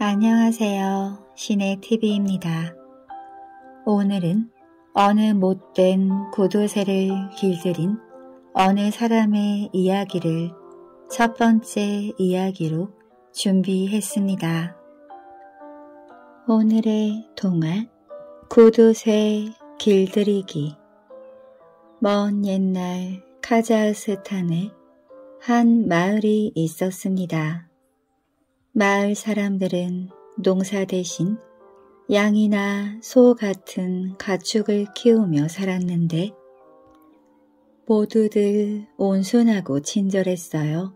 안녕하세요. 시네TV입니다. 오늘은 어느 못된 구두쇠를 길들인 어느 사람의 이야기를 첫 번째 이야기로 준비했습니다. 오늘의 동안 구두쇠 길들이기 먼 옛날 카자흐스탄에 한 마을이 있었습니다. 마을 사람들은 농사 대신 양이나 소 같은 가축을 키우며 살았는데 모두들 온순하고 친절했어요.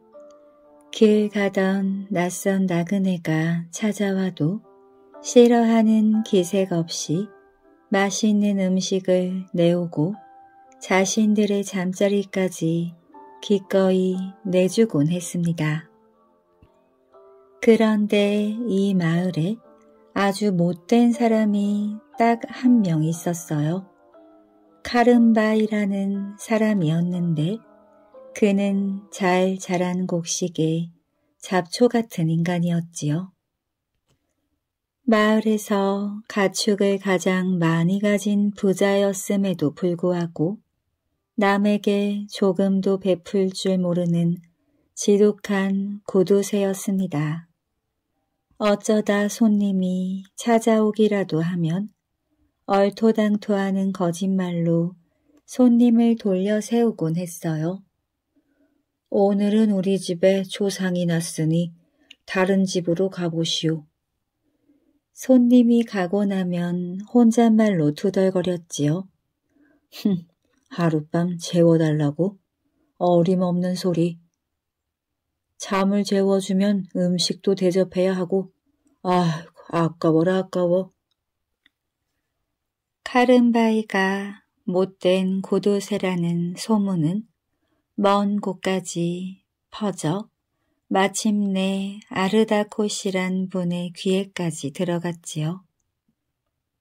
길 가던 낯선 나그네가 찾아와도 싫어하는 기색 없이 맛있는 음식을 내오고 자신들의 잠자리까지 기꺼이 내주곤 했습니다. 그런데 이 마을에 아주 못된 사람이 딱 한 명 있었어요. 카름바이라는 사람이었는데 그는 잘 자란 곡식에 잡초 같은 인간이었지요. 마을에서 가축을 가장 많이 가진 부자였음에도 불구하고 남에게 조금도 베풀 줄 모르는 지독한 고두쇠였습니다. 어쩌다 손님이 찾아오기라도 하면 얼토당토하는 거짓말로 손님을 돌려 세우곤 했어요. 오늘은 우리 집에 조상이 났으니 다른 집으로 가보시오. 손님이 가고 나면 혼잣말로 투덜거렸지요. 흠, 하룻밤 재워달라고? 어림없는 소리. 잠을 재워주면 음식도 대접해야 하고 아 아까워라 아까워. 카른바이가 못된 고도세라는 소문은 먼 곳까지 퍼져 마침내 아르다코시란 분의 귀에까지 들어갔지요.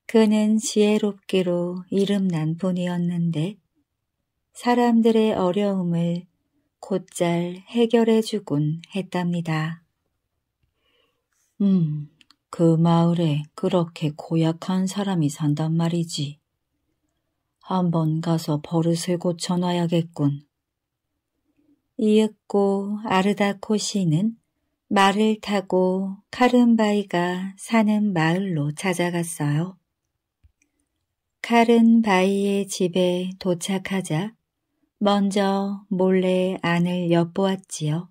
그는 지혜롭기로 이름난 분이었는데 사람들의 어려움을 곧잘 해결해 주곤 했답니다. 음, 그 마을에 그렇게 고약한 사람이 산단 말이지. 한번 가서 버릇을 고쳐놔야겠군. 이윽고 아르다코시는 말을 타고 카른바이가 사는 마을로 찾아갔어요. 카른바이의 집에 도착하자 먼저 몰래 안을 엿보았지요.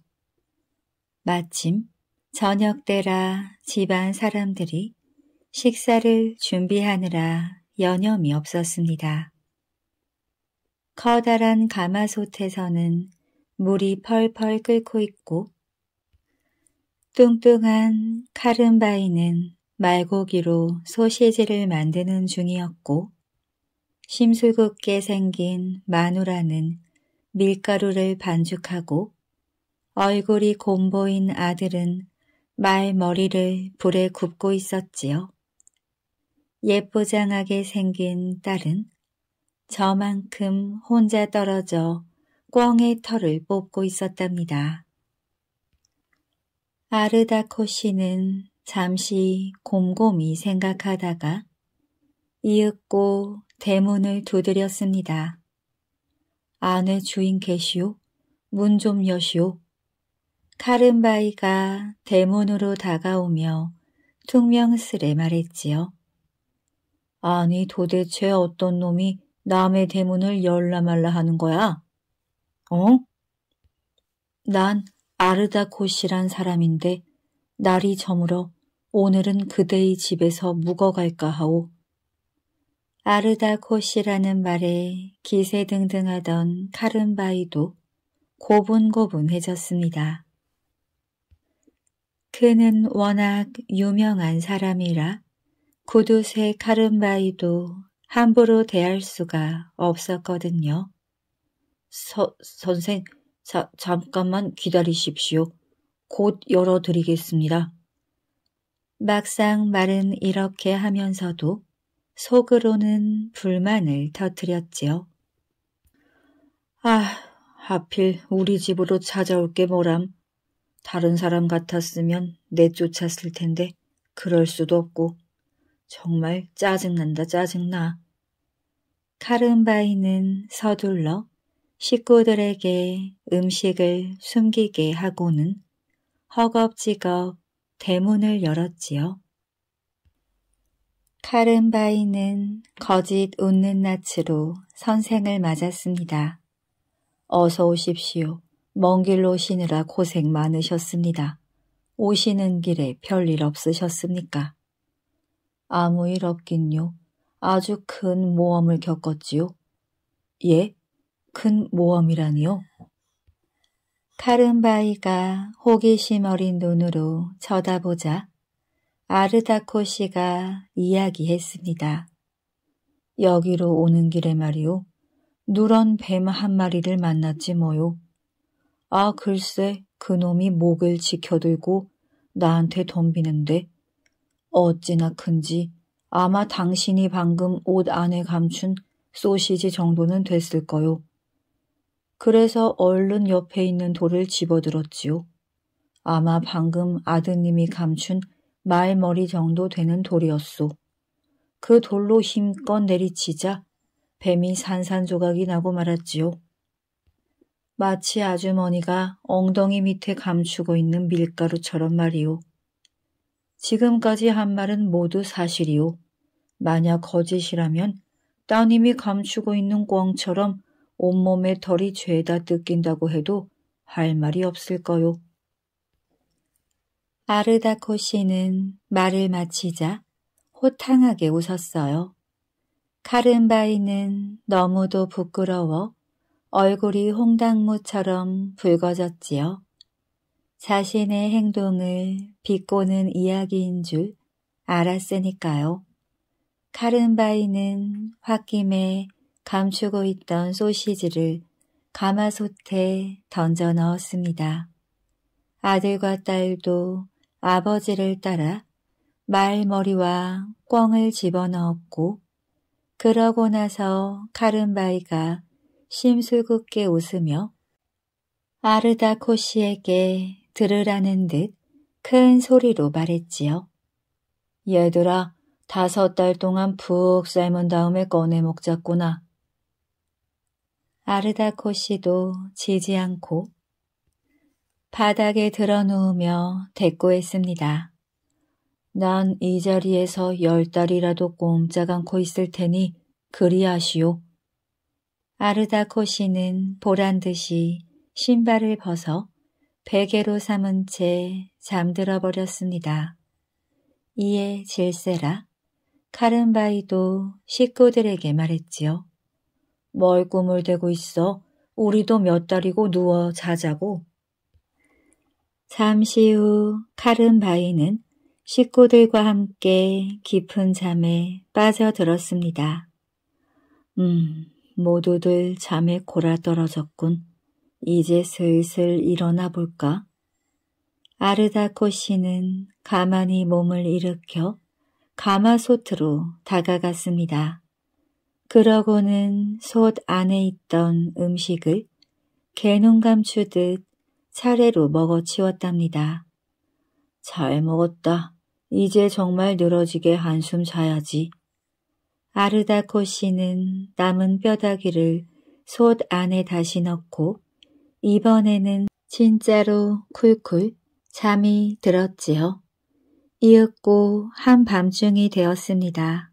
마침 저녁 때라 집안 사람들이 식사를 준비하느라 여념이 없었습니다. 커다란 가마솥에서는 물이 펄펄 끓고 있고 뚱뚱한 카른바이는 말고기로 소시지를 만드는 중이었고 심술궂게 생긴 마누라는 밀가루를 반죽하고 얼굴이 곰보인 아들은 말 머리를 불에 굽고 있었지요. 예쁘장하게 생긴 딸은 저만큼 혼자 떨어져 꿩의 털을 뽑고 있었답니다. 아르다코 씨는 잠시 곰곰이 생각하다가 이윽고 대문을 두드렸습니다. 안의 주인 계시오. 문 좀 여시오. 카른바이가 대문으로 다가오며 퉁명스레 말했지요. 아니 도대체 어떤 놈이 남의 대문을 열라 말라 하는 거야? 어? 난 아르다코시란 사람인데 날이 저물어 오늘은 그대의 집에서 묵어갈까 하오. 아르다코시라는 말에 기세등등하던 카른바이도 고분고분해졌습니다. 그는 워낙 유명한 사람이라 구두쇠 카른바이도 함부로 대할 수가 없었거든요. 서, 선생, 자, 잠깐만 기다리십시오. 곧 열어드리겠습니다. 막상 말은 이렇게 하면서도 속으로는 불만을 터뜨렸지요. 아, 하필 우리 집으로 찾아올 게 뭐람. 다른 사람 같았으면 내쫓았을 텐데 그럴 수도 없고 정말 짜증난다 짜증나. 카른바이는 서둘러 식구들에게 음식을 숨기게 하고는 허겁지겁 대문을 열었지요. 카른바이는 거짓 웃는 낯으로 선생을 맞았습니다. 어서 오십시오. 먼 길로 오시느라 고생 많으셨습니다. 오시는 길에 별일 없으셨습니까? 아무 일 없긴요. 아주 큰 모험을 겪었지요. 예? 큰 모험이라니요? 카른바이가 호기심 어린 눈으로 쳐다보자 아르다코시가 이야기했습니다. 여기로 오는 길에 말이오 누런 뱀 한 마리를 만났지 뭐요. 아 글쎄 그놈이 목을 지켜들고 나한테 덤비는데 어찌나 큰지 아마 당신이 방금 옷 안에 감춘 소시지 정도는 됐을 거요. 그래서 얼른 옆에 있는 돌을 집어들었지요. 아마 방금 아드님이 감춘 말머리 정도 되는 돌이었소. 그 돌로 힘껏 내리치자 뱀이 산산조각이 나고 말았지요. 마치 아주머니가 엉덩이 밑에 감추고 있는 밀가루처럼 말이오. 지금까지 한 말은 모두 사실이오. 만약 거짓이라면 따님이 감추고 있는 꿩처럼 온몸에 털이 죄다 뜯긴다고 해도 할 말이 없을 거요. 아르다코 시는 말을 마치자 호탕하게 웃었어요. 카른바이는 너무도 부끄러워 얼굴이 홍당무처럼 붉어졌지요. 자신의 행동을 비꼬는 이야기인 줄 알았으니까요. 카른바이는 홧김에 감추고 있던 소시지를 가마솥에 던져 넣었습니다. 아들과 딸도 아버지를 따라 말머리와 꿩을 집어넣었고 그러고 나서 카른바이가 심술궂게 웃으며 아르다코시에게 들으라는 듯 큰 소리로 말했지요. 얘들아, 다섯 달 동안 푹 삶은 다음에 꺼내 먹자꾸나. 아르다코시도 지지 않고 바닥에 드러누우며 대꾸했습니다. 난 이 자리에서 열 달이라도 꼼짝 않고 있을 테니 그리하시오. 아르다코 씨는 보란 듯이 신발을 벗어 베개로 삼은 채 잠들어 버렸습니다. 이에 질세라 카른바이도 식구들에게 말했지요. 뭘 꿈을 대고 있어. 우리도 몇 달이고 누워 자자고. 잠시 후 카른바이는 식구들과 함께 깊은 잠에 빠져들었습니다. 음, 모두들 잠에 골아 떨어졌군. 이제 슬슬 일어나 볼까? 아르다코 씨는 가만히 몸을 일으켜 가마솥으로 다가갔습니다. 그러고는 솥 안에 있던 음식을 개눈 감추듯 차례로 먹어치웠답니다. 잘 먹었다. 이제 정말 늘어지게 한숨 자야지. 아르다코 씨는 남은 뼈다귀를 솥 안에 다시 넣고 이번에는 진짜로 쿨쿨 잠이 들었지요. 이윽고 한밤중이 되었습니다.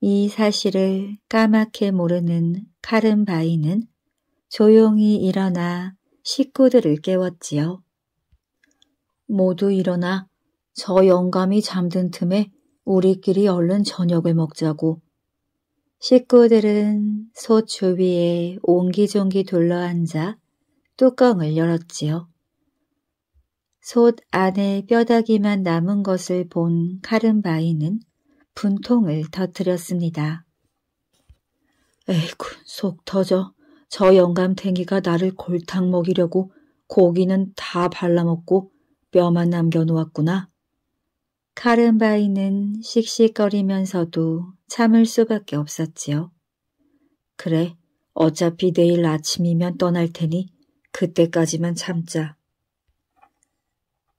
이 사실을 까맣게 모르는 카른바이는 조용히 일어나 식구들을 깨웠지요. 모두 일어나 저 영감이 잠든 틈에 우리끼리 얼른 저녁을 먹자고. 식구들은 소 주위에 옹기종기 둘러앉아 뚜껑을 열었지요. 솥 안에 뼈다귀만 남은 것을 본 카른바이는 분통을 터뜨렸습니다. 에이구, 속 터져. 저 영감탱이가 나를 골탕 먹이려고 고기는 다 발라먹고 뼈만 남겨놓았구나. 카른바이는 씩씩거리면서도 참을 수밖에 없었지요. 그래, 어차피 내일 아침이면 떠날 테니 그때까지만 참자.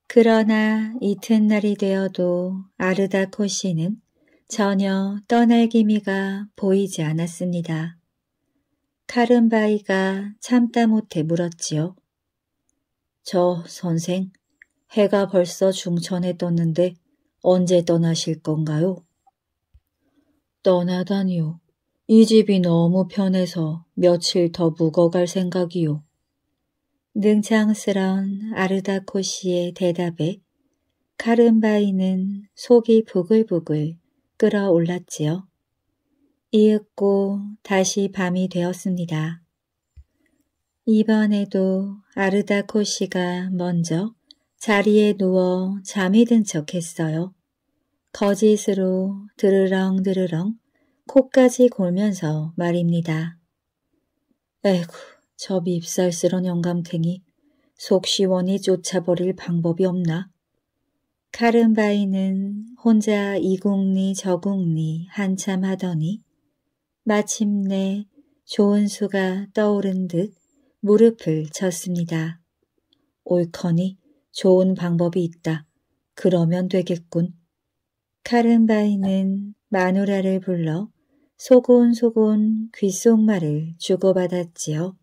그러나 이튿날이 되어도 아르다코 시는 전혀 떠날 기미가 보이지 않았습니다. 카른바이가 참다 못해 물었지요. 저 선생, 해가 벌써 중천에 떴는데 언제 떠나실 건가요? 떠나다니요. 이 집이 너무 편해서 며칠 더 묵어갈 생각이요. 능창스러운 아르다코 시의 대답에 카른바이는 속이 부글부글 끓어올랐지요. 이윽고 다시 밤이 되었습니다. 이번에도 아르다코 씨가 먼저 자리에 누워 잠이 든 척 했어요. 거짓으로 드르렁드르렁 코까지 골면서 말입니다. 에구저 밉살스런 영감탱이 속 시원히 쫓아버릴 방법이 없나? 카른바이는 혼자 이궁리 저궁리 한참 하더니 마침내 좋은 수가 떠오른 듯 무릎을 쳤습니다. 옳거니 좋은 방법이 있다. 그러면 되겠군. 카른바이는 마누라를 불러 소곤소곤 귓속말을 주고받았지요.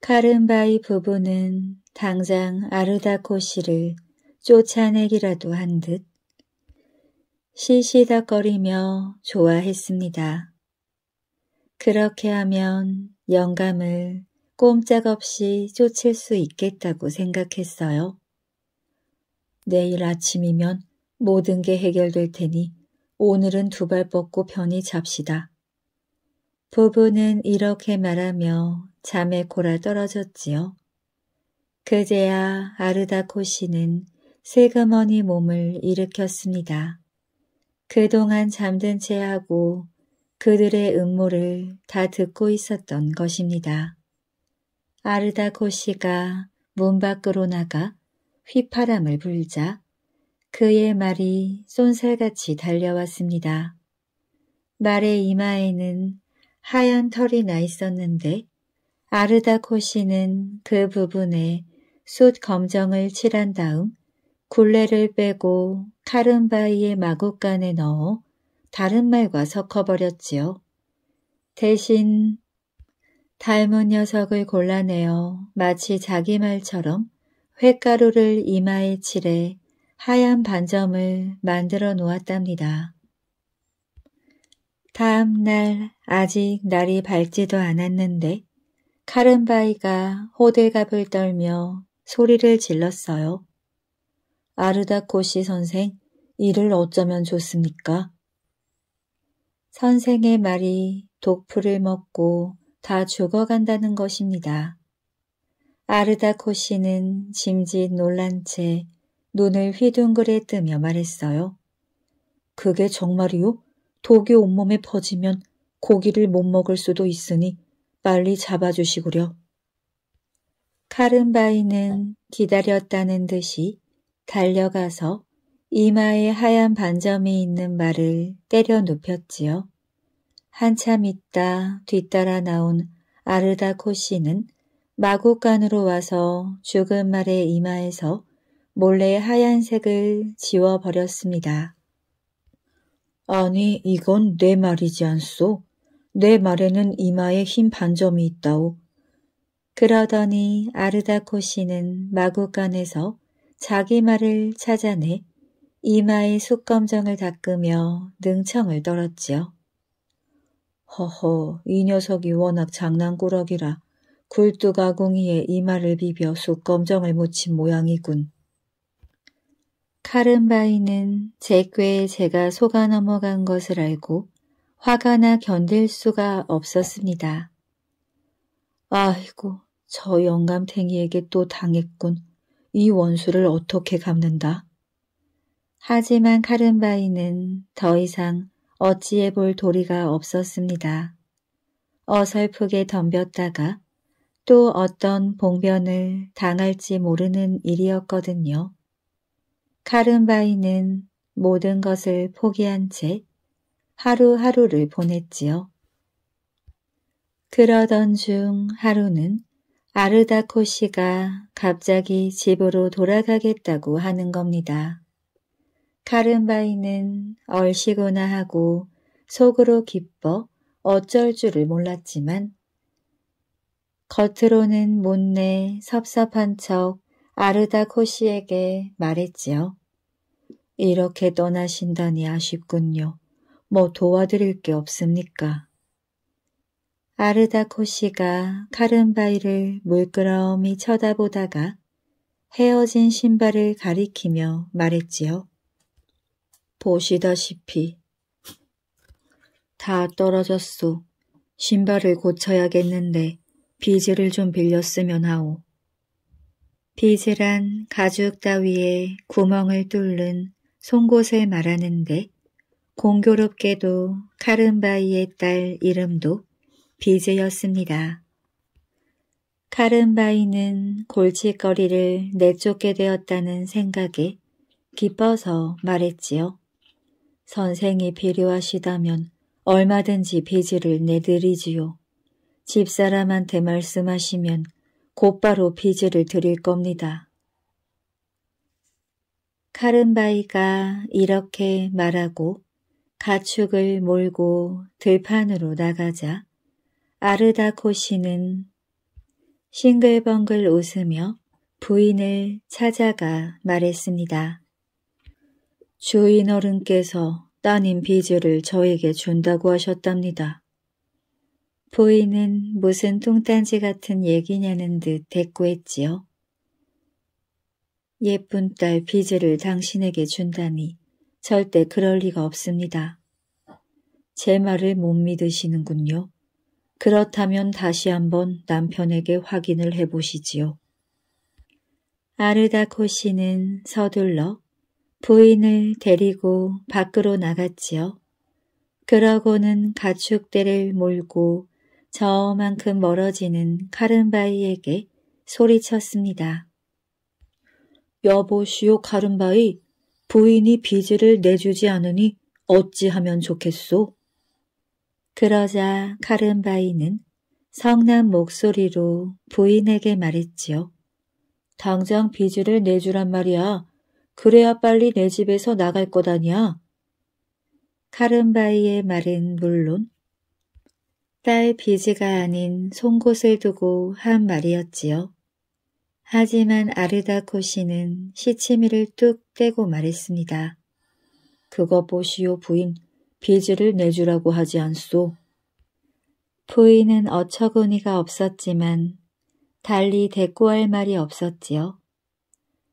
카른바이 부부는 당장 아르다코 시를 쫓아내기라도 한듯 시시덕거리며 좋아했습니다. 그렇게 하면 영감을 꼼짝없이 쫓을 수 있겠다고 생각했어요. 내일 아침이면 모든 게 해결될 테니 오늘은 두 발 뻗고 편히 잡시다. 부부는 이렇게 말하며 잠에 골아 떨어졌지요. 그제야 아르다코 씨는 세그머니 몸을 일으켰습니다. 그동안 잠든 채 하고 그들의 음모를 다 듣고 있었던 것입니다. 아르다코시가 문 밖으로 나가 휘파람을 불자 그의 말이 쏜살같이 달려왔습니다. 말의 이마에는 하얀 털이 나 있었는데 아르다코시는 그 부분에 숯 검정을 칠한 다음 굴레를 빼고 카른바이의 마구간에 넣어 다른 말과 섞어버렸지요. 대신 닮은 녀석을 골라내어 마치 자기 말처럼 횟가루를 이마에 칠해 하얀 반점을 만들어 놓았답니다. 다음 날 아직 날이 밝지도 않았는데 카른바이가 호들갑을 떨며 소리를 질렀어요. 아르다코시 선생, 이를 어쩌면 좋습니까? 선생의 말이 독풀을 먹고 다 죽어간다는 것입니다. 아르다코시는 짐짓 놀란 채 눈을 휘둥그레 뜨며 말했어요. 그게 정말이요? 독이 온몸에 퍼지면 고기를 못 먹을 수도 있으니 빨리 잡아주시구려. 카른바이는 기다렸다는 듯이 달려가서 이마에 하얀 반점이 있는 말을 때려 눕혔지요. 한참 있다 뒤따라 나온 아르다코 씨는 마구간으로 와서 죽은 말의 이마에서 몰래 하얀색을 지워버렸습니다. 아니 이건 내 말이지 않소. 내 말에는 이마에 흰 반점이 있다오. 그러더니 아르다코 씨는 마구간에서 자기 말을 찾아내 이마에 숯검정을 닦으며 능청을 떨었지요. 허허 이 녀석이 워낙 장난꾸러기라 굴뚝아궁이에 이마를 비벼 숯검정을 묻힌 모양이군. 카른바이는 제 꾀에 제가 속아 넘어간 것을 알고 화가 나 견딜 수가 없었습니다. 아이고, 저 영감탱이에게 또 당했군. 이 원수를 어떻게 갚는다. 하지만 카른바이는 더 이상 어찌해 볼 도리가 없었습니다. 어설프게 덤볐다가 또 어떤 봉변을 당할지 모르는 일이었거든요. 카른바이는 모든 것을 포기한 채 하루하루를 보냈지요. 그러던 중 하루는 아르다코 씨가 갑자기 집으로 돌아가겠다고 하는 겁니다. 카른바이는 얼씨구나 하고 속으로 기뻐 어쩔 줄을 몰랐지만 겉으로는 못내 섭섭한 척 아르다코 씨에게 말했지요. 이렇게 떠나신다니 아쉽군요. 뭐 도와드릴 게 없습니까? 아르다코시가 카른바이를 물끄러미 쳐다보다가 헤어진 신발을 가리키며 말했지요. 보시다시피 다 떨어졌소. 신발을 고쳐야겠는데 비즈를 좀 빌렸으면 하오. 비즈란 가죽 따위에 구멍을 뚫는 송곳을 말하는데 공교롭게도 카른바이의 딸 이름도 비제였습니다. 카른바이는 골칫거리를 내쫓게 되었다는 생각에 기뻐서 말했지요. 선생이 필요하시다면 얼마든지 빚을 내드리지요. 집사람한테 말씀하시면 곧바로 빚을 드릴 겁니다. 카른바이가 이렇게 말하고 가축을 몰고 들판으로 나가자 아르다코시는 싱글벙글 웃으며 부인을 찾아가 말했습니다. 주인 어른께서 따님 비즈를 저에게 준다고 하셨답니다. 부인은 무슨 통딴지 같은 얘기냐는 듯 대꾸했지요. 예쁜 딸 비즈를 당신에게 준다니 절대 그럴 리가 없습니다. 제 말을 못 믿으시는군요. 그렇다면 다시 한번 남편에게 확인을 해보시지요. 아르다코 씨는 서둘러 부인을 데리고 밖으로 나갔지요. 그러고는 가축대를 몰고 저만큼 멀어지는 카른바이에게 소리쳤습니다. 여보시오 카른바이, 부인이 빚을 내주지 않으니 어찌하면 좋겠소? 그러자 카른바이는 성난 목소리로 부인에게 말했지요. 당장 비즈를 내주란 말이야. 그래야 빨리 내 집에서 나갈 거다냐. 카른바이의 말은 물론 딸 비즈가 아닌 송곳을 두고 한 말이었지요. 하지만 아르다코시는 시치미를 뚝 떼고 말했습니다. 그거 보시오 부인. 빚을 내주라고 하지 않소. 부인은 어처구니가 없었지만 달리 대꾸할 말이 없었지요.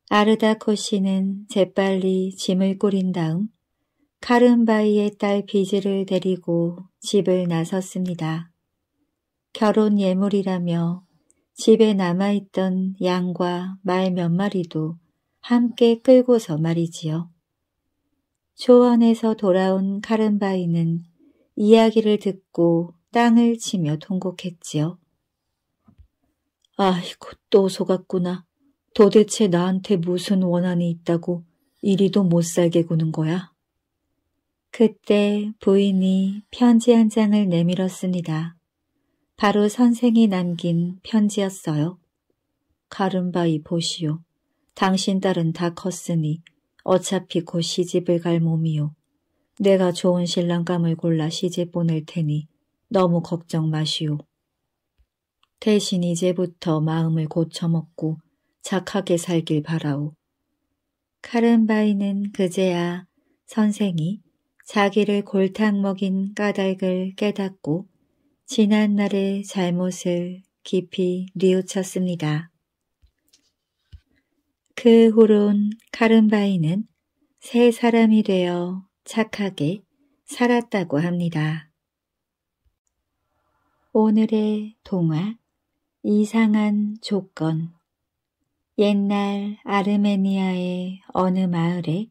아르다코 씨는 재빨리 짐을 꾸린 다음 카른바이의 딸 비즈를 데리고 집을 나섰습니다. 결혼 예물이라며 집에 남아있던 양과 말 몇 마리도 함께 끌고서 말이지요. 초원에서 돌아온 카른바이는 이야기를 듣고 땅을 치며 통곡했지요. 아이고 또 속았구나. 도대체 나한테 무슨 원한이 있다고 이리도 못 살게 구는 거야. 그때 부인이 편지 한 장을 내밀었습니다. 바로 선생이 남긴 편지였어요. 카른바이 보시오. 당신 딸은 다 컸으니 어차피 곧 시집을 갈 몸이요. 내가 좋은 신랑감을 골라 시집 보낼 테니 너무 걱정 마시오. 대신 이제부터 마음을 고쳐먹고 착하게 살길 바라오. 카른바이는 그제야 선생이 자기를 골탕 먹인 까닭을 깨닫고 지난 날의 잘못을 깊이 뉘우쳤습니다. 그 후론 카른바이는 세 사람이 되어 착하게 살았다고 합니다. 오늘의 동화 이상한 조건 옛날 아르메니아의 어느 마을에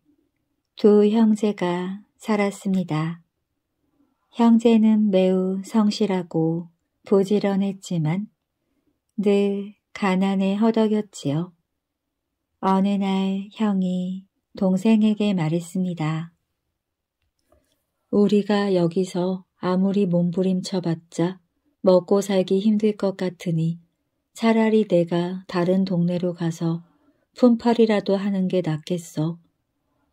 두 형제가 살았습니다. 형제는 매우 성실하고 부지런했지만 늘 가난에 허덕였지요. 어느 날 형이 동생에게 말했습니다. 우리가 여기서 아무리 몸부림쳐봤자 먹고 살기 힘들 것 같으니 차라리 내가 다른 동네로 가서 품팔이라도 하는 게 낫겠어.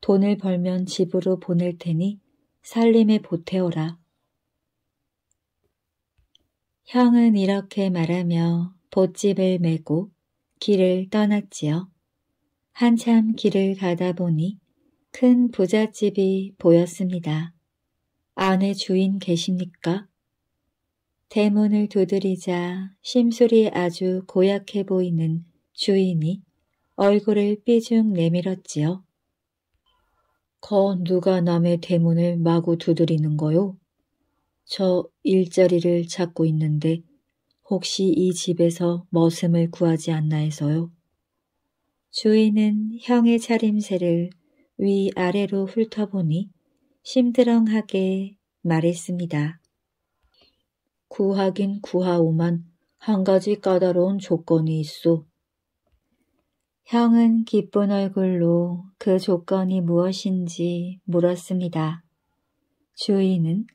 돈을 벌면 집으로 보낼 테니 살림에 보태어라. 형은 이렇게 말하며 보집을 메고 길을 떠났지요. 한참 길을 가다 보니 큰 부잣집이 보였습니다. 안에 주인 계십니까? 대문을 두드리자 심술이 아주 고약해 보이는 주인이 얼굴을 삐죽 내밀었지요. 거 누가 남의 대문을 마구 두드리는 거요? 저 일자리를 찾고 있는데 혹시 이 집에서 머슴을 구하지 않나 해서요. 주인은 형의 차림새를 위아래로 훑어보니 심드렁하게 말했습니다. 구하긴 구하오만 한 가지 까다로운 조건이 있소. 형은 기쁜 얼굴로 그 조건이 무엇인지 물었습니다. 주인은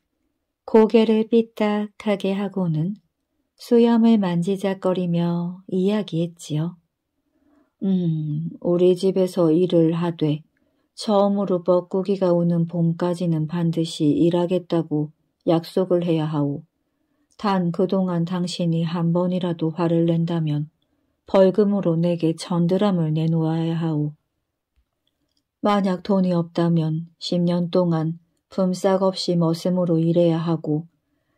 고개를 삐딱하게 하고는 수염을 만지작거리며 이야기했지요. 음, 우리 집에서 일을 하되 처음으로 뻐꾸기가 오는 봄까지는 반드시 일하겠다고 약속을 해야 하오. 단 그동안 당신이 한 번이라도 화를 낸다면 벌금으로 내게 전드람을 내놓아야 하오. 만약 돈이 없다면 10년 동안 품삯 없이 머슴으로 일해야 하고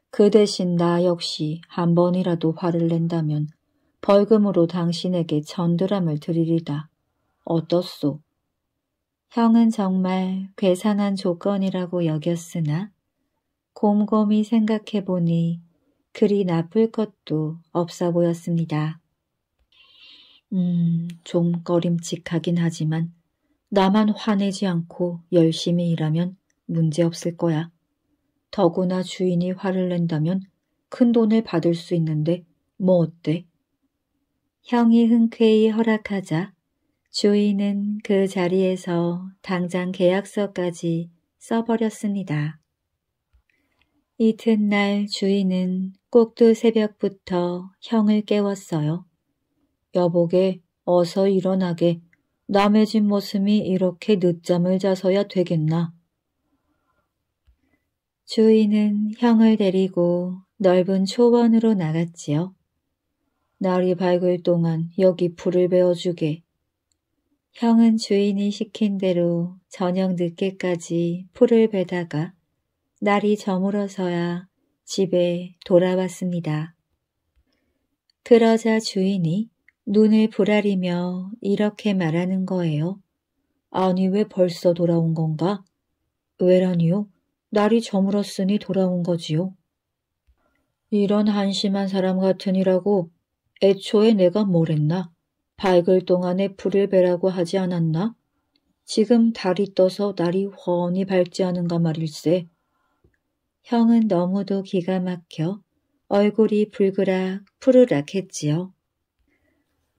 그 대신 나 역시 한 번이라도 화를 낸다면 벌금으로 당신에게 전드람을 드리리다. 어떻소? 형은 정말 괴상한 조건이라고 여겼으나 곰곰이 생각해보니 그리 나쁠 것도 없어 보였습니다. 음, 좀 꺼림칙하긴 하지만 나만 화내지 않고 열심히 일하면 문제없을 거야. 더구나 주인이 화를 낸다면 큰 돈을 받을 수 있는데 뭐 어때? 형이 흔쾌히 허락하자 주인은 그 자리에서 당장 계약서까지 써버렸습니다. 이튿날 주인은 꼭두 새벽부터 형을 깨웠어요. 여보게 어서 일어나게 남의 집 모습이 이렇게 늦잠을 자서야 되겠나. 주인은 형을 데리고 넓은 초원으로 나갔지요. 날이 밝을 동안 여기 불을 베어주게. 형은 주인이 시킨 대로 저녁 늦게까지 풀을 베다가 날이 저물어서야 집에 돌아왔습니다. 그러자 주인이 눈을 부라리며 이렇게 말하는 거예요. 아니 왜 벌써 돌아온 건가? 왜라니요? 날이 저물었으니 돌아온 거지요. 이런 한심한 사람 같으니라고 애초에 내가 뭘 했나? 밝을 동안에 불을 베라고 하지 않았나? 지금 달이 떠서 날이 훤히 밝지 않은가 말일세. 형은 너무도 기가 막혀 얼굴이 붉으락 푸르락 했지요.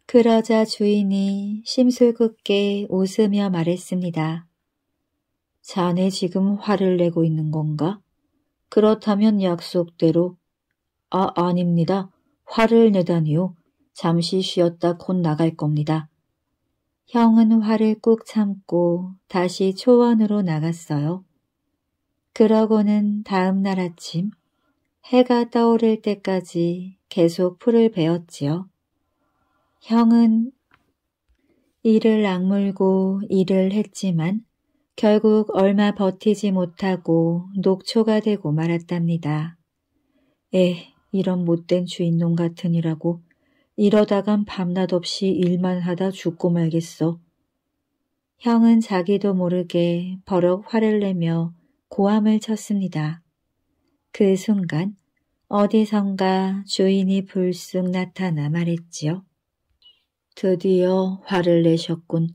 그러자 주인이 심술궂게 웃으며 말했습니다. 자네 지금 화를 내고 있는 건가? 그렇다면 약속대로 아 아닙니다. 화를 내다니요. 잠시 쉬었다 곧 나갈 겁니다. 형은 화를 꾹 참고 다시 초원으로 나갔어요. 그러고는 다음 날 아침 해가 떠오를 때까지 계속 풀을 베었지요. 형은 이를 악물고 일을 했지만 결국 얼마 버티지 못하고 녹초가 되고 말았답니다. 에, 이런 못된 주인놈 같으니라고 이러다간 밤낮 없이 일만 하다 죽고 말겠어. 형은 자기도 모르게 버럭 화를 내며 고함을 쳤습니다. 그 순간 어디선가 주인이 불쑥 나타나 말했지요. 드디어 화를 내셨군.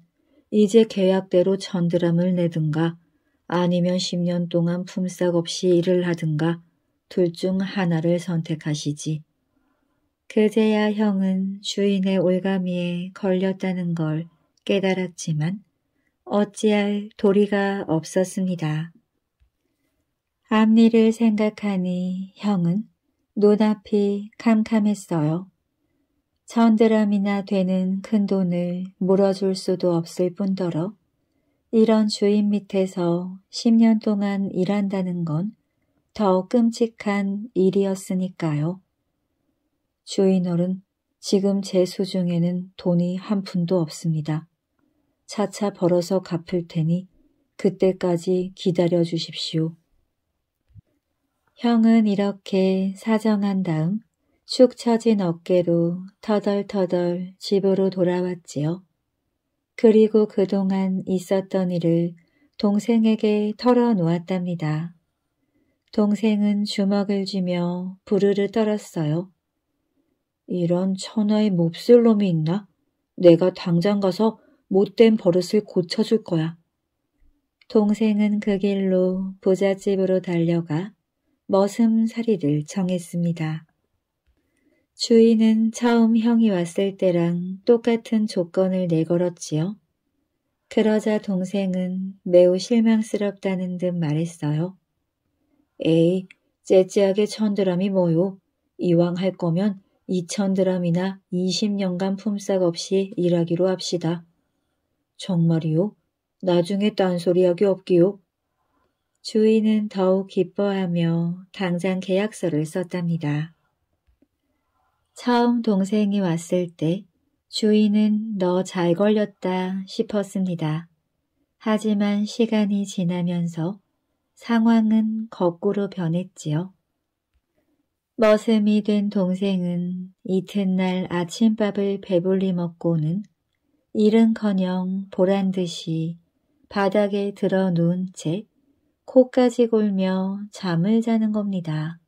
이제 계약대로 전드람을 내든가 아니면 10년 동안 품삯 없이 일을 하든가 둘중 하나를 선택하시지. 그제야 형은 주인의 올가미에 걸렸다는 걸 깨달았지만 어찌할 도리가 없었습니다. 앞니를 생각하니 형은 눈앞이 캄캄했어요. 천드람이나 되는 큰 돈을 물어줄 수도 없을 뿐더러 이런 주인 밑에서 10년 동안 일한다는 건더 끔찍한 일이었으니까요. 주인어른, 지금 제 수중에는 돈이 한 푼도 없습니다. 차차 벌어서 갚을 테니 그때까지 기다려 주십시오. 형은 이렇게 사정한 다음 축 처진 어깨로 터덜터덜 집으로 돌아왔지요. 그리고 그동안 있었던 일을 동생에게 털어놓았답니다. 동생은 주먹을 쥐며 부르르 떨었어요. 이런 천하의 몹쓸 놈이 있나? 내가 당장 가서 못된 버릇을 고쳐줄 거야. 동생은 그 길로 부잣집으로 달려가 머슴살이를 정했습니다. 주인은 처음 형이 왔을 때랑 똑같은 조건을 내걸었지요. 그러자 동생은 매우 실망스럽다는 듯 말했어요. 에이, 째째하게 천드람이 뭐요? 이왕 할 거면 이천 드람이나 20년간 품삯 없이 일하기로 합시다. 정말이요? 나중에 딴소리하기 없기요? 주인은 더욱 기뻐하며 당장 계약서를 썼답니다. 처음 동생이 왔을 때 주인은 너 잘 걸렸다 싶었습니다. 하지만 시간이 지나면서 상황은 거꾸로 변했지요. 머슴이 된 동생은 이튿날 아침밥을 배불리 먹고는 이른커녕 보란듯이 바닥에 들어 누운 채 코까지 골며 잠을 자는 겁니다.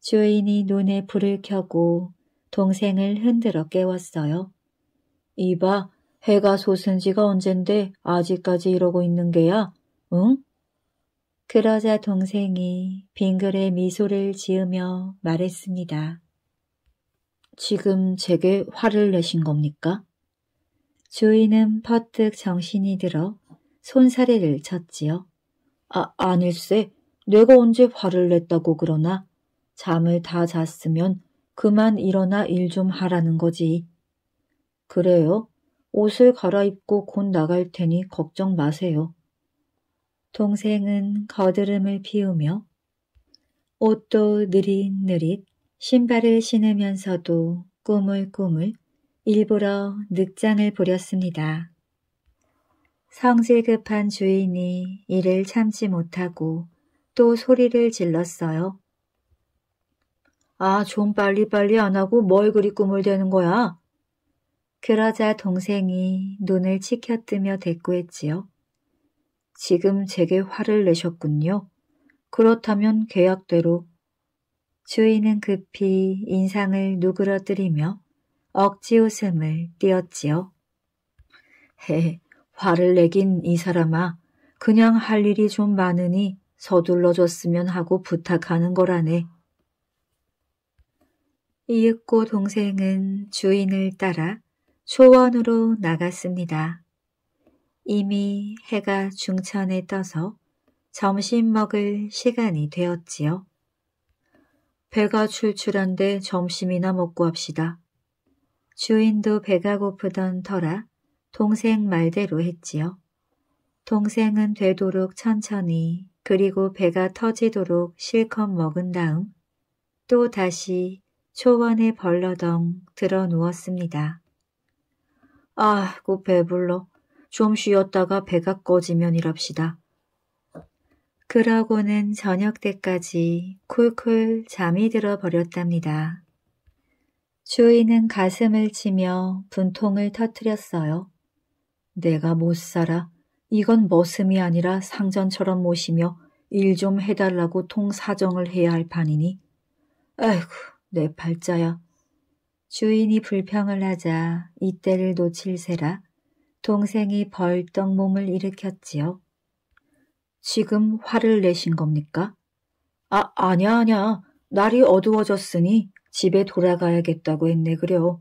주인이 눈에 불을 켜고 동생을 흔들어 깨웠어요. 이봐, 해가 솟은 지가 언젠데 아직까지 이러고 있는 게야, 응? 그러자 동생이 빙글에 미소를 지으며 말했습니다. 지금 제게 화를 내신 겁니까? 주인은 퍼뜩 정신이 들어 손사래를 쳤지요. 아, 아닐세. 내가 언제 화를 냈다고 그러나? 잠을 다 잤으면 그만 일어나 일 좀 하라는 거지. 그래요? 옷을 갈아입고 곧 나갈 테니 걱정 마세요. 동생은 거드름을 피우며 옷도 느릿느릿 신발을 신으면서도 꾸물꾸물 일부러 늑장을 부렸습니다. 성질 급한 주인이 이를 참지 못하고 또 소리를 질렀어요. 아, 좀 빨리빨리 안 하고 뭘 그리 꾸물대는 거야? 그러자 동생이 눈을 치켜뜨며 대꾸했지요. 지금 제게 화를 내셨군요. 그렇다면 계약대로. 주인은 급히 인상을 누그러뜨리며 억지 웃음을 띄었지요. 헤, 화를 내긴 이 사람아. 그냥 할 일이 좀 많으니 서둘러줬으면 하고 부탁하는 거라네. 이윽고 동생은 주인을 따라 초원으로 나갔습니다. 이미 해가 중천에 떠서 점심 먹을 시간이 되었지요. 배가 출출한데 점심이나 먹고 합시다. 주인도 배가 고프던 터라 동생 말대로 했지요. 동생은 되도록 천천히 그리고 배가 터지도록 실컷 먹은 다음 또 다시 초원에 벌러덩 들어 누웠습니다. 아, 곧 배불러. 좀 쉬었다가 배가 꺼지면일합시다 그러고는 저녁 때까지 쿨쿨 잠이 들어 버렸답니다. 주인은 가슴을 치며 분통을 터뜨렸어요. 내가 못 살아. 이건 머슴이 아니라 상전처럼 모시며 일 좀 해달라고 통사정을 해야 할 판이니. 아이고, 내 팔자야. 주인이 불평을 하자 이때를 놓칠세라 동생이 벌떡 몸을 일으켰지요. 지금 화를 내신 겁니까? 아, 아냐, 아냐. 날이 어두워졌으니 집에 돌아가야겠다고 했네, 그려.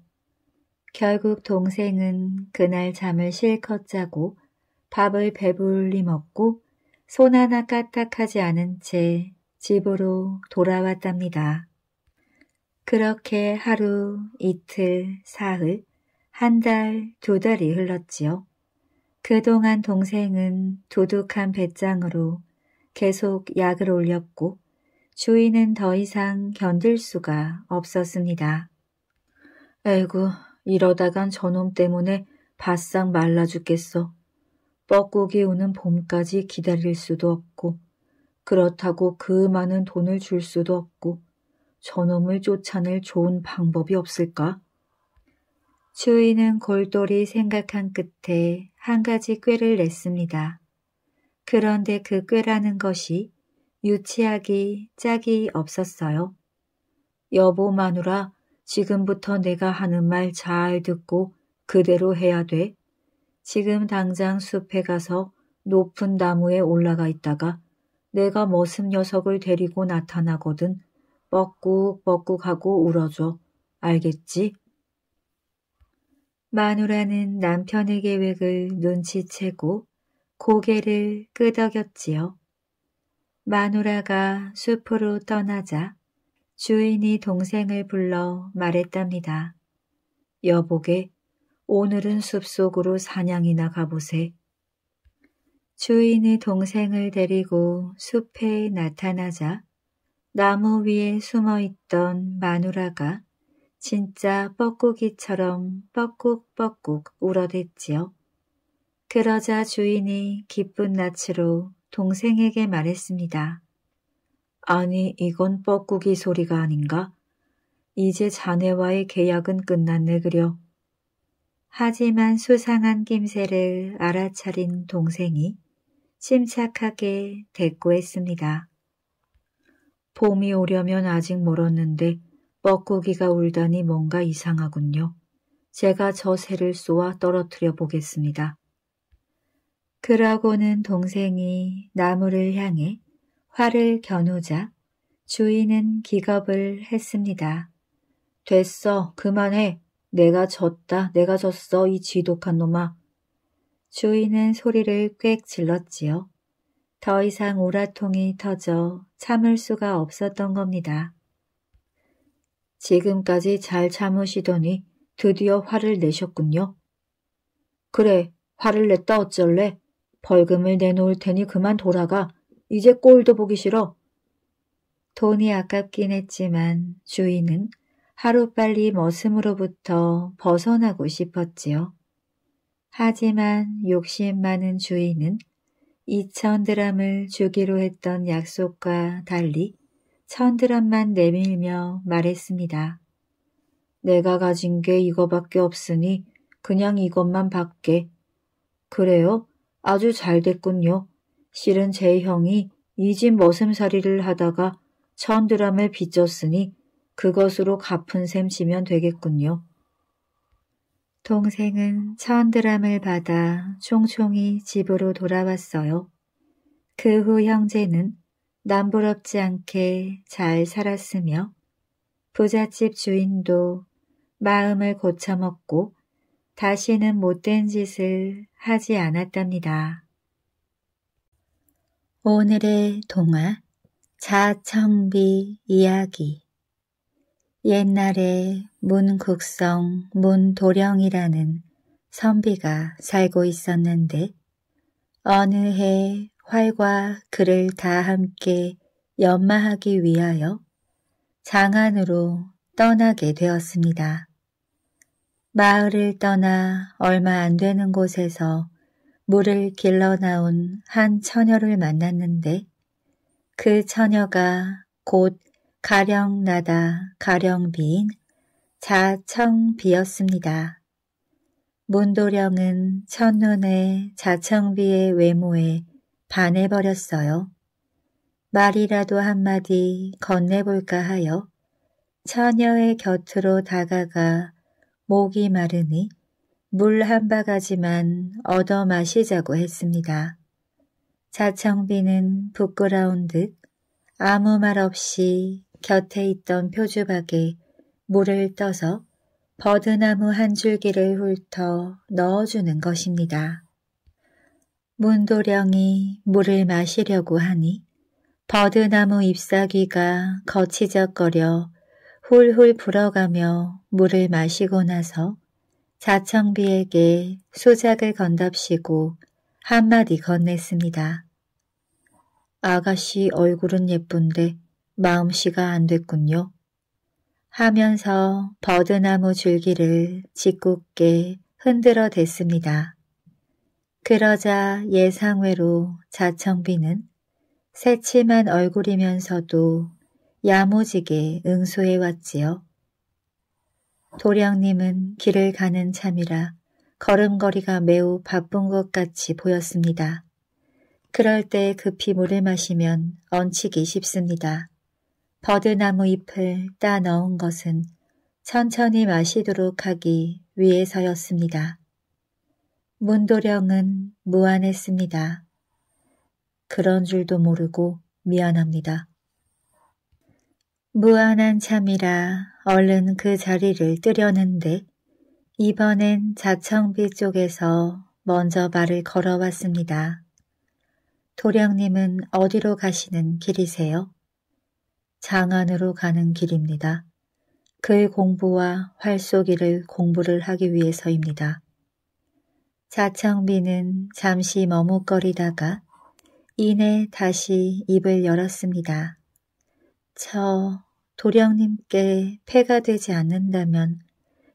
결국 동생은 그날 잠을 실컷 자고 밥을 배불리 먹고 손 하나 까딱하지 않은 채 집으로 돌아왔답니다. 그렇게 하루, 이틀, 사흘, 한 달, 두 달이 흘렀지요. 그동안 동생은 도둑한 배짱으로 계속 약을 올렸고 주인은 더 이상 견딜 수가 없었습니다. 에이구, 이러다간 저놈 때문에 바싹 말라 죽겠어. 뻐꾸기 오는 봄까지 기다릴 수도 없고 그렇다고 그 많은 돈을 줄 수도 없고 저놈을 쫓아낼 좋은 방법이 없을까? 주인은 골똘히 생각한 끝에 한 가지 꾀를 냈습니다. 그런데 그 꾀라는 것이 유치하기 짝이 없었어요. 여보 마누라, 지금부터 내가 하는 말 잘 듣고 그대로 해야 돼. 지금 당장 숲에 가서 높은 나무에 올라가 있다가 내가 머슴 녀석을 데리고 나타나거든 뻐꾹뻐꾹하고 울어줘. 알겠지? 마누라는 남편의 계획을 눈치채고 고개를 끄덕였지요. 마누라가 숲으로 떠나자 주인이 동생을 불러 말했답니다. 여보게, 오늘은 숲속으로 사냥이나 가보세. 주인이 동생을 데리고 숲에 나타나자 나무 위에 숨어 있던 마누라가 진짜 뻐꾸기처럼 뻐꾹뻐꾹 울어댔지요. 그러자 주인이 기쁜 낯으로 동생에게 말했습니다. 아니 이건 뻐꾸기 소리가 아닌가? 이제 자네와의 계약은 끝났네 그려. 하지만 수상한 김새를 알아차린 동생이 침착하게 대꾸했습니다. 봄이 오려면 아직 멀었는데 뻐꾸기가 울다니 뭔가 이상하군요. 제가 저 새를 쏘아 떨어뜨려 보겠습니다. 그러고는 동생이 나무를 향해 활을 겨누자 주인은 기겁을 했습니다. 됐어, 그만해. 내가 졌다, 내가 졌어, 이 지독한 놈아. 주인은 소리를 꽥 질렀지요. 더 이상 오라통이 터져 참을 수가 없었던 겁니다. 지금까지 잘 참으시더니 드디어 화를 내셨군요. 그래, 화를 냈다 어쩔래? 벌금을 내놓을 테니 그만 돌아가. 이제 꼴도 보기 싫어. 돈이 아깝긴 했지만 주인은 하루빨리 머슴으로부터 벗어나고 싶었지요. 하지만 욕심 많은 주인은 2천 드람을 주기로 했던 약속과 달리 천드란만 내밀며 말했습니다. 내가 가진 게 이거밖에 없으니 그냥 이것만 받게. 그래요? 아주 잘 됐군요. 실은 제 형이 이 집 머슴살이를 하다가 천 드람을 빚졌으니 그것으로 갚은 셈 지면 되겠군요. 동생은 천 드람을 받아 총총히 집으로 돌아왔어요. 그 후 형제는 남부럽지 않게 잘 살았으며 부잣집 주인도 마음을 고쳐먹고 다시는 못된 짓을 하지 않았답니다. 오늘의 동화 자청비 이야기 옛날에 문국성 문도령이라는 선비가 살고 있었는데 어느 해 활과 그를 다 함께 연마하기 위하여 장안으로 떠나게 되었습니다. 마을을 떠나 얼마 안 되는 곳에서 물을 길러 나온 한 처녀를 만났는데 그 처녀가 곧 가령나다 가령비인 자청비였습니다. 문도령은 첫눈에 자청비의 외모에 반해버렸어요. 말이라도 한마디 건네볼까 하여 처녀의 곁으로 다가가 목이 마르니 물 한 바가지만 얻어 마시자고 했습니다. 자청비는 부끄러운 듯 아무 말 없이 곁에 있던 표주박에 물을 떠서 버드나무 한 줄기를 훑어 넣어주는 것입니다. 문도령이 물을 마시려고 하니 버드나무 잎사귀가 거치적거려 훌훌 불어가며 물을 마시고 나서 자청비에게 수작을 건답시고 한마디 건넸습니다. 아가씨 얼굴은 예쁜데 마음씨가 안 됐군요. 하면서 버드나무 줄기를 짓궂게 흔들어 댔습니다. 그러자 예상외로 자청비는 새침한 얼굴이면서도 야무지게 응소해왔지요. 도령님은 길을 가는 참이라 걸음거리가 매우 바쁜 것 같이 보였습니다. 그럴 때 급히 물을 마시면 얹히기 쉽습니다. 버드나무 잎을 따 넣은 것은 천천히 마시도록 하기 위해서였습니다. 문도령은 무안했습니다. 그런 줄도 모르고 미안합니다. 무안한 참이라 얼른 그 자리를 뜨려는데 이번엔 자청비 쪽에서 먼저 말을 걸어왔습니다. 도령님은 어디로 가시는 길이세요? 장안으로 가는 길입니다. 글 공부와 활쏘기를 공부를 하기 위해서입니다. 자청비는 잠시 머뭇거리다가 이내 다시 입을 열었습니다. 저 도령님께 폐가 되지 않는다면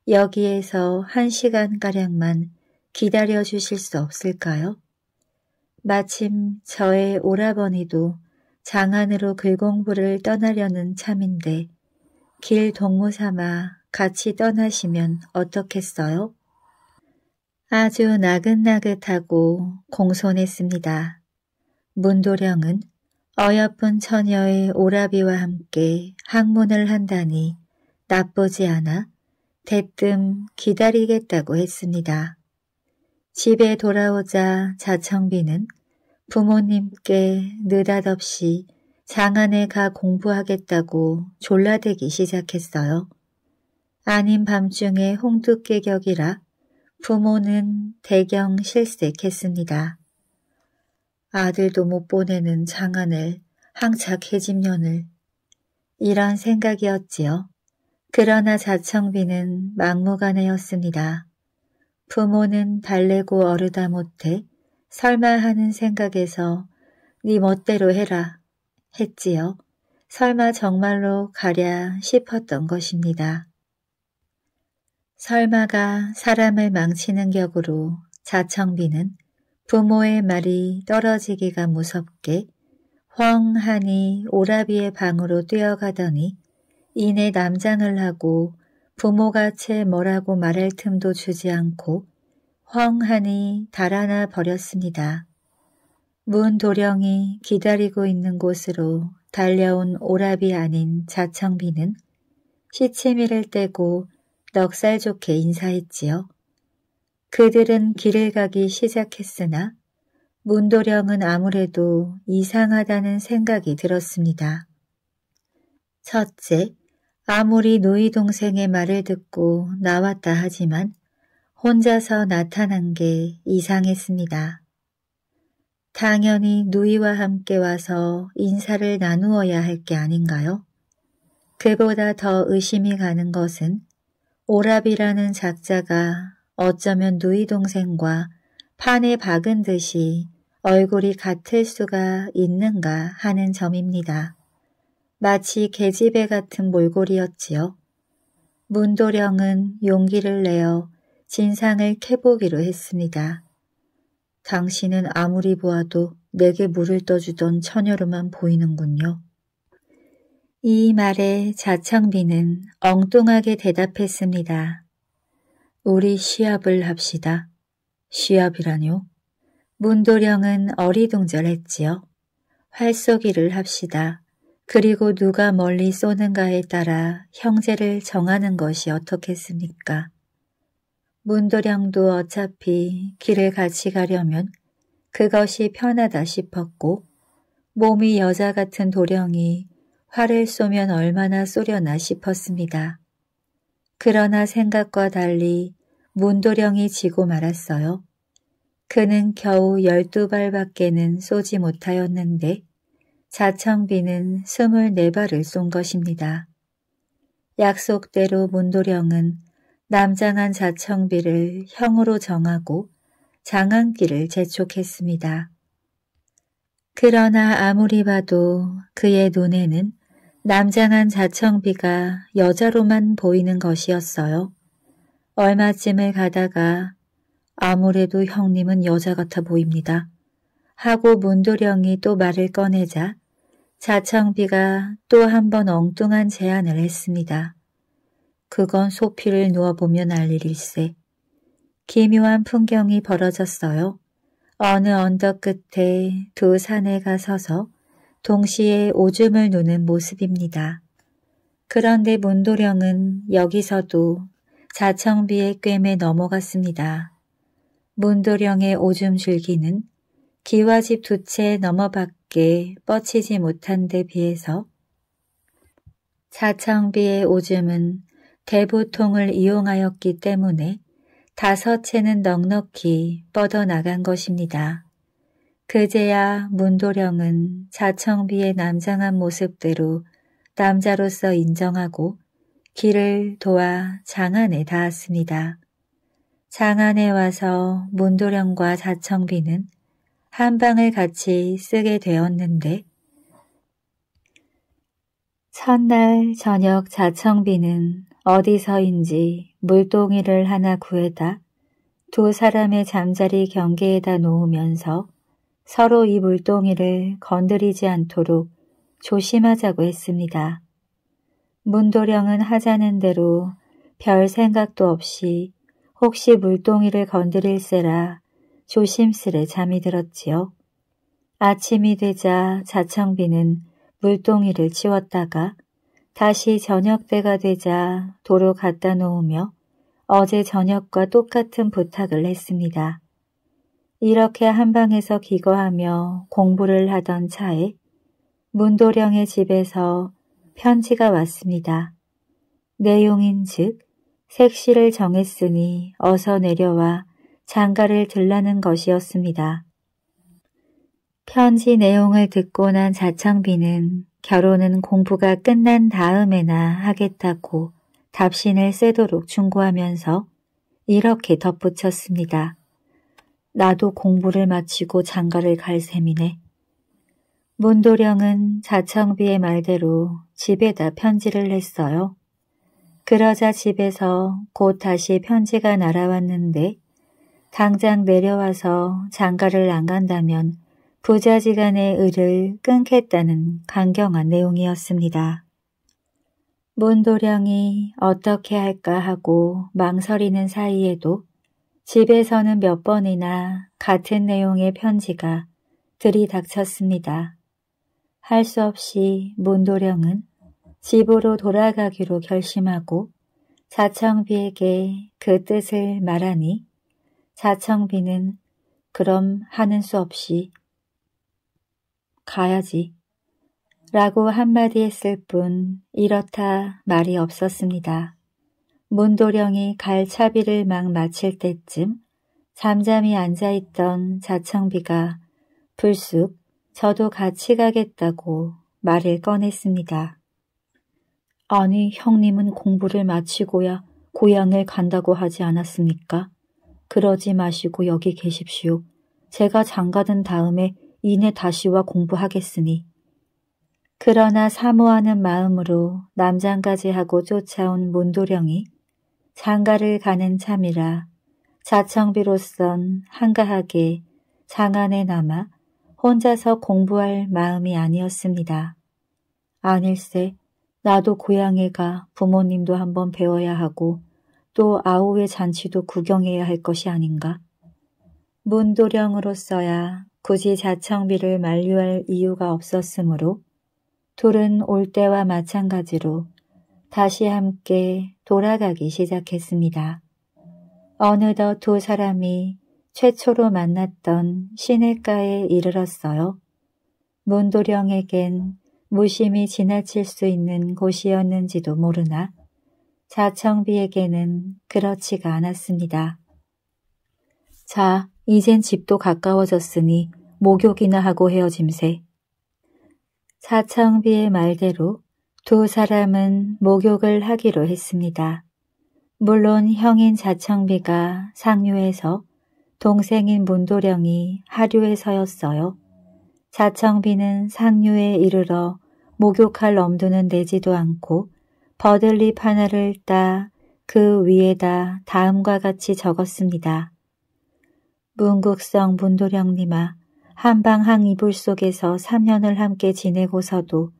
여기에서 한 시간가량만 기다려 주실 수 없을까요? 마침 저의 오라버니도 장안으로 글공부를 떠나려는 참인데 길 동무삼아 같이 떠나시면 어떻겠어요? 아주 나긋나긋하고 공손했습니다. 문도령은 어여쁜 처녀의 오라비와 함께 학문을 한다니 나쁘지 않아 대뜸 기다리겠다고 했습니다. 집에 돌아오자 자청비는 부모님께 느닷없이 장안에 가 공부하겠다고 졸라대기 시작했어요. 아닌 밤중에 홍두깨 격이라 부모는 대경 실색했습니다. 아들도 못 보내는 장안을 항착 해집년을 이런 생각이었지요. 그러나 자청비는 막무가내였습니다. 부모는 달래고 어르다 못해 설마 하는 생각에서 네 멋대로 해라 했지요. 설마 정말로 가랴 싶었던 것입니다. 설마가 사람을 망치는 격으로 자청비는 부모의 말이 떨어지기가 무섭게 황하니 오라비의 방으로 뛰어가더니 이내 남장을 하고 부모가 채 뭐라고 말할 틈도 주지 않고 황하니 달아나 버렸습니다. 문 도령이 기다리고 있는 곳으로 달려온 오라비 아닌 자청비는 시치미를 떼고 넉살 좋게 인사했지요. 그들은 길을 가기 시작했으나 문도령은 아무래도 이상하다는 생각이 들었습니다. 첫째, 아무리 노이 동생의 말을 듣고 나왔다 하지만 혼자서 나타난 게 이상했습니다. 당연히 누이와 함께 와서 인사를 나누어야 할 게 아닌가요? 그보다 더 의심이 가는 것은 오랍이라는 작자가 어쩌면 누이 동생과 판에 박은 듯이 얼굴이 같을 수가 있는가 하는 점입니다. 마치 계집애 같은 몰골이었지요. 문도령은 용기를 내어 진상을 캐보기로 했습니다. 당신은 아무리 보아도 내게 물을 떠주던 처녀로만 보이는군요. 이 말에 자창비는 엉뚱하게 대답했습니다. 우리 시합을 합시다. 시합이라뇨? 문도령은 어리둥절했지요. 활쏘기를 합시다. 그리고 누가 멀리 쏘는가에 따라 형제를 정하는 것이 어떻겠습니까? 문도령도 어차피 길을 같이 가려면 그것이 편하다 싶었고 몸이 여자 같은 도령이 화를 쏘면 얼마나 쏘려나 싶었습니다. 그러나 생각과 달리 문도령이 지고 말았어요. 그는 겨우 열두 발밖에는 쏘지 못하였는데 자청비는 스물네 발을 쏜 것입니다. 약속대로 문도령은 남장한 자청비를 형으로 정하고 장안길을 재촉했습니다. 그러나 아무리 봐도 그의 눈에는 남장한 자청비가 여자로만 보이는 것이었어요. 얼마쯤을 가다가 아무래도 형님은 여자 같아 보입니다. 하고 문도령이 또 말을 꺼내자 자청비가 또 한 번 엉뚱한 제안을 했습니다. 그건 소피를 누워보면 알 일일세. 기묘한 풍경이 벌어졌어요. 어느 언덕 끝에 두 사내가 서서 동시에 오줌을 누는 모습입니다. 그런데 문도령은 여기서도 자청비의 꿰매 넘어갔습니다. 문도령의 오줌 줄기는 기와집 두 채 넘어밖에 뻗치지 못한 데 비해서 자청비의 오줌은 대보통을 이용하였기 때문에 다섯 채는 넉넉히 뻗어나간 것입니다. 그제야 문도령은 자청비의 남장한 모습대로 남자로서 인정하고 길을 도와 장안에 닿았습니다. 장안에 와서 문도령과 자청비는 한 방을 같이 쓰게 되었는데 첫날 저녁 자청비는 어디서인지 물동이를 하나 구해다 두 사람의 잠자리 경계에다 놓으면서 서로 이 물동이를 건드리지 않도록 조심하자고 했습니다. 문도령은 하자는 대로 별 생각도 없이 혹시 물동이를 건드릴세라 조심스레 잠이 들었지요. 아침이 되자 자청비는 물동이를 치웠다가 다시 저녁 때가 되자 도로 갖다 놓으며 어제 저녁과 똑같은 부탁을 했습니다. 이렇게 한방에서 기거하며 공부를 하던 차에 문도령의 집에서 편지가 왔습니다. 내용인 즉 색시를 정했으니 어서 내려와 장가를 들라는 것이었습니다. 편지 내용을 듣고 난 자창비는 결혼은 공부가 끝난 다음에나 하겠다고 답신을 쐬도록 충고하면서 이렇게 덧붙였습니다. 나도 공부를 마치고 장가를 갈 셈이네. 문도령은 자청비의 말대로 집에다 편지를 했어요. 그러자 집에서 곧 다시 편지가 날아왔는데 당장 내려와서 장가를 안 간다면 부자지간의 을을 끊겠다는 강경한 내용이었습니다. 문도령이 어떻게 할까 하고 망설이는 사이에도 집에서는 몇 번이나 같은 내용의 편지가 들이닥쳤습니다. 할 수 없이 문도령은 집으로 돌아가기로 결심하고 자청비에게 그 뜻을 말하니 자청비는 그럼 하는 수 없이 가야지 라고 한마디 했을 뿐 이렇다 말이 없었습니다. 문도령이 갈차비를 막 마칠 때쯤 잠잠히 앉아있던 자청비가 불쑥 저도 같이 가겠다고 말을 꺼냈습니다. 아니 형님은 공부를 마치고야 고향을 간다고 하지 않았습니까? 그러지 마시고 여기 계십시오. 제가 장가든 다음에 이내 다시와 공부하겠으니. 그러나 사모하는 마음으로 남장까지 하고 쫓아온 문도령이 장가를 가는 참이라 자청비로선 한가하게 장안에 남아 혼자서 공부할 마음이 아니었습니다. 아닐세 나도 고향에 가 부모님도 한번 배워야 하고 또 아우의 잔치도 구경해야 할 것이 아닌가. 문도령으로서야 굳이 자청비를 만류할 이유가 없었으므로 둘은 올 때와 마찬가지로 다시 함께 돌아가기 시작했습니다. 어느덧 두 사람이 최초로 만났던 시내가에 이르렀어요. 문도령에겐 무심히 지나칠 수 있는 곳이었는지도 모르나 자청비에게는 그렇지가 않았습니다. 자, 이젠 집도 가까워졌으니 목욕이나 하고 헤어짐세. 자청비의 말대로 두 사람은 목욕을 하기로 했습니다. 물론 형인 자청비가 상류에서 동생인 문도령이 하류에서였어요. 자청비는 상류에 이르러 목욕할 엄두는 내지도 않고 버들립 하나를 따 그 위에다 다음과 같이 적었습니다. 문국성 문도령님아 한방항 이불 속에서 3년을 함께 지내고서도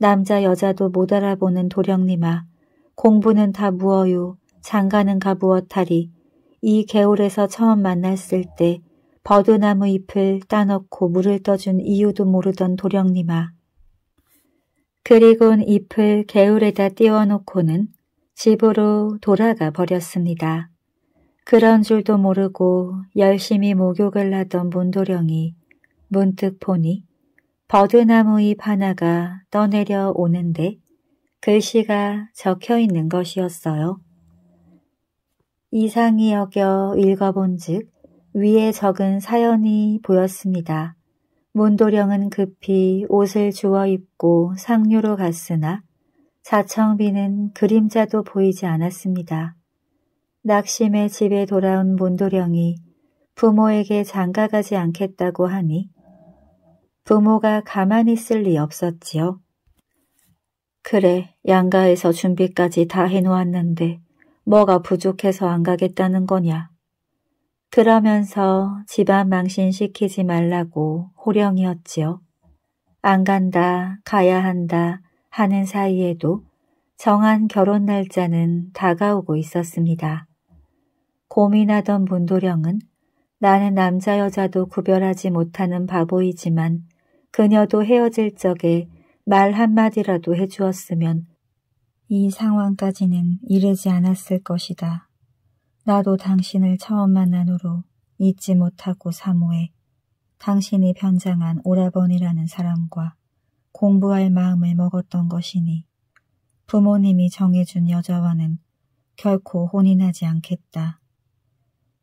남자 여자도 못 알아보는 도령님아 공부는 다무어요 장가는 가무엇하리 이 개울에서 처음 만났을 때 버드나무 잎을 따놓고 물을 떠준 이유도 모르던 도령님아 그리곤 잎을 개울에다 띄워놓고는 집으로 돌아가 버렸습니다. 그런 줄도 모르고 열심히 목욕을 하던 문도령이 문득 보니 버드나무잎 하나가 떠내려 오는데 글씨가 적혀 있는 것이었어요. 이상이 여겨 읽어본 즉 위에 적은 사연이 보였습니다. 문도령은 급히 옷을 주워 입고 상류로 갔으나 자청비는 그림자도 보이지 않았습니다. 낙심의 집에 돌아온 문도령이 부모에게 장가가지 않겠다고 하니 부모가 가만히 있을 리 없었지요. 그래, 양가에서 준비까지 다 해놓았는데 뭐가 부족해서 안 가겠다는 거냐. 그러면서 집안 망신시키지 말라고 호령이었지요. 안 간다, 가야 한다 하는 사이에도 정한 결혼 날짜는 다가오고 있었습니다. 고민하던 문도령은 나는 남자 여자도 구별하지 못하는 바보이지만 그녀도 헤어질 적에 말 한마디라도 해주었으면 이 상황까지는 이르지 않았을 것이다. 나도 당신을 처음 만난 후로 잊지 못하고 사모해 당신이 변장한 오라버니라는 사람과 공부할 마음을 먹었던 것이니 부모님이 정해준 여자와는 결코 혼인하지 않겠다.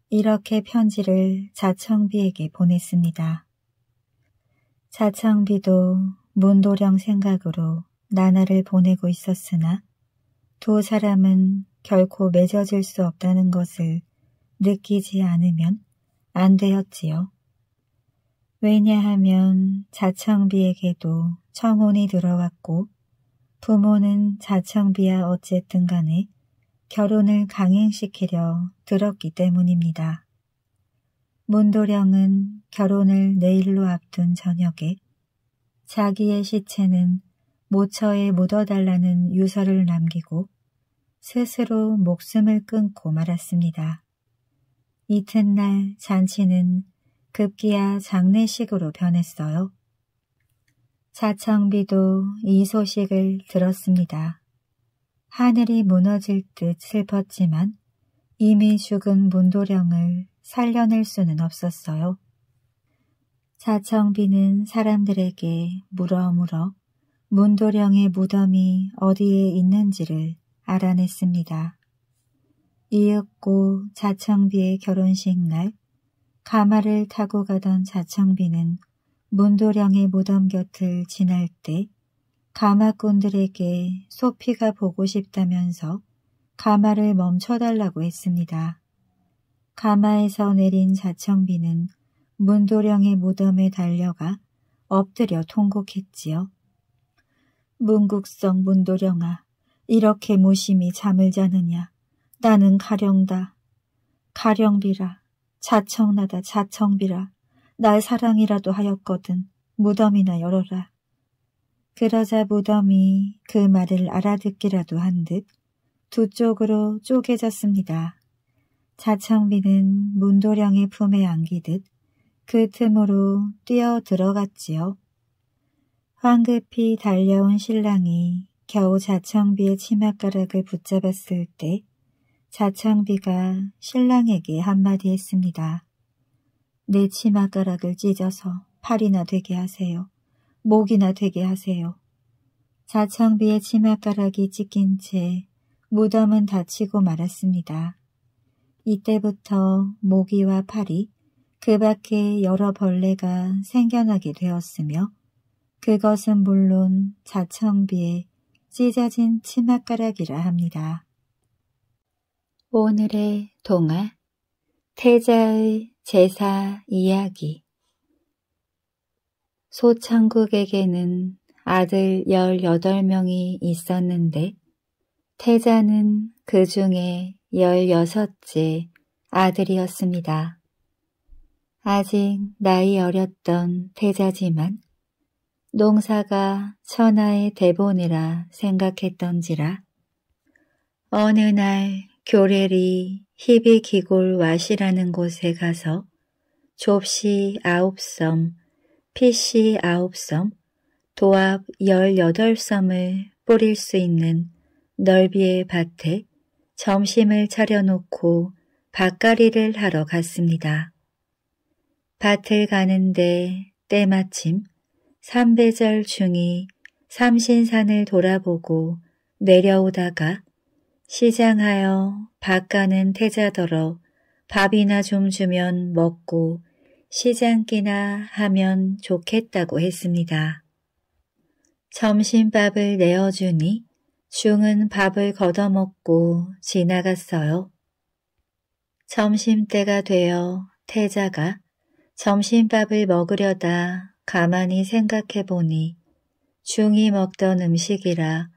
이렇게 편지를 자청비에게 보냈습니다. 자창비도 문도령 생각으로 나날을 보내고 있었으나 두 사람은 결코 맺어질 수 없다는 것을 느끼지 않으면 안 되었지요. 왜냐하면 자창비에게도 청혼이 들어왔고 부모는 자창비와 어쨌든 간에 결혼을 강행시키려 들었기 때문입니다. 문도령은 결혼을 내일로 앞둔 저녁에 자기의 시체는 모처에 묻어달라는 유서를 남기고 스스로 목숨을 끊고 말았습니다. 이튿날 잔치는 급기야 장례식으로 변했어요. 자청비도이 소식을 들었습니다. 하늘이 무너질 듯 슬펐지만 이미 죽은 문도령을 살려낼 수는 없었어요. 자청비는 사람들에게 물어물어 문도령의 무덤이 어디에 있는지를 알아냈습니다. 이윽고 자청비의 결혼식 날 가마를 타고 가던 자청비는 문도령의 무덤 곁을 지날 때 가마꾼들에게 소피가 보고 싶다면서 가마를 멈춰달라고 했습니다. 가마에서 내린 자청비는 문도령의 무덤에 달려가 엎드려 통곡했지요. 문국성 문도령아 이렇게 무심히 잠을 자느냐 나는 가령다 가령비라 자청나다 자청비라 날 사랑이라도 하였거든 무덤이나 열어라. 그러자 무덤이 그 말을 알아듣기라도 한 듯 두 쪽으로 쪼개졌습니다. 자청비는 문도령의 품에 안기듯 그 틈으로 뛰어 들어갔지요. 황급히 달려온 신랑이 겨우 자청비의 치맛가락을 붙잡았을 때 자청비가 신랑에게 한마디 했습니다. 내 치맛가락을 찢어서 팔이나 되게 하세요. 목이나 되게 하세요. 자청비의 치맛가락이 찢긴 채 무덤은 다치고 말았습니다. 이때부터 모기와 파리, 그 밖에 여러 벌레가 생겨나게 되었으며 그것은 물론 자청비에 찢어진 치맛가락이라 합니다. 오늘의 동화 태자의 제사 이야기 소천국에게는 아들 18명이 있었는데 태자는 그 중에 열여섯째 아들이었습니다. 아직 나이 어렸던 태자지만 농사가 천하의 대본이라 생각했던지라 어느 날교례리 히비기골 와시라는 곳에 가서 좁시 아홉 섬, 피시 아홉 섬, 도합 열여덟 섬을 뿌릴 수 있는 넓이의 밭에 점심을 차려놓고 밭갈이를 하러 갔습니다. 밭을 가는데 때마침 삼배절 중이 삼신산을 돌아보고 내려오다가 시장하여 밭가는 태자더러 밥이나 좀 주면 먹고 시장기나 하면 좋겠다고 했습니다. 점심밥을 내어주니 슝은 밥을 걷어먹고 지나갔어요. 점심때가 되어 태자가 점심밥을 먹으려다 가만히 생각해보니 중이 먹던 음식이라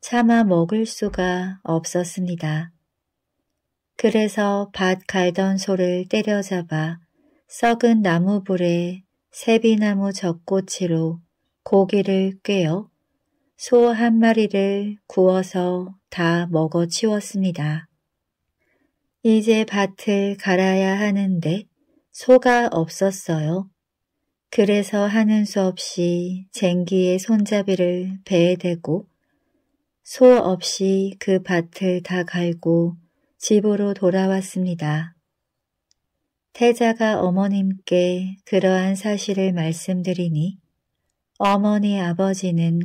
차마 먹을 수가 없었습니다. 그래서 밭 갈던 소를 때려잡아 썩은 나무불에 세비나무 젖꼬치로 고기를 꿰어 소한 마리를 구워서 다 먹어 치웠습니다. 이제 밭을 갈아야 하는데 소가 없었어요. 그래서 하는 수 없이 쟁기의 손잡이를 배에 대고 소 없이 그 밭을 다 갈고 집으로 돌아왔습니다. 태자가 어머님께 그러한 사실을 말씀드리니 어머니 아버지는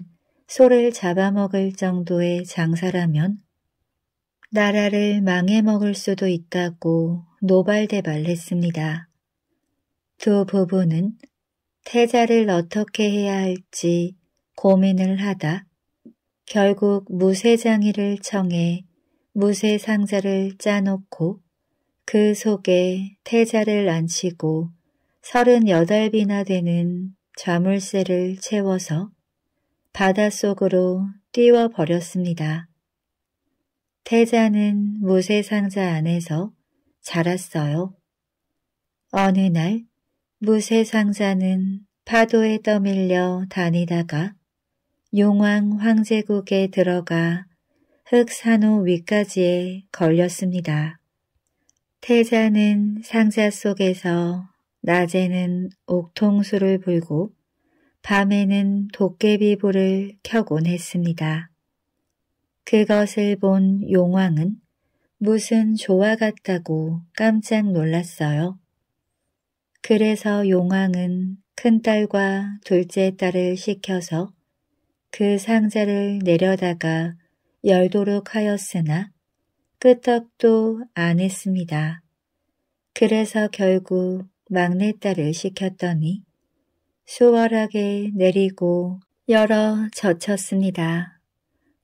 소를 잡아먹을 정도의 장사라면 나라를 망해먹을 수도 있다고 노발대발 했습니다. 두 부부는 태자를 어떻게 해야 할지 고민을 하다 결국 무쇠장이를 청해 무쇠상자를 짜놓고 그 속에 태자를 앉히고 3 8여비나 되는 자물쇠를 채워서 바닷속으로 띄워버렸습니다. 태자는 무쇠상자 안에서 자랐어요. 어느 날 무쇠상자는 파도에 떠밀려 다니다가 용왕 황제국에 들어가 흑산호 위까지에 걸렸습니다. 태자는 상자 속에서 낮에는 옥통수를 불고 밤에는 도깨비불을 켜곤 했습니다. 그것을 본 용왕은 무슨 조화 같다고 깜짝 놀랐어요. 그래서 용왕은 큰딸과 둘째 딸을 시켜서 그 상자를 내려다가 열도록 하였으나 끄떡도 안 했습니다. 그래서 결국 막내딸을 시켰더니 수월하게 내리고 열어 젖혔습니다.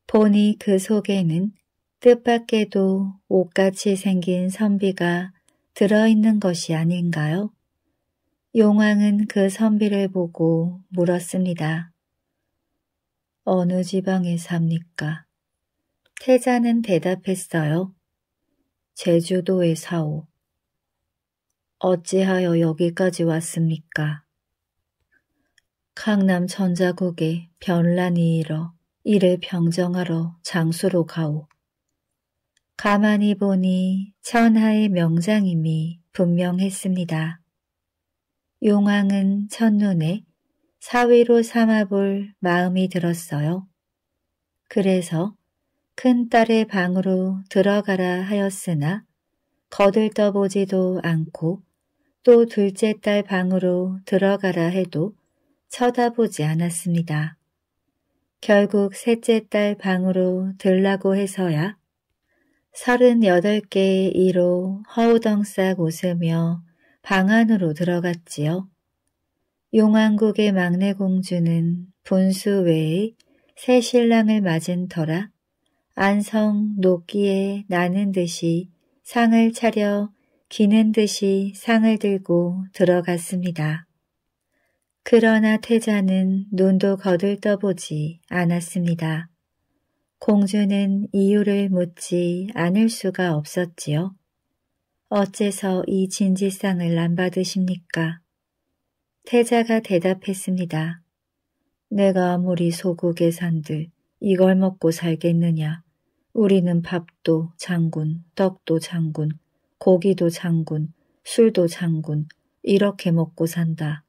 보니 그 속에는 뜻밖에도 옷같이 생긴 선비가 들어있는 것이 아닌가요? 용왕은 그 선비를 보고 물었습니다. 어느 지방에 삽니까? 태자는 대답했어요. 제주도에 사오. 어찌하여 여기까지 왔습니까? 강남 전자국에 변란이 일어 이를 병정하러 장수로 가오. 가만히 보니 천하의 명장임이 분명했습니다. 용왕은 첫눈에 사위로 삼아볼 마음이 들었어요. 그래서 큰딸의 방으로 들어가라 하였으나 거들떠보지도 않고 또 둘째 딸 방으로 들어가라 해도 쳐다보지 않았습니다. 결국 셋째 딸 방으로 들라고 해서야 38개의 이로 허우덩싹 웃으며 방 안으로 들어갔지요. 용왕국의 막내 공주는 분수 외에 새 신랑을 맞은 터라 안성 녹기에 나는 듯이 상을 차려 기는 듯이 상을 들고 들어갔습니다. 그러나 태자는 눈도 거들떠보지 않았습니다. 공주는 이유를 묻지 않을 수가 없었지요. 어째서 이 진지상을 남받으십니까? 태자가 대답했습니다. 내가 아무리 소국의 산들 이걸 먹고 살겠느냐. 우리는 밥도 장군, 떡도 장군, 고기도 장군, 술도 장군 이렇게 먹고 산다.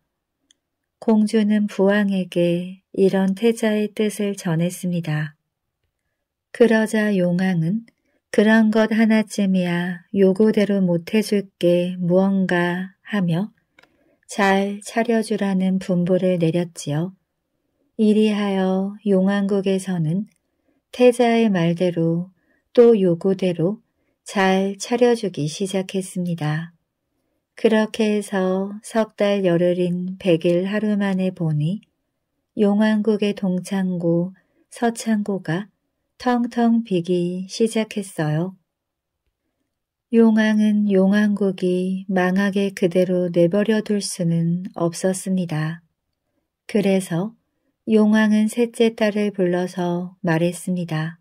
공주는 부왕에게 이런 태자의 뜻을 전했습니다. 그러자 용왕은 그런 것 하나쯤이야 요구대로 못해줄게 무언가 하며 잘 차려주라는 분부를 내렸지요. 이리하여 용왕국에서는 태자의 말대로 또 요구대로 잘 차려주기 시작했습니다. 그렇게 해서 석 달 열흘인 백일 하루 만에 보니 용왕국의 동창고, 서창고가 텅텅 비기 시작했어요. 용왕은 용왕국이 망하게 그대로 내버려 둘 수는 없었습니다. 그래서 용왕은 셋째 딸을 불러서 말했습니다.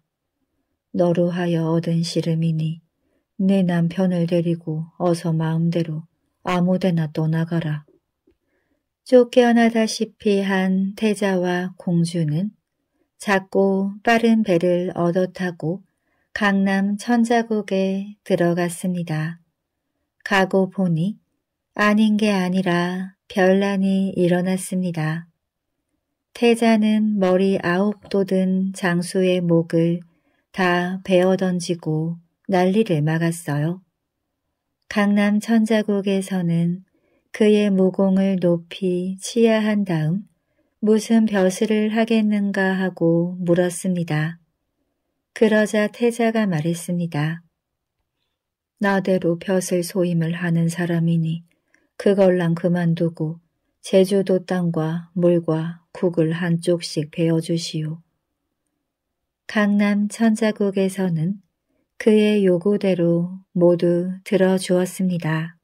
너로 하여 얻은 시름이니 내 남편을 데리고 어서 마음대로 아무데나 떠나가라. 쫓겨나다시피 한 태자와 공주는 작고 빠른 배를 얻어 타고 강남 천자국에 들어갔습니다. 가고 보니 아닌 게 아니라 별난이 일어났습니다. 태자는 머리 아홉 도든 장수의 목을 다 베어 던지고 난리를 막았어요. 강남 천자국에서는 그의 무공을 높이 치하한 다음 무슨 벼슬을 하겠는가 하고 물었습니다. 그러자 태자가 말했습니다. 나대로 벼슬 소임을 하는 사람이니 그걸랑 그만두고 제주도 땅과 물과 국을 한쪽씩 베어주시오. 강남 천자국에서는 그의 요구대로 모두 들어주었습니다.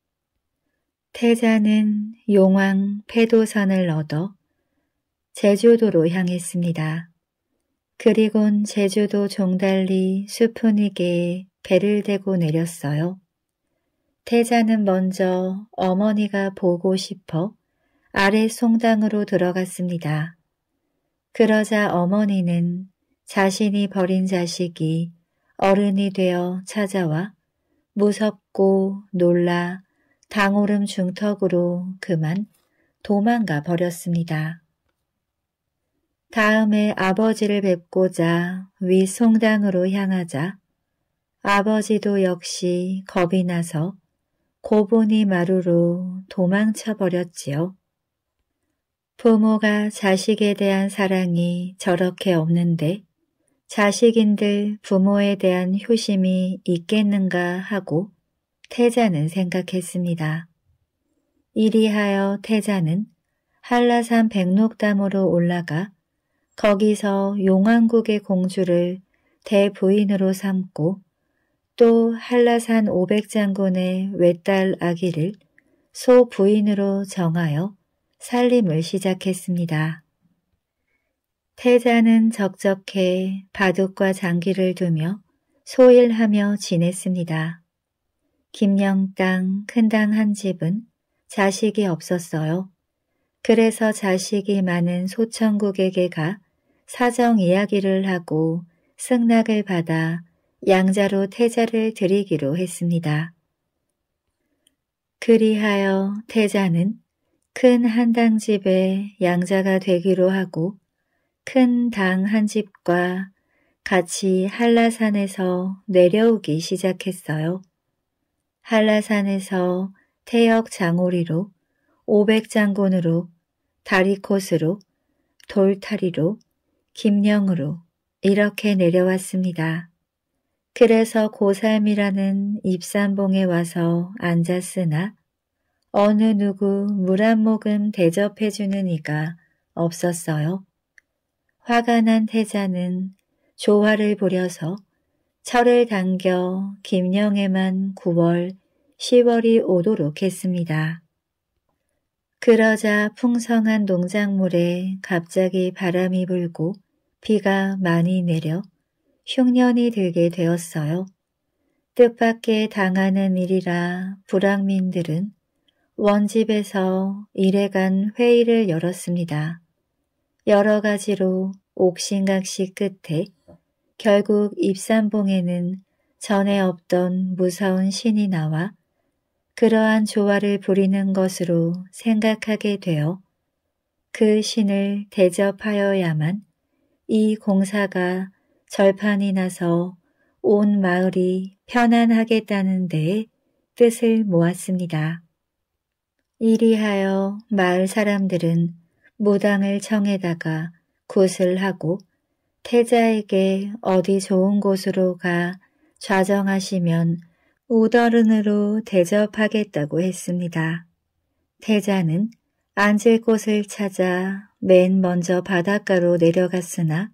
태자는 용왕 패도선을 얻어 제주도로 향했습니다. 그리곤 제주도 종달리 수푼이게에 배를 대고 내렸어요. 태자는 먼저 어머니가 보고 싶어 아래 송당으로 들어갔습니다. 그러자 어머니는 자신이 버린 자식이 어른이 되어 찾아와 무섭고 놀라 당오름 중턱으로 그만 도망가 버렸습니다. 다음에 아버지를 뵙고자 위송당으로 향하자 아버지도 역시 겁이 나서 고분이 마루로 도망쳐 버렸지요. 부모가 자식에 대한 사랑이 저렇게 없는데 자식인들 부모에 대한 효심이 있겠는가 하고 태자는 생각했습니다. 이리하여 태자는 한라산 백록담으로 올라가 거기서 용왕국의 공주를 대부인으로 삼고 또 한라산 오백장군의 외딸 아기를 소부인으로 정하여 살림을 시작했습니다. 태자는 적적해 바둑과 장기를 두며 소일하며 지냈습니다. 김영 땅, 큰당한 집은 자식이 없었어요. 그래서 자식이 많은 소천국에게 가 사정 이야기를 하고 승낙을 받아 양자로 태자를 드리기로 했습니다. 그리하여 태자는 큰 한당집에 양자가 되기로 하고 큰당한 집과 같이 한라산에서 내려오기 시작했어요. 한라산에서 태역 장오리로, 오백장군으로, 다리콧으로, 돌타리로, 김령으로 이렇게 내려왔습니다. 그래서 고삼이라는 입산봉에 와서 앉았으나 어느 누구 물 한 모금 대접해주는 이가 없었어요. 화가 난 태자는 조화를 부려서 철을 당겨 김영에만 9월, 10월이 오도록 했습니다. 그러자 풍성한 농작물에 갑자기 바람이 불고 비가 많이 내려 흉년이 들게 되었어요. 뜻밖의 당하는 일이라 불황민들은 원집에서 일해간 회의를 열었습니다. 여러 가지로 옥신각시 끝에 결국 입산봉에는 전에 없던 무서운 신이 나와 그러한 조화를 부리는 것으로 생각하게 되어 그 신을 대접하여야만 이 공사가 절판이 나서 온 마을이 편안하겠다는 데에 뜻을 모았습니다. 이리하여 마을 사람들은 무당을 청에다가 굿을 하고 태자에게 어디 좋은 곳으로 가 좌정하시면 오더른으로 대접하겠다고 했습니다. 태자는 앉을 곳을 찾아 맨 먼저 바닷가로 내려갔으나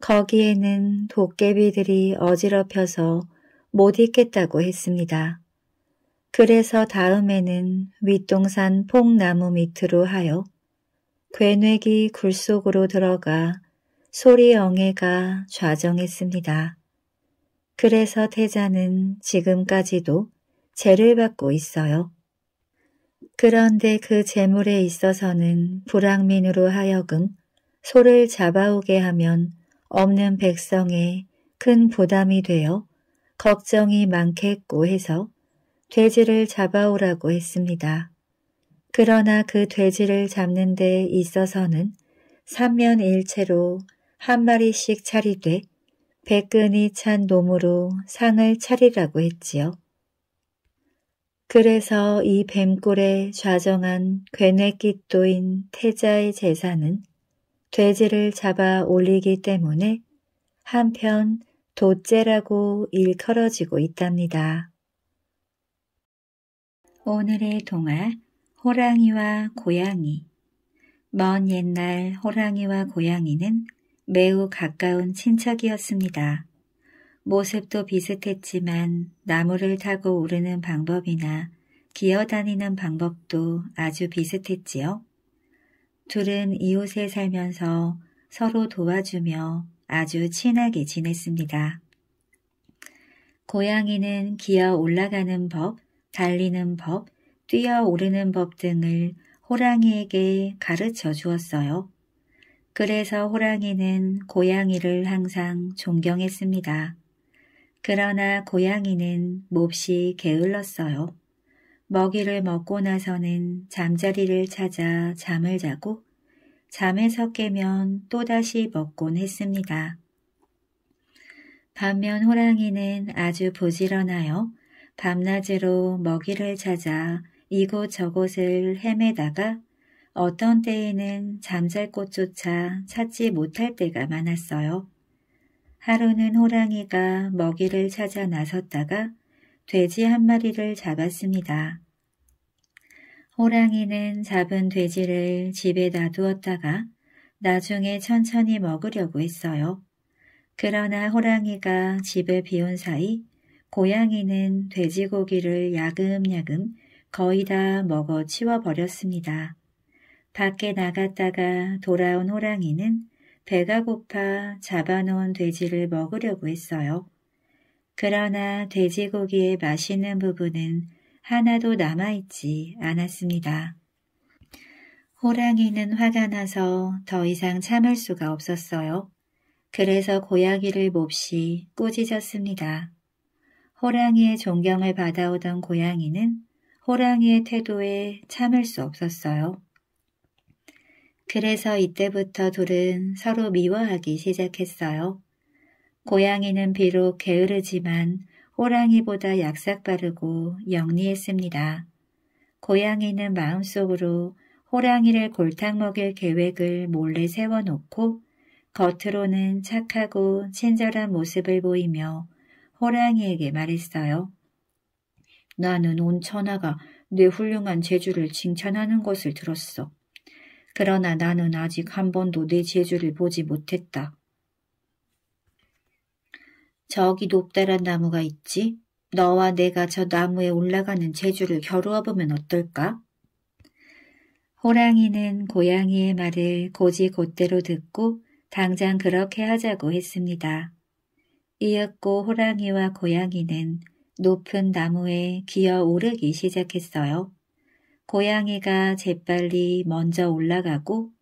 거기에는 도깨비들이 어지럽혀서 못 있겠다고 했습니다. 그래서 다음에는 윗동산 폭나무 밑으로 하여 괴뇌기 굴속으로 들어가 소리 영해가 좌정했습니다. 그래서 태자는 지금까지도 죄를 받고 있어요. 그런데 그 재물에 있어서는 불황민으로 하여금 소를 잡아오게 하면 없는 백성에 큰 부담이 되어 걱정이 많겠고 해서 돼지를 잡아오라고 했습니다. 그러나 그 돼지를 잡는 데 있어서는 삼면일체로 한 마리씩 차리되 백근이 찬 놈으로 상을 차리라고 했지요. 그래서 이 뱀골에 좌정한 괴뇌끼또인 태자의 제사는 돼지를 잡아 올리기 때문에 한편 도째라고 일컬어지고 있답니다. 오늘의 동화 호랑이와 고양이 먼 옛날 호랑이와 고양이는 매우 가까운 친척이었습니다. 모습도 비슷했지만 나무를 타고 오르는 방법이나 기어다니는 방법도 아주 비슷했지요. 둘은 이웃에 살면서 서로 도와주며 아주 친하게 지냈습니다. 고양이는 기어 올라가는 법, 달리는 법, 뛰어오르는 법 등을 호랑이에게 가르쳐 주었어요. 그래서 호랑이는 고양이를 항상 존경했습니다. 그러나 고양이는 몹시 게을렀어요. 먹이를 먹고 나서는 잠자리를 찾아 잠을 자고 잠에서 깨면 또다시 먹곤 했습니다. 반면 호랑이는 아주 부지런하여 밤낮으로 먹이를 찾아 이곳저곳을 헤매다가 어떤 때에는 잠잘 곳조차 찾지 못할 때가 많았어요. 하루는 호랑이가 먹이를 찾아 나섰다가 돼지 한 마리를 잡았습니다. 호랑이는 잡은 돼지를 집에 놔두었다가 나중에 천천히 먹으려고 했어요. 그러나 호랑이가 집에 비운 사이 고양이는 돼지고기를 야금야금 거의 다 먹어 치워버렸습니다. 밖에 나갔다가 돌아온 호랑이는 배가 고파 잡아놓은 돼지를 먹으려고 했어요. 그러나 돼지고기의 맛있는 부분은 하나도 남아있지 않았습니다. 호랑이는 화가 나서 더 이상 참을 수가 없었어요. 그래서 고양이를 몹시 꾸짖었습니다. 호랑이의 존경을 받아오던 고양이는 호랑이의 태도에 참을 수 없었어요. 그래서 이때부터 둘은 서로 미워하기 시작했어요. 고양이는 비록 게으르지만 호랑이보다 약삭빠르고 영리했습니다. 고양이는 마음속으로 호랑이를 골탕 먹일 계획을 몰래 세워놓고 겉으로는 착하고 친절한 모습을 보이며 호랑이에게 말했어요. 나는 온 천하가 내 훌륭한 재주를 칭찬하는 것을 들었어. 그러나 나는 아직 한 번도 내 재주를 보지 못했다. 저기 높다란 나무가 있지? 너와 내가 저 나무에 올라가는 재주를 겨루어 보면 어떨까? 호랑이는 고양이의 말을 고지곧대로 듣고 당장 그렇게 하자고 했습니다. 이윽고 호랑이와 고양이는 높은 나무에 기어 오르기 시작했어요. 고양이가 재빨리 먼저 올라가고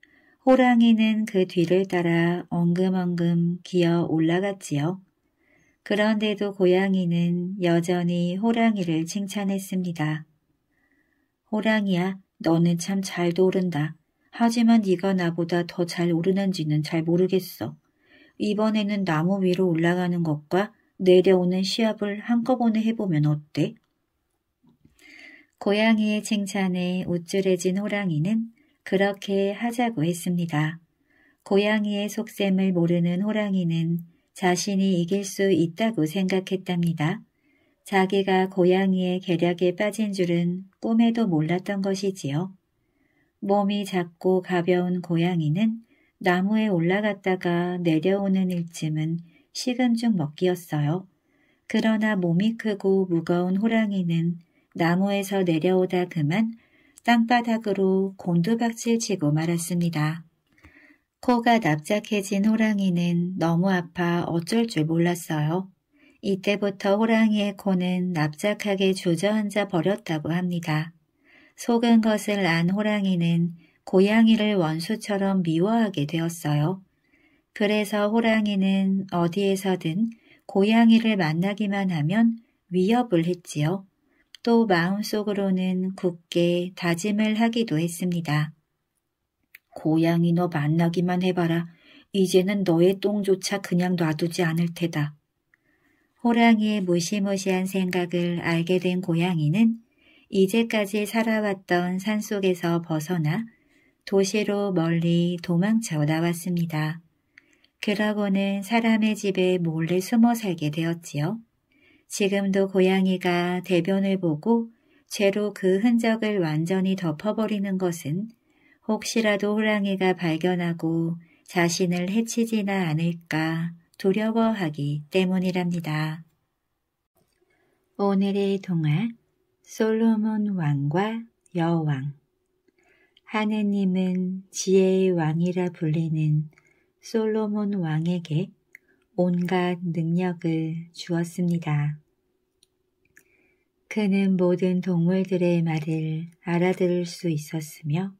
호랑이는 그 뒤를 따라 엉금엉금 기어 올라갔지요. 그런데도 고양이는 여전히 호랑이를 칭찬했습니다. 호랑이야, 너는 참 잘 도른다. 하지만 네가 나보다 더 잘 오르는지는 잘 모르겠어. 이번에는 나무 위로 올라가는 것과 내려오는 시합을 한꺼번에 해보면 어때? 고양이의 칭찬에 우쭐해진 호랑이는 그렇게 하자고 했습니다. 고양이의 속셈을 모르는 호랑이는 자신이 이길 수 있다고 생각했답니다. 자기가 고양이의 계략에 빠진 줄은 꿈에도 몰랐던 것이지요. 몸이 작고 가벼운 고양이는 나무에 올라갔다가 내려오는 일쯤은 식은 죽 먹기였어요. 그러나 몸이 크고 무거운 호랑이는 나무에서 내려오다 그만 땅바닥으로 곤두박질 치고 말았습니다. 코가 납작해진 호랑이는 너무 아파 어쩔 줄 몰랐어요. 이때부터 호랑이의 코는 납작하게 주저앉아 버렸다고 합니다. 속은 것을 안 호랑이는 고양이를 원수처럼 미워하게 되었어요. 그래서 호랑이는 어디에서든 고양이를 만나기만 하면 위협을 했지요. 또 마음속으로는 굳게 다짐을 하기도 했습니다. 고양이 너 만나기만 해봐라. 이제는 너의 똥조차 그냥 놔두지 않을 테다. 호랑이의 무시무시한 생각을 알게 된 고양이는 이제까지 살아왔던 산속에서 벗어나 도시로 멀리 도망쳐 나왔습니다. 그러고는 사람의 집에 몰래 숨어 살게 되었지요. 지금도 고양이가 대변을 보고 죄로 그 흔적을 완전히 덮어버리는 것은 혹시라도 호랑이가 발견하고 자신을 해치지나 않을까 두려워하기 때문이랍니다. 오늘의 동화 솔로몬 왕과 여왕 하느님은 지혜의 왕이라 불리는 솔로몬 왕에게 온갖 능력을 주었습니다. 그는 모든 동물들의 말을 알아들을 수 있었으며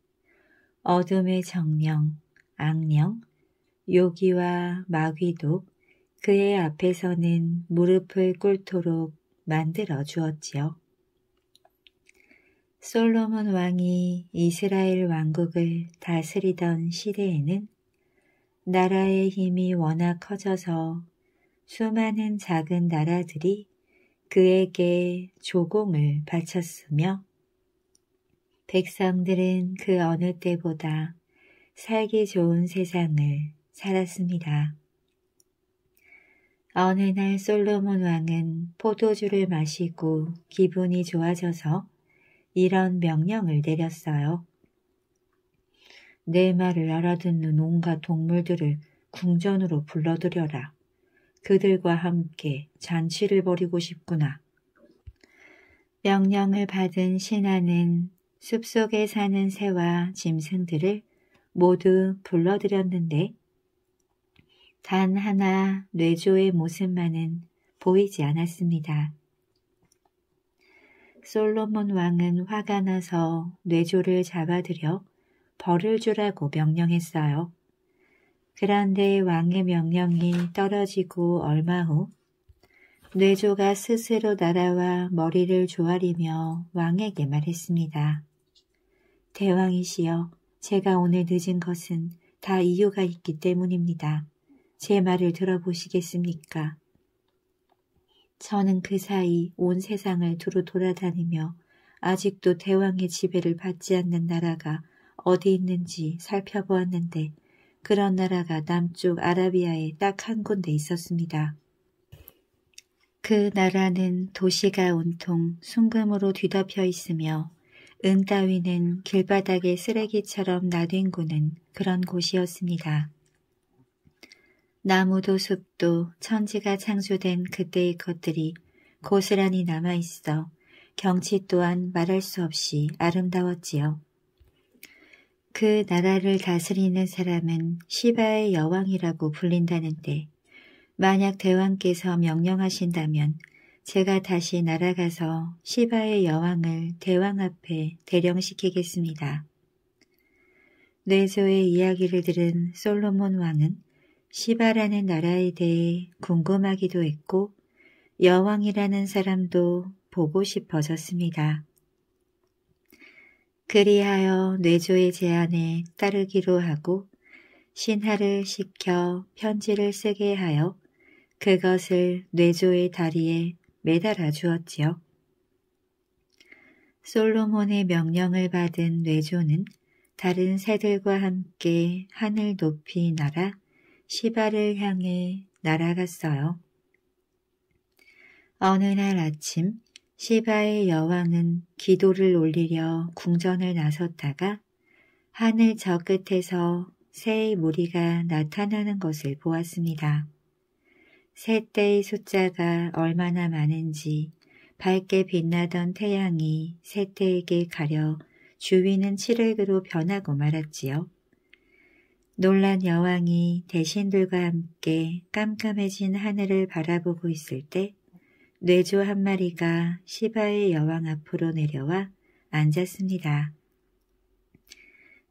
어둠의 정령, 악령, 요기와 마귀도 그의 앞에서는 무릎을 꿇도록 만들어 주었지요. 솔로몬 왕이 이스라엘 왕국을 다스리던 시대에는 나라의 힘이 워낙 커져서 수많은 작은 나라들이 그에게 조공을 바쳤으며 백성들은 그 어느 때보다 살기 좋은 세상을 살았습니다. 어느 날 솔로몬 왕은 포도주를 마시고 기분이 좋아져서 이런 명령을 내렸어요. 내 말을 알아듣는 온갖 동물들을 궁전으로 불러들여라. 그들과 함께 잔치를 벌이고 싶구나. 명령을 받은 신하는 숲속에 사는 새와 짐승들을 모두 불러들였는데 단 하나 뇌조의 모습만은 보이지 않았습니다. 솔로몬 왕은 화가 나서 뇌조를 잡아들여 벌을 주라고 명령했어요. 그런데 왕의 명령이 떨어지고 얼마 후 뇌조가 스스로 날아와 머리를 조아리며 왕에게 말했습니다. 대왕이시여, 제가 오늘 늦은 것은 다 이유가 있기 때문입니다. 제 말을 들어보시겠습니까? 저는 그 사이 온 세상을 두루 돌아다니며 아직도 대왕의 지배를 받지 않는 나라가 어디 있는지 살펴보았는데 그런 나라가 남쪽 아라비아에 딱 한 군데 있었습니다. 그 나라는 도시가 온통 순금으로 뒤덮여 있으며 은 따위는 길바닥에 쓰레기처럼 나뒹구는 그런 곳이었습니다. 나무도 숲도 천지가 창조된 그때의 것들이 고스란히 남아있어 경치 또한 말할 수 없이 아름다웠지요. 그 나라를 다스리는 사람은 시바의 여왕이라고 불린다는데 만약 대왕께서 명령하신다면 제가 다시 날아가서 시바의 여왕을 대왕 앞에 대령시키겠습니다. 뇌조의 이야기를 들은 솔로몬 왕은 시바라는 나라에 대해 궁금하기도 했고 여왕이라는 사람도 보고 싶어졌습니다. 그리하여 뇌조의 제안에 따르기로 하고 신하를 시켜 편지를 쓰게 하여 그것을 뇌조의 다리에 매달아 주었지요. 솔로몬의 명령을 받은 뇌조는 다른 새들과 함께 하늘 높이 날아 시바를 향해 날아갔어요. 어느 날 아침 시바의 여왕은 기도를 올리려 궁전을 나섰다가 하늘 저 끝에서 새의 무리가 나타나는 것을 보았습니다. 새 때의 숫자가 얼마나 많은지 밝게 빛나던 태양이 새 때에게 가려 주위는 칠흑으로 변하고 말았지요. 놀란 여왕이 대신들과 함께 깜깜해진 하늘을 바라보고 있을 때 뇌조 한 마리가 시바의 여왕 앞으로 내려와 앉았습니다.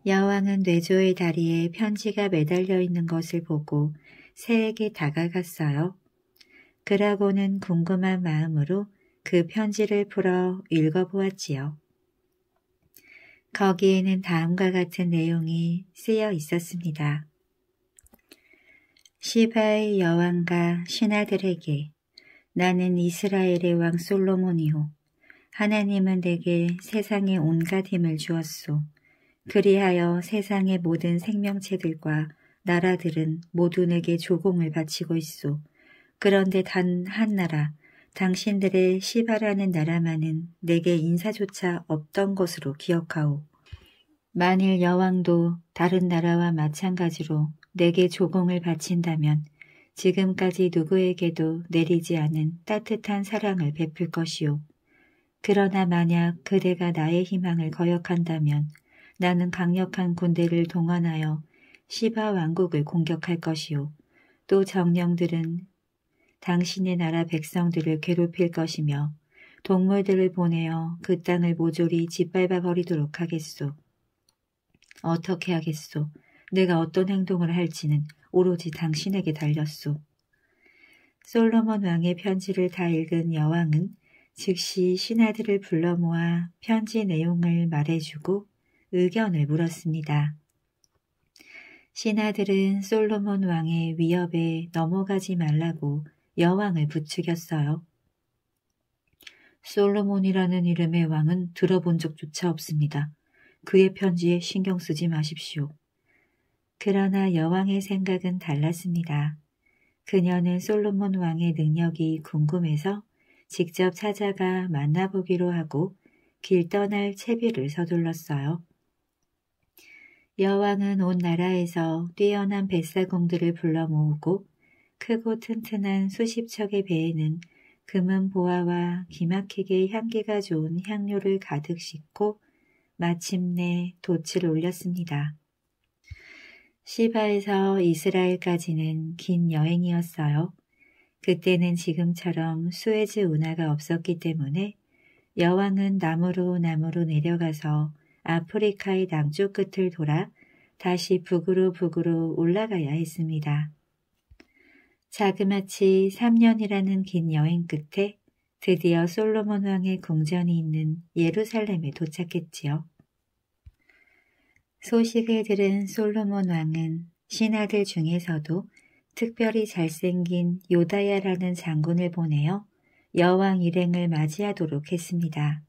여왕은 뇌조의 다리에 편지가 매달려 있는 것을 보고 새에게 다가갔어요. 그라고는 궁금한 마음으로 그 편지를 풀어 읽어보았지요. 거기에는 다음과 같은 내용이 쓰여 있었습니다. 시바의 여왕과 신하들에게 나는 이스라엘의 왕솔로몬이오 하나님은 내게 세상의 온갖 힘을 주었소. 그리하여 세상의 모든 생명체들과 나라들은 모두 내게 조공을 바치고 있소. 그런데 단 한 나라, 당신들의 시바라는 나라만은 내게 인사조차 없던 것으로 기억하오. 만일 여왕도 다른 나라와 마찬가지로 내게 조공을 바친다면 지금까지 누구에게도 내리지 않은 따뜻한 사랑을 베풀 것이오 그러나 만약 그대가 나의 희망을 거역한다면 나는 강력한 군대를 동원하여 시바 왕국을 공격할 것이오또 정령들은 당신의 나라 백성들을 괴롭힐 것이며 동물들을 보내어 그 땅을 모조리 짓밟아 버리도록 하겠소. 어떻게 하겠소? 내가 어떤 행동을 할지는 오로지 당신에게 달렸소. 솔로몬 왕의 편지를 다 읽은 여왕은 즉시 신하들을 불러 모아 편지 내용을 말해주고 의견을 물었습니다. 신하들은 솔로몬 왕의 위협에 넘어가지 말라고 여왕을 부추겼어요. 솔로몬이라는 이름의 왕은 들어본 적조차 없습니다. 그의 편지에 신경 쓰지 마십시오. 그러나 여왕의 생각은 달랐습니다. 그녀는 솔로몬 왕의 능력이 궁금해서 직접 찾아가 만나보기로 하고 길 떠날 채비를 서둘렀어요. 여왕은 온 나라에서 뛰어난 뱃사공들을 불러 모으고 크고 튼튼한 수십 척의 배에는 금은 보아와 기막히게 향기가 좋은 향료를 가득 싣고 마침내 돛을 올렸습니다. 시바에서 이스라엘까지는 긴 여행이었어요. 그때는 지금처럼 수에즈 운하가 없었기 때문에 여왕은 남으로 남으로 내려가서 아프리카의 남쪽 끝을 돌아 다시 북으로 북으로 올라가야 했습니다. 자그마치 3년이라는 긴 여행 끝에 드디어 솔로몬 왕의 궁전이 있는 예루살렘에 도착했지요. 소식을 들은 솔로몬 왕은 신하들 중에서도 특별히 잘생긴 요다야라는 장군을 보내어 여왕 일행을 맞이하도록 했습니다.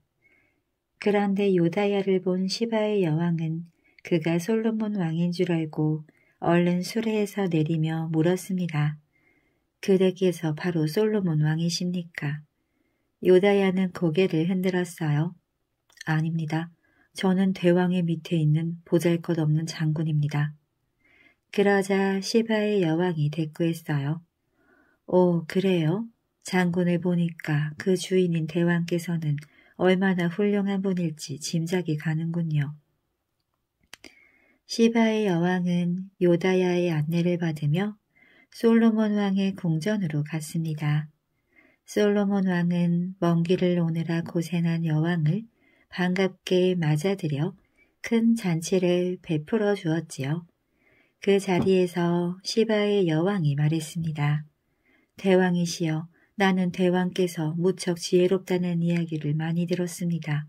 그런데 요다야를 본 시바의 여왕은 그가 솔로몬 왕인 줄 알고 얼른 수레에서 내리며 물었습니다. 그대께서 바로 솔로몬 왕이십니까? 요다야는 고개를 흔들었어요. 아닙니다. 저는 대왕의 밑에 있는 보잘것없는 장군입니다. 그러자 시바의 여왕이 대꾸했어요. 오, 그래요? 장군을 보니까 그 주인인 대왕께서는 얼마나 훌륭한 분일지 짐작이 가는군요. 시바의 여왕은 요다야의 안내를 받으며 솔로몬 왕의 궁전으로 갔습니다. 솔로몬 왕은 먼 길을 오느라 고생한 여왕을 반갑게 맞아들여 큰 잔치를 베풀어 주었지요. 그 자리에서 시바의 여왕이 말했습니다. 대왕이시여, 나는 대왕께서 무척 지혜롭다는 이야기를 많이 들었습니다.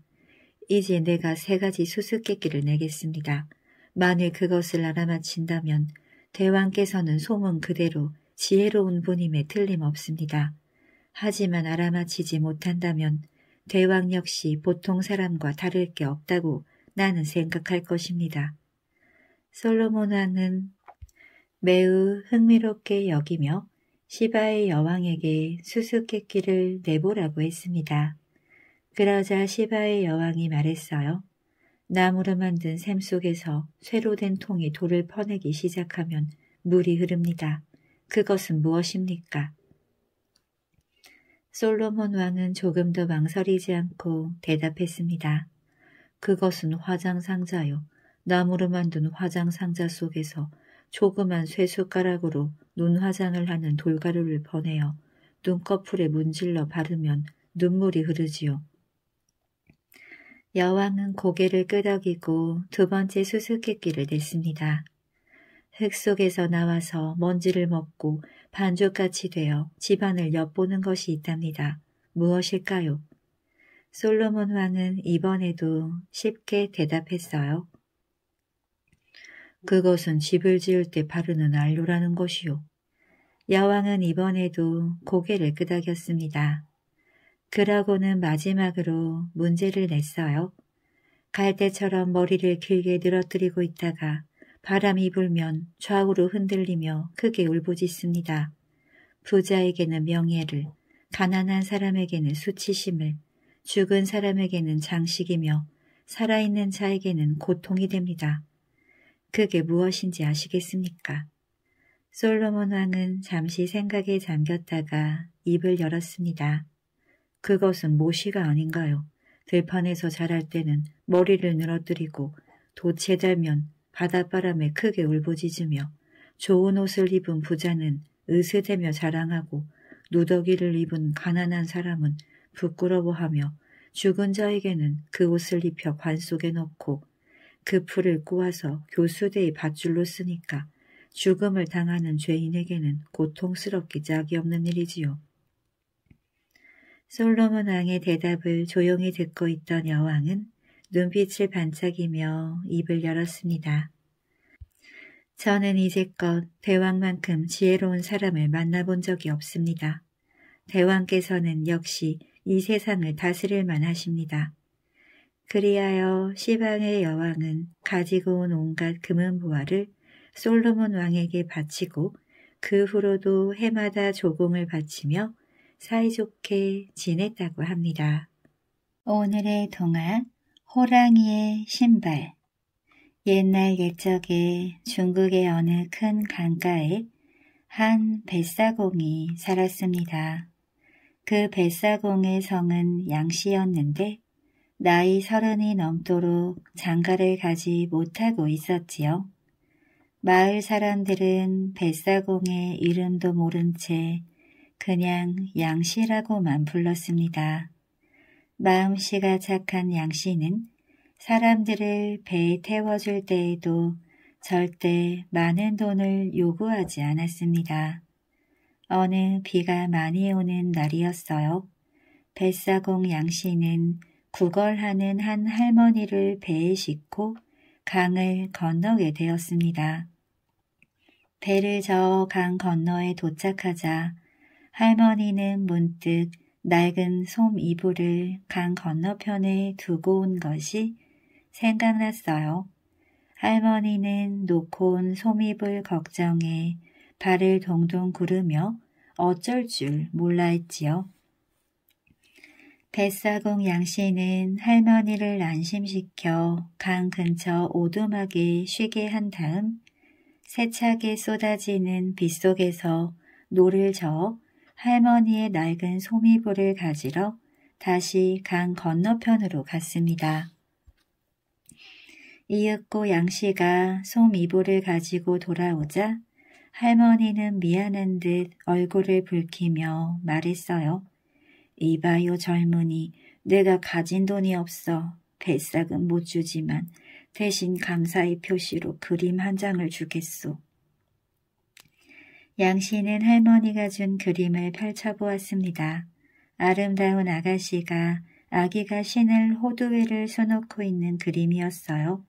이제 내가 세 가지 수수께끼를 내겠습니다. 만일 그것을 알아맞힌다면 대왕께서는 소문 그대로 지혜로운 분임에 틀림없습니다. 하지만 알아맞히지 못한다면 대왕 역시 보통 사람과 다를 게 없다고 나는 생각할 것입니다. 솔로몬왕은 매우 흥미롭게 여기며 시바의 여왕에게 수수께끼를 내보라고 했습니다. 그러자 시바의 여왕이 말했어요. 나무로 만든 샘 속에서 쇠로 된 통이 돌을 퍼내기 시작하면 물이 흐릅니다. 그것은 무엇입니까? 솔로몬 왕은 조금도 망설이지 않고 대답했습니다. 그것은 화장상자요. 나무로 만든 화장상자 속에서 조그만 쇠숟가락으로 눈화장을 하는 돌가루를 보내어 눈꺼풀에 문질러 바르면 눈물이 흐르지요. 여왕은 고개를 끄덕이고 두 번째 수수께끼를 냈습니다. 흙 속에서 나와서 먼지를 먹고 반죽같이 되어 집안을 엿보는 것이 있답니다. 무엇일까요? 솔로몬 왕은 이번에도 쉽게 대답했어요. 그것은 집을 지을 때 바르는 알로라는 것이요. 야왕은 이번에도 고개를 끄덕였습니다. 그러고는 마지막으로 문제를 냈어요. 갈대처럼 머리를 길게 늘어뜨리고 있다가 바람이 불면 좌우로 흔들리며 크게 울부짖습니다. 부자에게는 명예를, 가난한 사람에게는 수치심을, 죽은 사람에게는 장식이며 살아있는 자에게는 고통이 됩니다. 그게 무엇인지 아시겠습니까? 솔로몬 왕은 잠시 생각에 잠겼다가 입을 열었습니다. 그것은 모시가 아닌가요? 들판에서 자랄 때는 머리를 늘어뜨리고 도체 달면 바닷바람에 크게 울부짖으며 좋은 옷을 입은 부자는 으스대며 자랑하고 누더기를 입은 가난한 사람은 부끄러워하며 죽은 자에게는 그 옷을 입혀 관 속에 넣고 그 풀을 꼬아서 교수대의 밧줄로 쓰니까 죽음을 당하는 죄인에게는 고통스럽기 짝이 없는 일이지요. 솔로몬 왕의 대답을 조용히 듣고 있던 여왕은 눈빛을 반짝이며 입을 열었습니다. 저는 이제껏 대왕만큼 지혜로운 사람을 만나본 적이 없습니다. 대왕께서는 역시 이 세상을 다스릴 만하십니다. 그리하여 시방의 여왕은 가지고 온 온갖 금은보화를 솔로몬 왕에게 바치고 그 후로도 해마다 조공을 바치며 사이좋게 지냈다고 합니다. 오늘의 동안 호랑이의 신발 옛날 옛적에 중국의 어느 큰 강가에 한 뱃사공이 살았습니다. 그 뱃사공의 성은 양씨였는데 나이 서른이 넘도록 장가를 가지 못하고 있었지요. 마을 사람들은 뱃사공의 이름도 모른 채 그냥 양씨라고만 불렀습니다. 마음씨가 착한 양씨는 사람들을 배에 태워줄 때에도 절대 많은 돈을 요구하지 않았습니다. 어느 비가 많이 오는 날이었어요. 뱃사공 양씨는 구걸하는 한 할머니를 배에 싣고 강을 건너게 되었습니다. 배를 저어 강 건너에 도착하자 할머니는 문득 낡은 솜 이불을 강 건너편에 두고 온 것이 생각났어요. 할머니는 놓고 온 솜이불 걱정에 발을 동동 구르며 어쩔 줄 몰라 했지요. 뱃사공 양씨는 할머니를 안심시켜 강 근처 오두막에 쉬게 한 다음 세차게 쏟아지는 빗속에서 노를 저어 할머니의 낡은 소미불을 가지러 다시 강 건너편으로 갔습니다. 이윽고 양씨가 솜이불을 가지고 돌아오자 할머니는 미안한 듯 얼굴을 붉히며 말했어요. 이봐요 젊은이 내가 가진 돈이 없어 뱃싹은못 주지만 대신 감사의 표시로 그림 한 장을 주겠소. 양씨는 할머니가 준 그림을 펼쳐보았습니다. 아름다운 아가씨가 아기가 신을 호두회를 써놓고 있는 그림이었어요.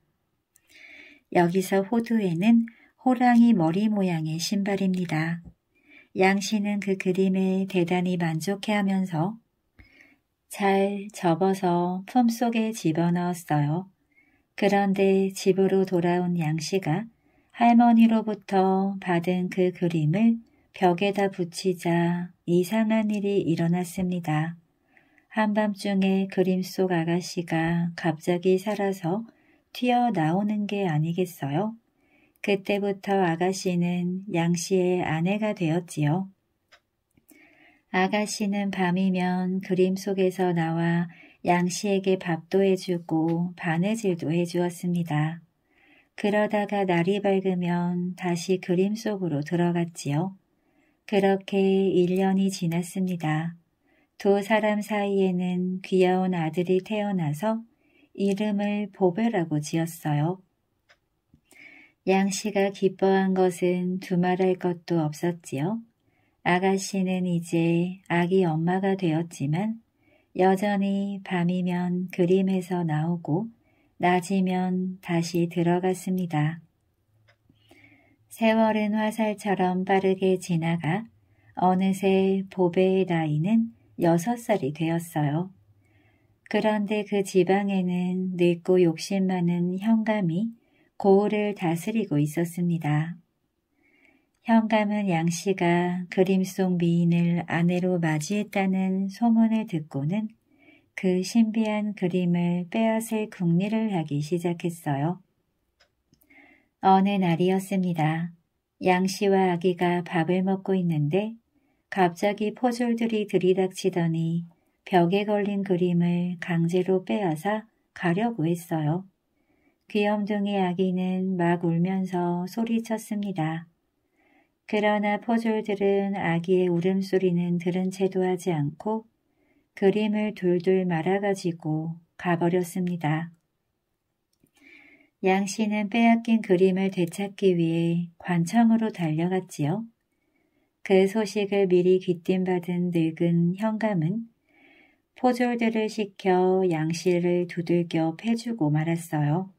여기서 호두회는 호랑이 머리 모양의 신발입니다. 양씨는 그 그림에 대단히 만족해하면서 잘 접어서 품속에 집어넣었어요. 그런데 집으로 돌아온 양씨가 할머니로부터 받은 그 그림을 벽에다 붙이자 이상한 일이 일어났습니다. 한밤중에 그림 속 아가씨가 갑자기 살아서 튀어나오는 게 아니겠어요? 그때부터 아가씨는 양씨의 아내가 되었지요. 아가씨는 밤이면 그림 속에서 나와 양씨에게 밥도 해주고 바느질도 해주었습니다. 그러다가 날이 밝으면 다시 그림 속으로 들어갔지요. 그렇게 1년이 지났습니다. 두 사람 사이에는 귀여운 아들이 태어나서 이름을 보배라고 지었어요. 양씨가 기뻐한 것은 두말할 것도 없었지요. 아가씨는 이제 아기 엄마가 되었지만 여전히 밤이면 그림에서 나오고 낮이면 다시 들어갔습니다. 세월은 화살처럼 빠르게 지나가 어느새 보배의 나이는 여섯 살이 되었어요. 그런데 그 지방에는 늙고 욕심 많은 현감이 고을을 다스리고 있었습니다. 현감은 양씨가 그림 속 미인을 아내로 맞이했다는 소문을 듣고는 그 신비한 그림을 빼앗을 궁리를 하기 시작했어요. 어느 날이었습니다. 양 씨와 아기가 밥을 먹고 있는데 갑자기 포졸들이 들이닥치더니 벽에 걸린 그림을 강제로 빼앗아 가려고 했어요. 귀염둥이 아기는 막 울면서 소리쳤습니다. 그러나 포졸들은 아기의 울음소리는 들은 채도 하지 않고 그림을 둘둘 말아가지고 가버렸습니다. 양 씨는 빼앗긴 그림을 되찾기 위해 관청으로 달려갔지요. 그 소식을 미리 귀띔받은 늙은 현감은 포졸들을 시켜 양 씨를 두들겨 패주고 말았어요.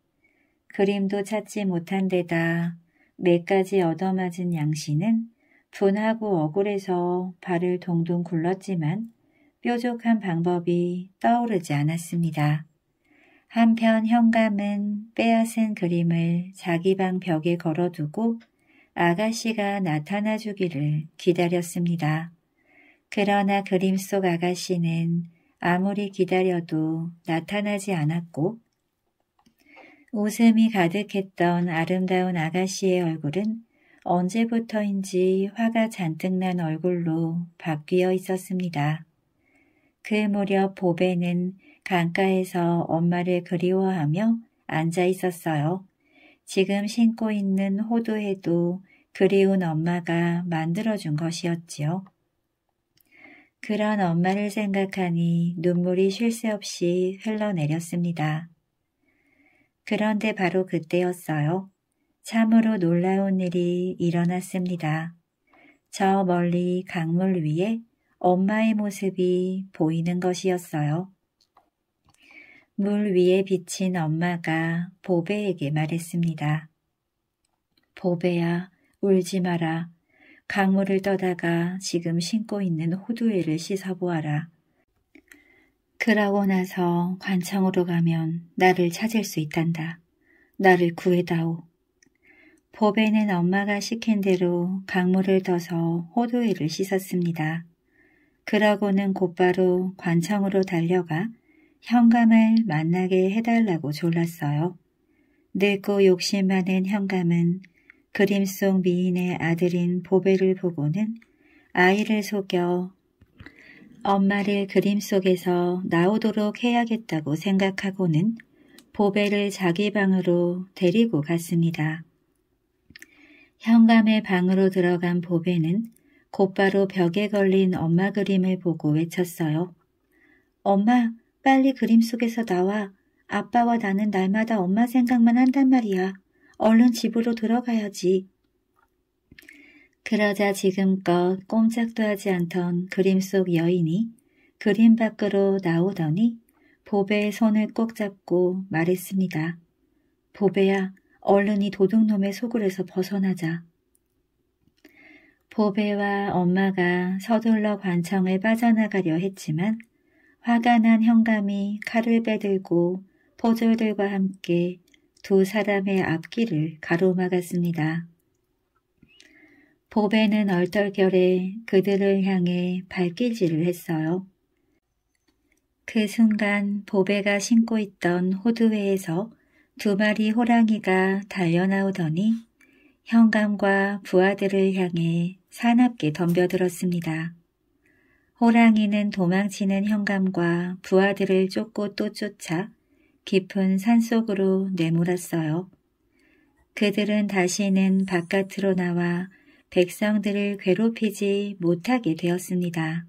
그림도 찾지 못한 데다 매까지 얻어맞은 양 씨는 분하고 억울해서 발을 동동 굴렀지만 뾰족한 방법이 떠오르지 않았습니다. 한편 현감은 빼앗은 그림을 자기 방 벽에 걸어두고 아가씨가 나타나 주기를 기다렸습니다. 그러나 그림 속 아가씨는 아무리 기다려도 나타나지 않았고 웃음이 가득했던 아름다운 아가씨의 얼굴은 언제부터인지 화가 잔뜩 난 얼굴로 바뀌어 있었습니다. 그 무렵 보배는 강가에서 엄마를 그리워하며 앉아 있었어요. 지금 신고 있는 호두에도 그리운 엄마가 만들어준 것이었지요. 그런 엄마를 생각하니 눈물이 쉴 새 없이 흘러내렸습니다. 그런데 바로 그때였어요. 참으로 놀라운 일이 일어났습니다. 저 멀리 강물 위에 엄마의 모습이 보이는 것이었어요. 물 위에 비친 엄마가 보배에게 말했습니다. 보배야, 울지 마라. 강물을 떠다가 지금 신고 있는 호두회를 씻어보아라. 그러고 나서 관청으로 가면 나를 찾을 수 있단다. 나를 구해다오. 보배는 엄마가 시킨 대로 강물을 떠서 호두회를 씻었습니다. 그러고는 곧바로 관청으로 달려가 현감을 만나게 해달라고 졸랐어요. 늙고 욕심 많은 현감은 그림 속 미인의 아들인 보배를 보고는 아이를 속여 엄마를 그림 속에서 나오도록 해야겠다고 생각하고는 보배를 자기 방으로 데리고 갔습니다. 현감의 방으로 들어간 보배는 곧바로 벽에 걸린 엄마 그림을 보고 외쳤어요. 엄마, 빨리 그림 속에서 나와. 아빠와 나는 날마다 엄마 생각만 한단 말이야. 얼른 집으로 들어가야지. 그러자 지금껏 꼼짝도 하지 않던 그림 속 여인이 그림 밖으로 나오더니 보배의 손을 꼭 잡고 말했습니다. 보배야, 얼른 이 도둑놈의 속을에서 벗어나자. 보배와 엄마가 서둘러 관청을 빠져나가려 했지만 화가 난형감이 칼을 빼들고 포졸들과 함께 두 사람의 앞길을 가로막았습니다. 보배는 얼떨결에 그들을 향해 발길질을 했어요. 그 순간 보배가 신고 있던 호두회에서 두 마리 호랑이가 달려나오더니 현감과 부하들을 향해 사납게 덤벼들었습니다. 호랑이는 도망치는 현감과 부하들을 쫓고 또 쫓아 깊은 산속으로 내몰았어요. 그들은 다시는 바깥으로 나와 백성들을 괴롭히지 못하게 되었습니다.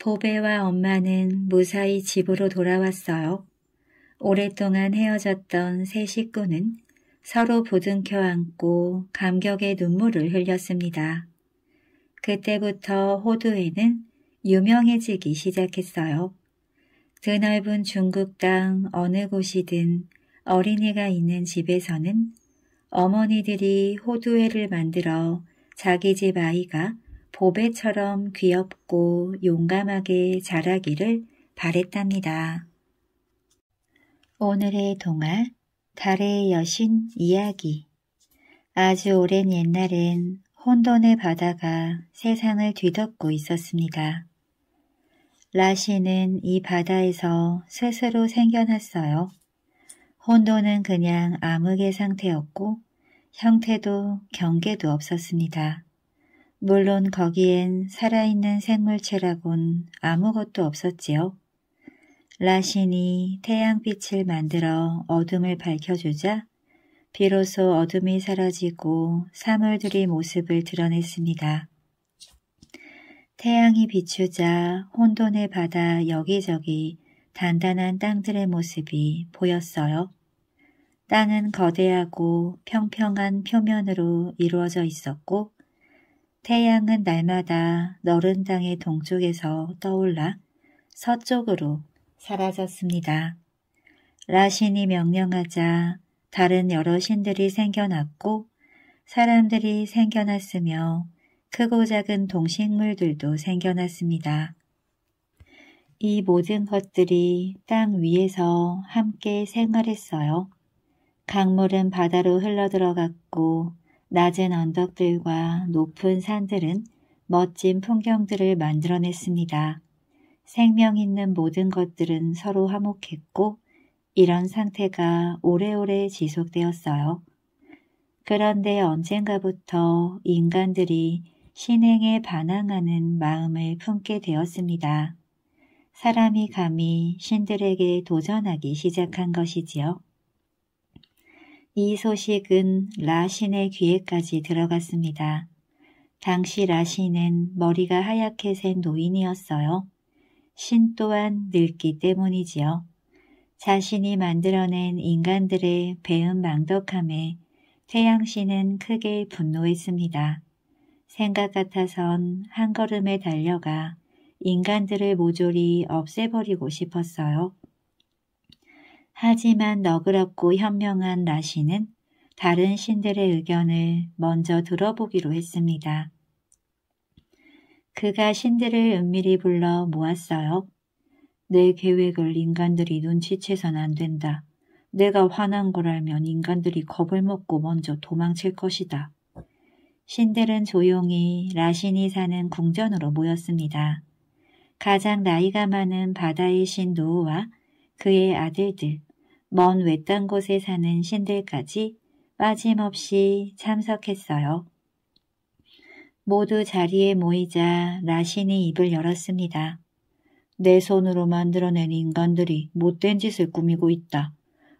보배와 엄마는 무사히 집으로 돌아왔어요. 오랫동안 헤어졌던 새 식구는 서로 부둥켜 안고 감격의 눈물을 흘렸습니다. 그때부터 호두에는 유명해지기 시작했어요. 드넓은 중국 땅 어느 곳이든 어린이가 있는 집에서는 어머니들이 호두회를 만들어 자기 집 아이가 보배처럼 귀엽고 용감하게 자라기를 바랬답니다. 오늘의 동화 달의 여신 이야기 아주 오랜 옛날엔 혼돈의 바다가 세상을 뒤덮고 있었습니다. 라시는 이 바다에서 스스로 생겨났어요. 혼돈은 그냥 암흑의 상태였고 형태도 경계도 없었습니다. 물론 거기엔 살아있는 생물체라곤 아무것도 없었지요. 라신이 태양빛을 만들어 어둠을 밝혀주자 비로소 어둠이 사라지고 사물들이 모습을 드러냈습니다. 태양이 비추자 혼돈의 바다 여기저기 단단한 땅들의 모습이 보였어요. 땅은 거대하고 평평한 표면으로 이루어져 있었고 태양은 날마다 너른 땅의 동쪽에서 떠올라 서쪽으로 사라졌습니다. 라신이 명령하자 다른 여러 신들이 생겨났고 사람들이 생겨났으며 크고 작은 동식물들도 생겨났습니다. 이 모든 것들이 땅 위에서 함께 생활했어요. 강물은 바다로 흘러들어갔고 낮은 언덕들과 높은 산들은 멋진 풍경들을 만들어냈습니다. 생명 있는 모든 것들은 서로 화목했고 이런 상태가 오래오래 지속되었어요. 그런데 언젠가부터 인간들이 신행에 반항하는 마음을 품게 되었습니다. 사람이 감히 신들에게 도전하기 시작한 것이지요. 이 소식은 라신의 귀에까지 들어갔습니다. 당시 라신은 머리가 하얗게 센 노인이었어요. 신 또한 늙기 때문이지요. 자신이 만들어낸 인간들의 배은망덕함에 태양신은 크게 분노했습니다. 생각 같아선 한 걸음에 달려가 인간들을 모조리 없애버리고 싶었어요. 하지만 너그럽고 현명한 라신은 다른 신들의 의견을 먼저 들어보기로 했습니다. 그가 신들을 은밀히 불러 모았어요. 내 계획을 인간들이 눈치채선 안 된다. 내가 화난 걸 알면 인간들이 겁을 먹고 먼저 도망칠 것이다. 신들은 조용히 라신이 사는 궁전으로 모였습니다. 가장 나이가 많은 바다의 신 노우와 그의 아들들, 먼 외딴 곳에 사는 신들까지 빠짐없이 참석했어요. 모두 자리에 모이자 라신이 입을 열었습니다. 내 손으로 만들어낸 인간들이 못된 짓을 꾸미고 있다.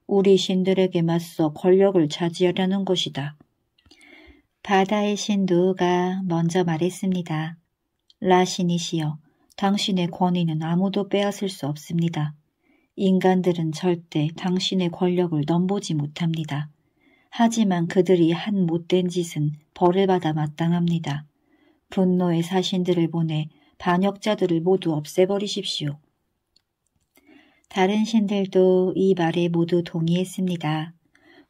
우리 신들에게 맞서 권력을 차지하려는 것이다. 바다의 신누가 먼저 말했습니다. 라신이시여, 당신의 권위는 아무도 빼앗을 수 없습니다. 인간들은 절대 당신의 권력을 넘보지 못합니다. 하지만 그들이 한 못된 짓은 벌을 받아 마땅합니다. 분노의 사신들을 보내 반역자들을 모두 없애버리십시오. 다른 신들도 이 말에 모두 동의했습니다.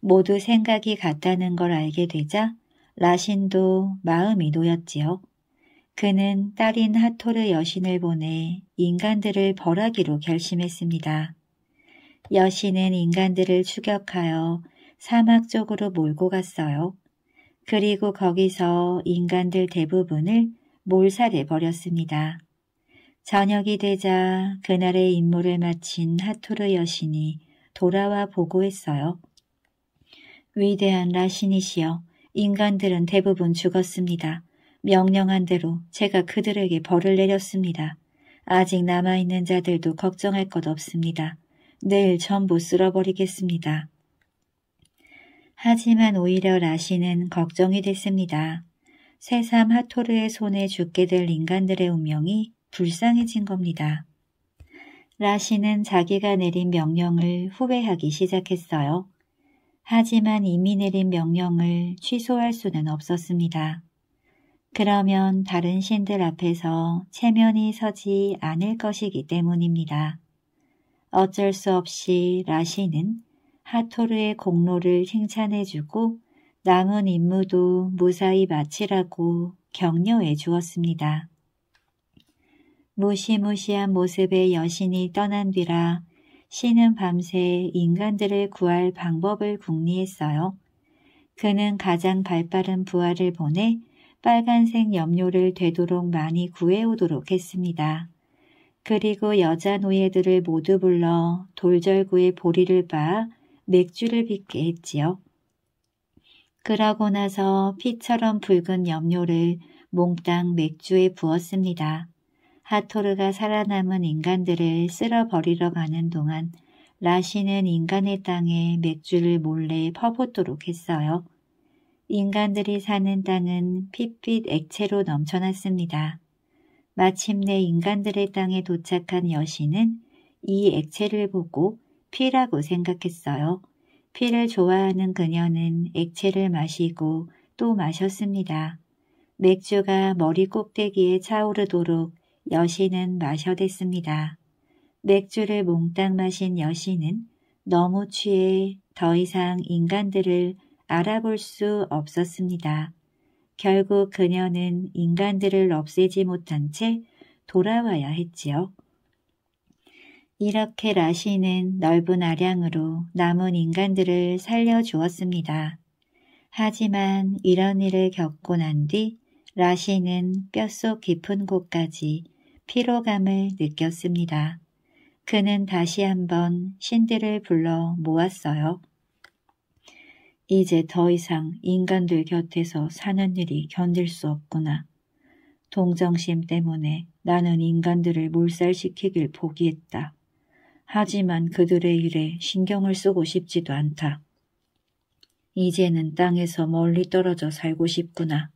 모두 생각이 같다는 걸 알게 되자 라신도 마음이 놓였지요. 그는 딸인 하토르 여신을 보내 인간들을 벌하기로 결심했습니다. 여신은 인간들을 추격하여 사막 쪽으로 몰고 갔어요. 그리고 거기서 인간들 대부분을 몰살해 버렸습니다. 저녁이 되자 그날의 임무를 마친 하토르 여신이 돌아와 보고했어요. 위대한 라신이시여, 인간들은 대부분 죽었습니다. 명령한 대로 제가 그들에게 벌을 내렸습니다. 아직 남아있는 자들도 걱정할 것 없습니다. 내일 전부 쓸어버리겠습니다. 하지만 오히려 라시는 걱정이 됐습니다. 새삼 하토르의 손에 죽게 될 인간들의 운명이 불쌍해진 겁니다. 라시는 자기가 내린 명령을 후회하기 시작했어요. 하지만 이미 내린 명령을 취소할 수는 없었습니다. 그러면 다른 신들 앞에서 체면이 서지 않을 것이기 때문입니다. 어쩔 수 없이 라시는 하토르의 공로를 칭찬해주고 남은 임무도 무사히 마치라고 격려해 주었습니다. 무시무시한 모습의 여신이 떠난 뒤라 신은 밤새 인간들을 구할 방법을 궁리했어요. 그는 가장 발빠른 부하를 보내 빨간색 염료를 되도록 많이 구해오도록 했습니다. 그리고 여자 노예들을 모두 불러 돌절구의 보리를 빻아 맥주를 빚게 했지요. 그러고 나서 피처럼 붉은 염료를 몽땅 맥주에 부었습니다. 하토르가 살아남은 인간들을 쓸어버리러 가는 동안 라시는 인간의 땅에 맥주를 몰래 퍼붓도록 했어요. 인간들이 사는 땅은 핏빛 액체로 넘쳐났습니다. 마침내 인간들의 땅에 도착한 여신은 이 액체를 보고 피라고 생각했어요. 피를 좋아하는 그녀는 액체를 마시고 또 마셨습니다. 맥주가 머리 꼭대기에 차오르도록 여신은 마셔댔습니다. 맥주를 몽땅 마신 여신은 너무 취해 더 이상 인간들을 알아볼 수 없었습니다. 결국 그녀는 인간들을 없애지 못한 채 돌아와야 했지요. 이렇게 라시는 넓은 아량으로 남은 인간들을 살려주었습니다. 하지만 이런 일을 겪고 난 뒤 라시는 뼛속 깊은 곳까지 피로감을 느꼈습니다. 그는 다시 한번 신들을 불러 모았어요. 이제 더 이상 인간들 곁에서 사는 일이 견딜 수 없구나. 동정심 때문에 나는 인간들을 몰살시키길 포기했다. 하지만 그들의 일에 신경을 쓰고 싶지도 않다. 이제는 땅에서 멀리 떨어져 살고 싶구나.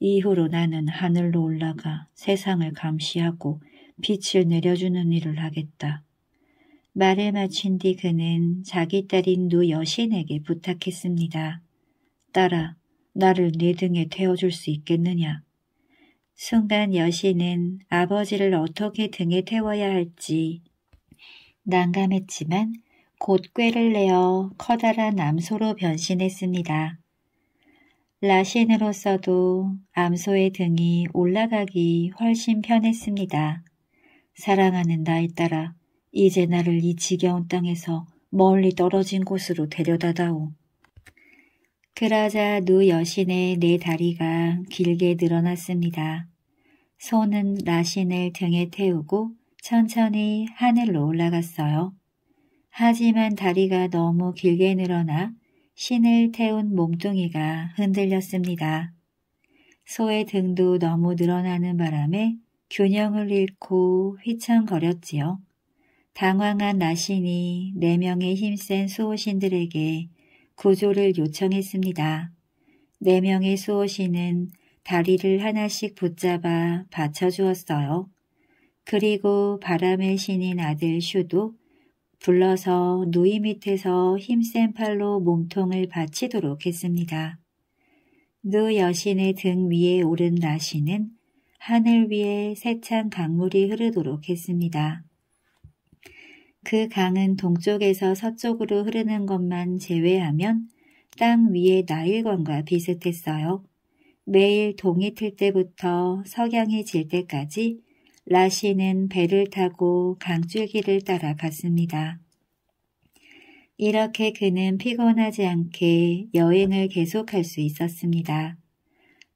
이후로 나는 하늘로 올라가 세상을 감시하고 빛을 내려주는 일을 하겠다. 말을 마친 뒤 그는 자기 딸인 누 여신에게 부탁했습니다. 딸아, 나를 네 등에 태워줄 수 있겠느냐? 순간 여신은 아버지를 어떻게 등에 태워야 할지 난감했지만 곧 꾀를 내어 커다란 암소로 변신했습니다. 라신으로서도 암소의 등이 올라가기 훨씬 편했습니다. 사랑하는 나에 따라 이제 나를 이 지겨운 땅에서 멀리 떨어진 곳으로 데려다다오. 그러자 누 여신의 네 다리가 길게 늘어났습니다. 손은 라신을 등에 태우고 천천히 하늘로 올라갔어요. 하지만 다리가 너무 길게 늘어나 신을 태운 몸뚱이가 흔들렸습니다. 소의 등도 너무 늘어나는 바람에 균형을 잃고 휘청거렸지요. 당황한 나신이 네명의 힘센 수호신들에게 구조를 요청했습니다. 네명의 수호신은 다리를 하나씩 붙잡아 받쳐주었어요. 그리고 바람의 신인 아들 슈도 불러서 누이 밑에서 힘센 팔로 몸통을 받치도록 했습니다. 누 여신의 등 위에 오른 나시는 하늘 위에 세찬 강물이 흐르도록 했습니다. 그 강은 동쪽에서 서쪽으로 흐르는 것만 제외하면 땅 위의 나일강과 비슷했어요. 매일 동이 틀 때부터 석양이 질 때까지 라시는 배를 타고 강줄기를 따라갔습니다. 이렇게 그는 피곤하지 않게 여행을 계속할 수 있었습니다.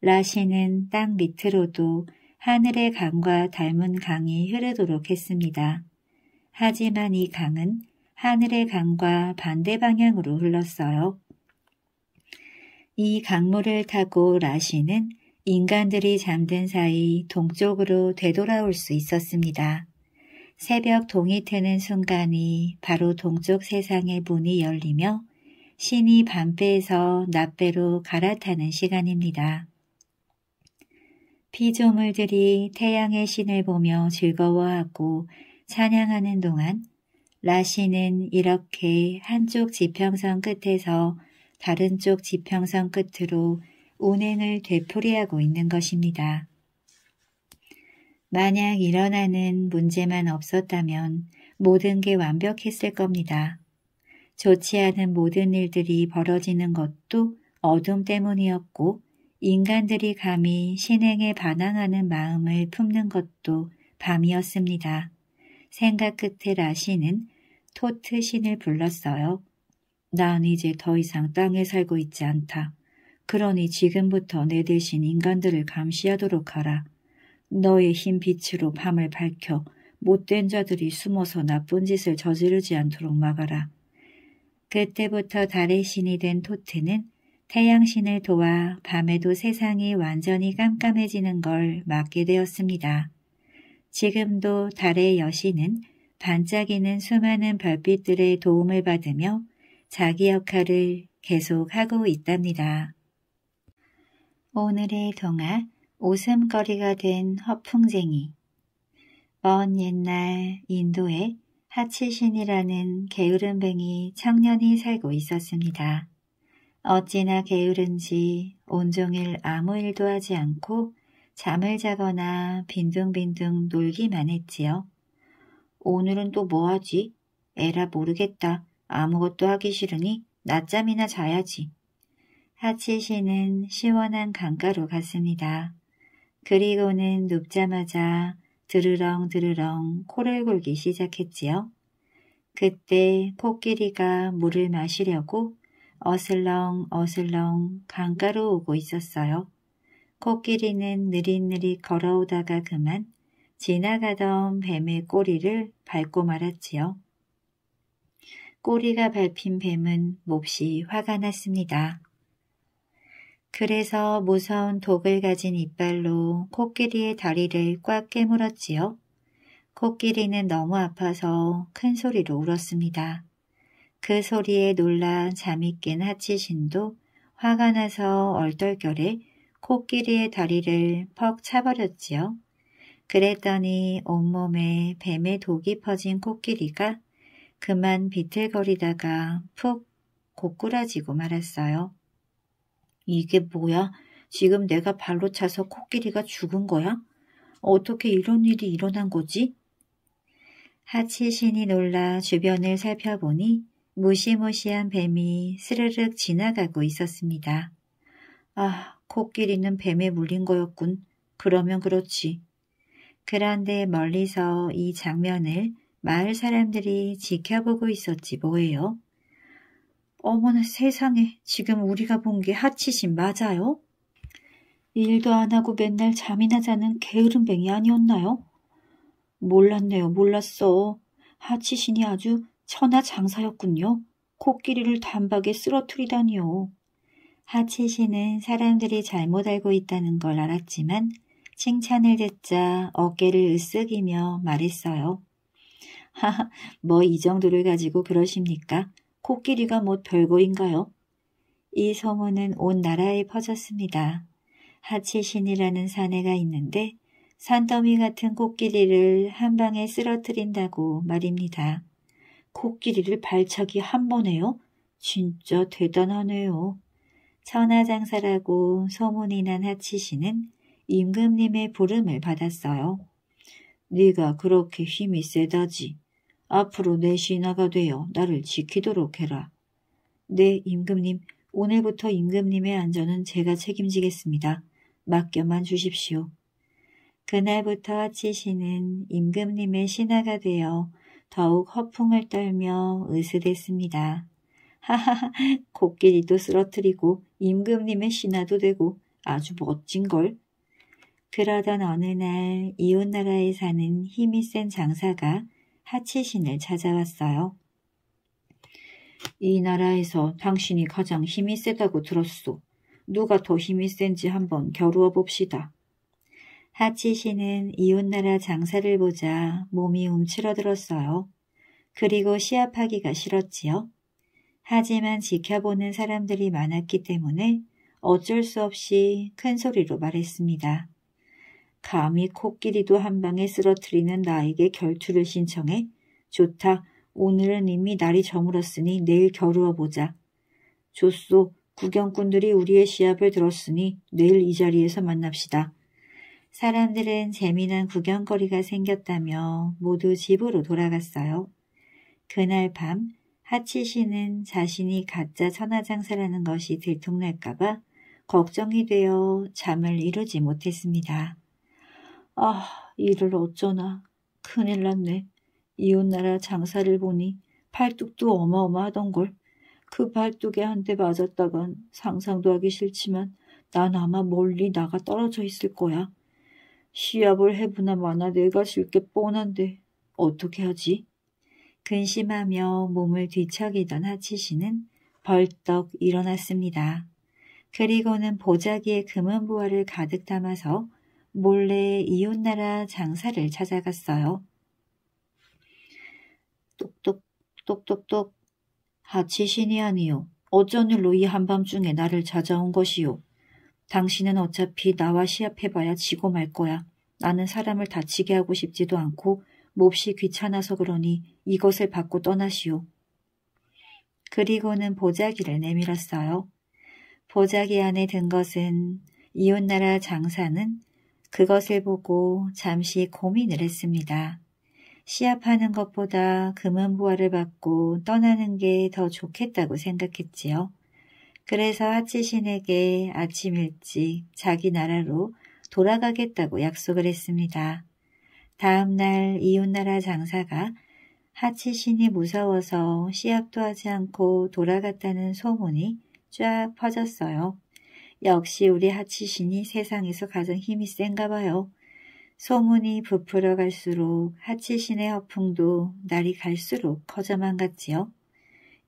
라시는 땅 밑으로도 하늘의 강과 닮은 강이 흐르도록 했습니다. 하지만 이 강은 하늘의 강과 반대 방향으로 흘렀어요. 이 강물을 타고 라시는 인간들이 잠든 사이 동쪽으로 되돌아올 수 있었습니다. 새벽 동이 트는 순간이 바로 동쪽 세상의 문이 열리며 신이 반배에서 낮배로 갈아타는 시간입니다. 피조물들이 태양의 신을 보며 즐거워하고 찬양하는 동안 라시는 이렇게 한쪽 지평선 끝에서 다른 쪽 지평선 끝으로 운행을 되풀이하고 있는 것입니다. 만약 일어나는 문제만 없었다면 모든 게 완벽했을 겁니다. 좋지 않은 모든 일들이 벌어지는 것도 어둠 때문이었고 인간들이 감히 신행에 반항하는 마음을 품는 것도 밤이었습니다. 생각 끝에 라시는 토트 신을 불렀어요. 난 이제 더 이상 땅에 살고 있지 않다. 그러니 지금부터 내 대신 인간들을 감시하도록 하라. 너의 흰 빛으로 밤을 밝혀 못된 자들이 숨어서 나쁜 짓을 저지르지 않도록 막아라. 그때부터 달의 신이 된 토트는 태양신을 도와 밤에도 세상이 완전히 깜깜해지는 걸 막게 되었습니다. 지금도 달의 여신은 반짝이는 수많은 별빛들의 도움을 받으며 자기 역할을 계속하고 있답니다. 오늘의 동화 웃음거리가 된 허풍쟁이 먼 옛날 인도에 하치신이라는 게으름뱅이 청년이 살고 있었습니다. 어찌나 게으른지 온종일 아무 일도 하지 않고 잠을 자거나 빈둥빈둥 놀기만 했지요. 오늘은 또 뭐하지? 에라 모르겠다. 아무것도 하기 싫으니 낮잠이나 자야지. 하치시는 시원한 강가로 갔습니다. 그리고는 눕자마자 드르렁 드르렁 코를 골기 시작했지요. 그때 코끼리가 물을 마시려고 어슬렁 어슬렁 강가로 오고 있었어요. 코끼리는 느릿느릿 걸어오다가 그만 지나가던 뱀의 꼬리를 밟고 말았지요. 꼬리가 밟힌 뱀은 몹시 화가 났습니다. 그래서 무서운 독을 가진 이빨로 코끼리의 다리를 꽉 깨물었지요. 코끼리는 너무 아파서 큰 소리로 울었습니다. 그 소리에 놀라 잠이 깬 하치신도 화가 나서 얼떨결에 코끼리의 다리를 퍽 차버렸지요. 그랬더니 온몸에 뱀의 독이 퍼진 코끼리가 그만 비틀거리다가 푹 고꾸라지고 말았어요. 이게 뭐야? 지금 내가 발로 차서 코끼리가 죽은 거야? 어떻게 이런 일이 일어난 거지? 하치신이 놀라 주변을 살펴보니 무시무시한 뱀이 스르륵 지나가고 있었습니다. 아, 코끼리는 뱀에 물린 거였군. 그러면 그렇지. 그런데 멀리서 이 장면을 마을 사람들이 지켜보고 있었지 뭐예요. 어머나 세상에 지금 우리가 본 게 하치신 맞아요? 일도 안 하고 맨날 잠이나 자는 게으름뱅이 아니었나요? 몰랐네요 몰랐어. 하치신이 아주 천하장사였군요. 코끼리를 단박에 쓰러뜨리다니요. 하치신은 사람들이 잘못 알고 있다는 걸 알았지만 칭찬을 듣자 어깨를 으쓱이며 말했어요. 하하, 뭐 이 정도를 가지고 그러십니까? 코끼리가 못별거인가요이 성호는 온 나라에 퍼졌습니다. 하치신이라는 사내가 있는데 산더미 같은 코끼리를 한 방에 쓰러뜨린다고 말입니다. 코끼리를 발차기 한 번에요? 진짜 대단하네요. 천하장사라고 소문이 난 하치신은 임금님의 부름을 받았어요. 네가 그렇게 힘이 세다지. 앞으로 내 신하가 되어 나를 지키도록 해라. 네, 임금님. 오늘부터 임금님의 안전은 제가 책임지겠습니다. 맡겨만 주십시오. 그날부터 치시는 임금님의 신하가 되어 더욱 허풍을 떨며 으스댔습니다. 하하하, 코끼리도 쓰러뜨리고 임금님의 신하도 되고 아주 멋진걸. 그러던 어느 날 이웃나라에 사는 힘이 센 장사가 하치신을 찾아왔어요. 이 나라에서 당신이 가장 힘이 세다고 들었소. 누가 더 힘이 센지 한번 겨루어 봅시다. 하치신은 이웃나라 장사를 보자 몸이 움츠러들었어요. 그리고 시합하기가 싫었지요. 하지만 지켜보는 사람들이 많았기 때문에 어쩔 수 없이 큰 소리로 말했습니다. 감히 코끼리도 한 방에 쓰러뜨리는 나에게 결투를 신청해 좋다. 오늘은 이미 날이 저물었으니 내일 겨루어 보자. 좋소. 구경꾼들이 우리의 시합을 들었으니 내일 이 자리에서 만납시다. 사람들은 재미난 구경거리가 생겼다며 모두 집으로 돌아갔어요. 그날 밤 하치 씨는 자신이 가짜 천하장사라는 것이 들통날까봐 걱정이 되어 잠을 이루지 못했습니다. 아, 이를 어쩌나. 큰일 났네. 이웃나라 장사를 보니 팔뚝도 어마어마하던걸. 그 팔뚝에 한 대 맞았다간 상상도 하기 싫지만 난 아마 멀리 나가 떨어져 있을 거야. 시합을 해보나 마나 내가 질게 뻔한데 어떻게 하지? 근심하며 몸을 뒤척이던 하치시는 벌떡 일어났습니다. 그리고는 보자기에 금은부화를 가득 담아서 몰래 이웃나라 장사를 찾아갔어요. 똑똑 똑똑똑 하치신이 아, 아니요. 어쩐 일로 이 한밤중에 나를 찾아온 것이요. 당신은 어차피 나와 시합해봐야 지고 말 거야. 나는 사람을 다치게 하고 싶지도 않고 몹시 귀찮아서 그러니 이것을 받고 떠나시오. 그리고는 보자기를 내밀었어요. 보자기 안에 든 것은 이웃나라 장사는 그것을 보고 잠시 고민을 했습니다. 시합하는 것보다 금은보화를 받고 떠나는 게 더 좋겠다고 생각했지요. 그래서 하치신에게 아침 일찍 자기 나라로 돌아가겠다고 약속을 했습니다. 다음 날 이웃나라 장사가 하치신이 무서워서 시합도 하지 않고 돌아갔다는 소문이 쫙 퍼졌어요. 역시 우리 하치신이 세상에서 가장 힘이 센가 봐요. 소문이 부풀어 갈수록 하치신의 허풍도 날이 갈수록 커져만 갔지요.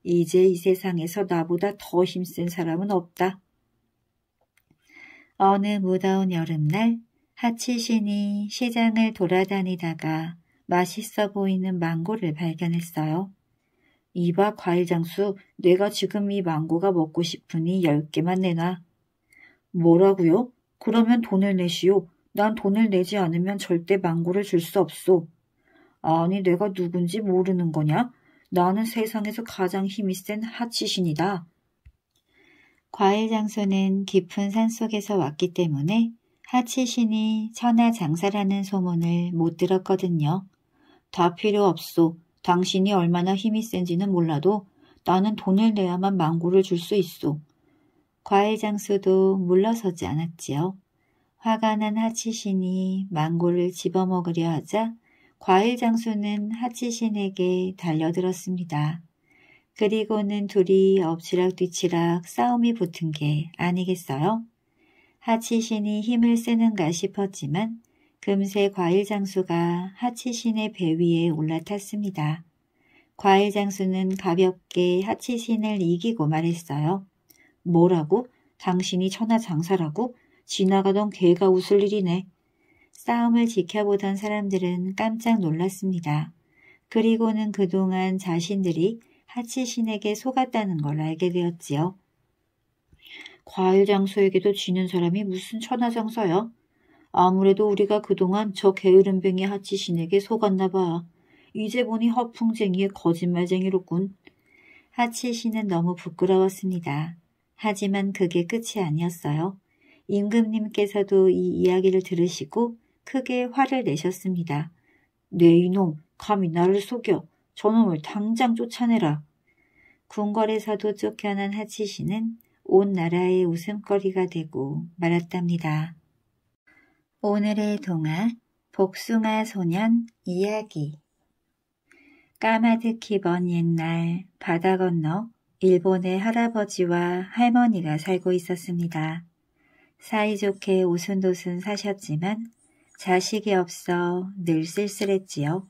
이제 이 세상에서 나보다 더 힘센 사람은 없다. 어느 무더운 여름날 하치신이 시장을 돌아다니다가 맛있어 보이는 망고를 발견했어요. 이봐 과일 장수, 내가 지금 이 망고가 먹고 싶으니 10개만 내놔. 뭐라고요? 그러면 돈을 내시오. 난 돈을 내지 않으면 절대 망고를 줄 수 없소. 아니 내가 누군지 모르는 거냐? 나는 세상에서 가장 힘이 센 하치신이다. 과일 장소는 깊은 산속에서 왔기 때문에 하치신이 천하 장사라는 소문을 못 들었거든요. 다 필요 없소. 당신이 얼마나 힘이 센지는 몰라도 나는 돈을 내야만 망고를 줄 수 있소. 과일 장수도 물러서지 않았지요. 화가 난 하치신이 망고를 집어먹으려 하자 과일 장수는 하치신에게 달려들었습니다. 그리고는 둘이 엎치락뒤치락 싸움이 붙은 게 아니겠어요? 하치신이 힘을 쓰는가 싶었지만 금세 과일 장수가 하치신의 배 위에 올라탔습니다. 과일 장수는 가볍게 하치신을 이기고 말했어요. 뭐라고? 당신이 천하장사라고? 지나가던 개가 웃을 일이네. 싸움을 지켜보던 사람들은 깜짝 놀랐습니다. 그리고는 그동안 자신들이 하치신에게 속았다는 걸 알게 되었지요. 과일 장소에게도 지는 사람이 무슨 천하장사야? 아무래도 우리가 그동안 저 게으름뱅이 하치신에게 속았나 봐. 이제 보니 허풍쟁이의 거짓말쟁이로군. 하치신은 너무 부끄러웠습니다. 하지만 그게 끝이 아니었어요. 임금님께서도 이 이야기를 들으시고 크게 화를 내셨습니다. 네 이놈, 감히 나를 속여. 저놈을 당장 쫓아내라. 궁궐에서도 쫓겨난 하치시는 온 나라의 웃음거리가 되고 말았답니다. 오늘의 동화 복숭아 소년 이야기 까마득히 먼 옛날 바다 건너 일본의 할아버지와 할머니가 살고 있었습니다. 사이좋게 오순도순 사셨지만 자식이 없어 늘 쓸쓸했지요.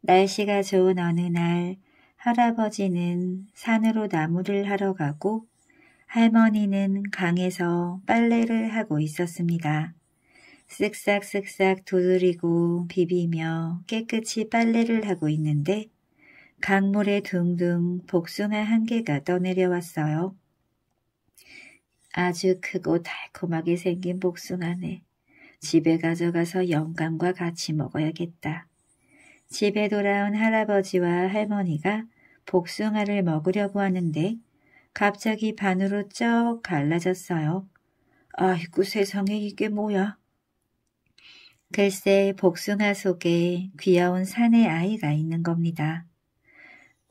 날씨가 좋은 어느 날 할아버지는 산으로 나무를 하러 가고 할머니는 강에서 빨래를 하고 있었습니다. 쓱싹쓱싹 두드리고 비비며 깨끗이 빨래를 하고 있는데 강물에 둥둥 복숭아 한 개가 떠내려왔어요. 아주 크고 달콤하게 생긴 복숭아네. 집에 가져가서 영감과 같이 먹어야겠다. 집에 돌아온 할아버지와 할머니가 복숭아를 먹으려고 하는데 갑자기 반으로 쩍 갈라졌어요. 아이고 세상에 이게 뭐야? 글쎄 복숭아 속에 귀여운 산의 아이가 있는 겁니다.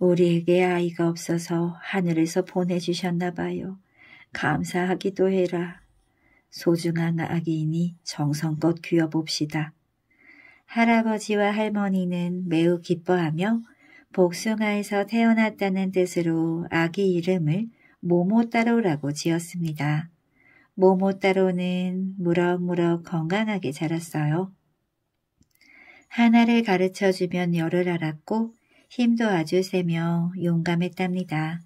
우리에게 아이가 없어서 하늘에서 보내주셨나 봐요. 감사하기도 해라. 소중한 아기이니 정성껏 귀여봅시다. 할아버지와 할머니는 매우 기뻐하며 복숭아에서 태어났다는 뜻으로 아기 이름을 모모따로라고 지었습니다. 모모따로는 무럭무럭 건강하게 자랐어요. 하나를 가르쳐주면 열을 알았고 힘도 아주 세며 용감했답니다.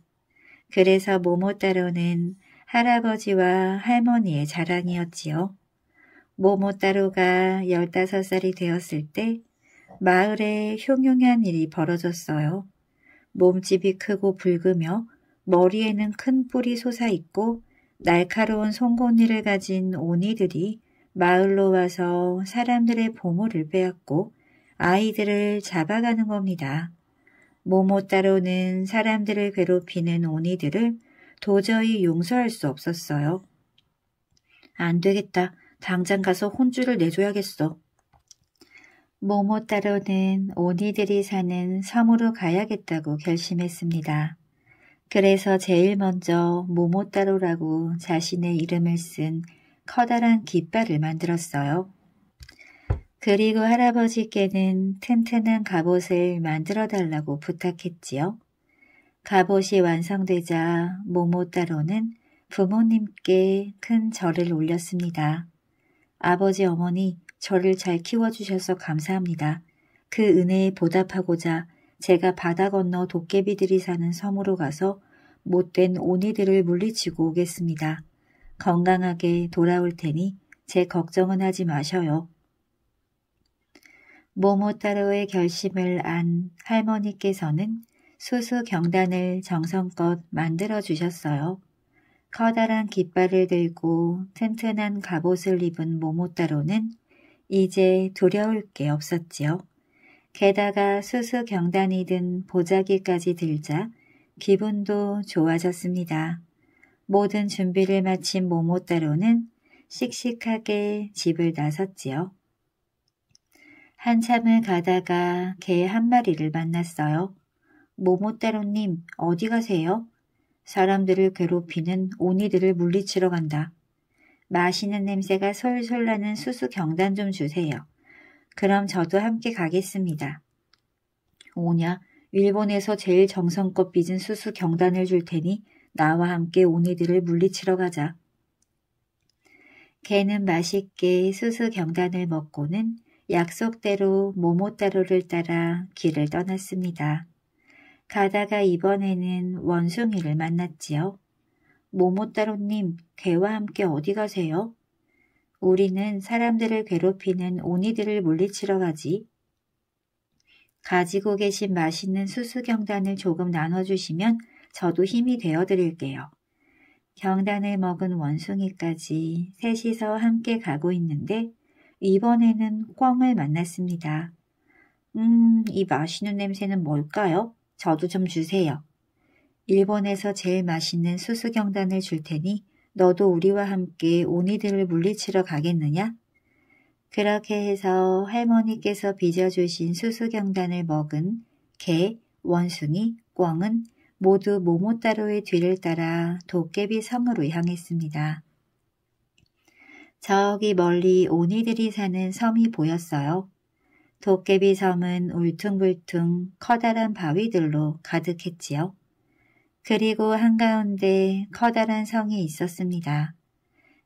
그래서 모모따로는 할아버지와 할머니의 자랑이었지요. 모모따로가 15살이 되었을 때 마을에 흉흉한 일이 벌어졌어요. 몸집이 크고 붉으며 머리에는 큰 뿔이 솟아있고 날카로운 송곳니를 가진 오니들이 마을로 와서 사람들의 보물을 빼앗고 아이들을 잡아가는 겁니다. 모모따로는 사람들을 괴롭히는 오니들을 도저히 용서할 수 없었어요. 안 되겠다. 당장 가서 혼주를 내줘야겠어. 모모따로는 오니들이 사는 섬으로 가야겠다고 결심했습니다. 그래서 제일 먼저 모모따로라고 자신의 이름을 쓴 커다란 깃발을 만들었어요. 그리고 할아버지께는 튼튼한 갑옷을 만들어 달라고 부탁했지요. 갑옷이 완성되자 모모 따로는 부모님께 큰 절을 올렸습니다. 아버지 어머니 저를 잘 키워주셔서 감사합니다. 그 은혜에 보답하고자 제가 바다 건너 도깨비들이 사는 섬으로 가서 못된 오니들을 물리치고 오겠습니다. 건강하게 돌아올 테니 제 걱정은 하지 마셔요. 모모타로의 결심을 안 할머니께서는 수수 경단을 정성껏 만들어 주셨어요. 커다란 깃발을 들고 튼튼한 갑옷을 입은 모모타로는 이제 두려울 게 없었지요. 게다가 수수 경단이 든 보자기까지 들자 기분도 좋아졌습니다. 모든 준비를 마친 모모따로는 씩씩하게 집을 나섰지요. 한참을 가다가 개 한 마리를 만났어요. 모모때로님 어디 가세요? 사람들을 괴롭히는 오니들을 물리치러 간다. 마시는 냄새가 솔솔 나는 수수 경단 좀 주세요. 그럼 저도 함께 가겠습니다. 오냐, 일본에서 제일 정성껏 빚은 수수 경단을 줄 테니 나와 함께 오니들을 물리치러 가자. 개는 맛있게 수수 경단을 먹고는 약속대로 모모따로를 따라 길을 떠났습니다. 가다가 이번에는 원숭이를 만났지요. 모모따로님, 개와 함께 어디 가세요? 우리는 사람들을 괴롭히는 오니들을 물리치러 가지. 가지고 계신 맛있는 수수경단을 조금 나눠주시면 저도 힘이 되어드릴게요. 경단을 먹은 원숭이까지 셋이서 함께 가고 있는데 이번에는 꿩을 만났습니다. 음, 이 맛있는 냄새는 뭘까요? 저도 좀 주세요. 일본에서 제일 맛있는 수수경단을 줄 테니 너도 우리와 함께 오니들을 물리치러 가겠느냐? 그렇게 해서 할머니께서 빚어주신 수수경단을 먹은 개, 원숭이, 꿩은 모두 모모따로의 뒤를 따라 도깨비 섬으로 향했습니다. 저기 멀리 오니들이 사는 섬이 보였어요. 도깨비 섬은 울퉁불퉁 커다란 바위들로 가득했지요. 그리고 한가운데 커다란 성이 있었습니다.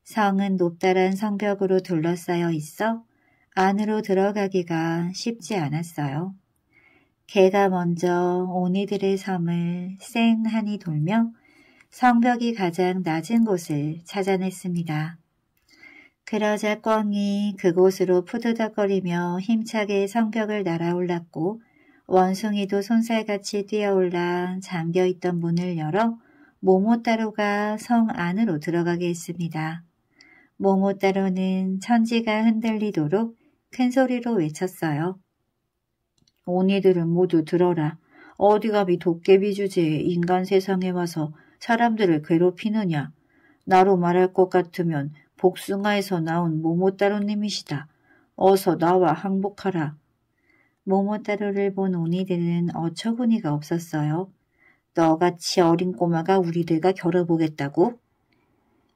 성은 높다란 성벽으로 둘러싸여 있어 안으로 들어가기가 쉽지 않았어요. 개가 먼저 오니들의 섬을 쌩하니 돌며 성벽이 가장 낮은 곳을 찾아냈습니다. 그러자 꿩이 그곳으로 푸드덕거리며 힘차게 성벽을 날아올랐고 원숭이도 손살같이 뛰어올라 잠겨있던 문을 열어 모모따로가 성 안으로 들어가게 했습니다. 모모따로는 천지가 흔들리도록 큰 소리로 외쳤어요. 오니들은 모두 들어라. 어디 가이 도깨비 주제에 인간 세상에 와서 사람들을 괴롭히느냐. 나로 말할 것 같으면 복숭아에서 나온 모모따로님이시다. 어서 나와 항복하라. 모모따로를 본 오니들은 어처구니가 없었어요. 너같이 어린 꼬마가 우리들과 결뤄보겠다고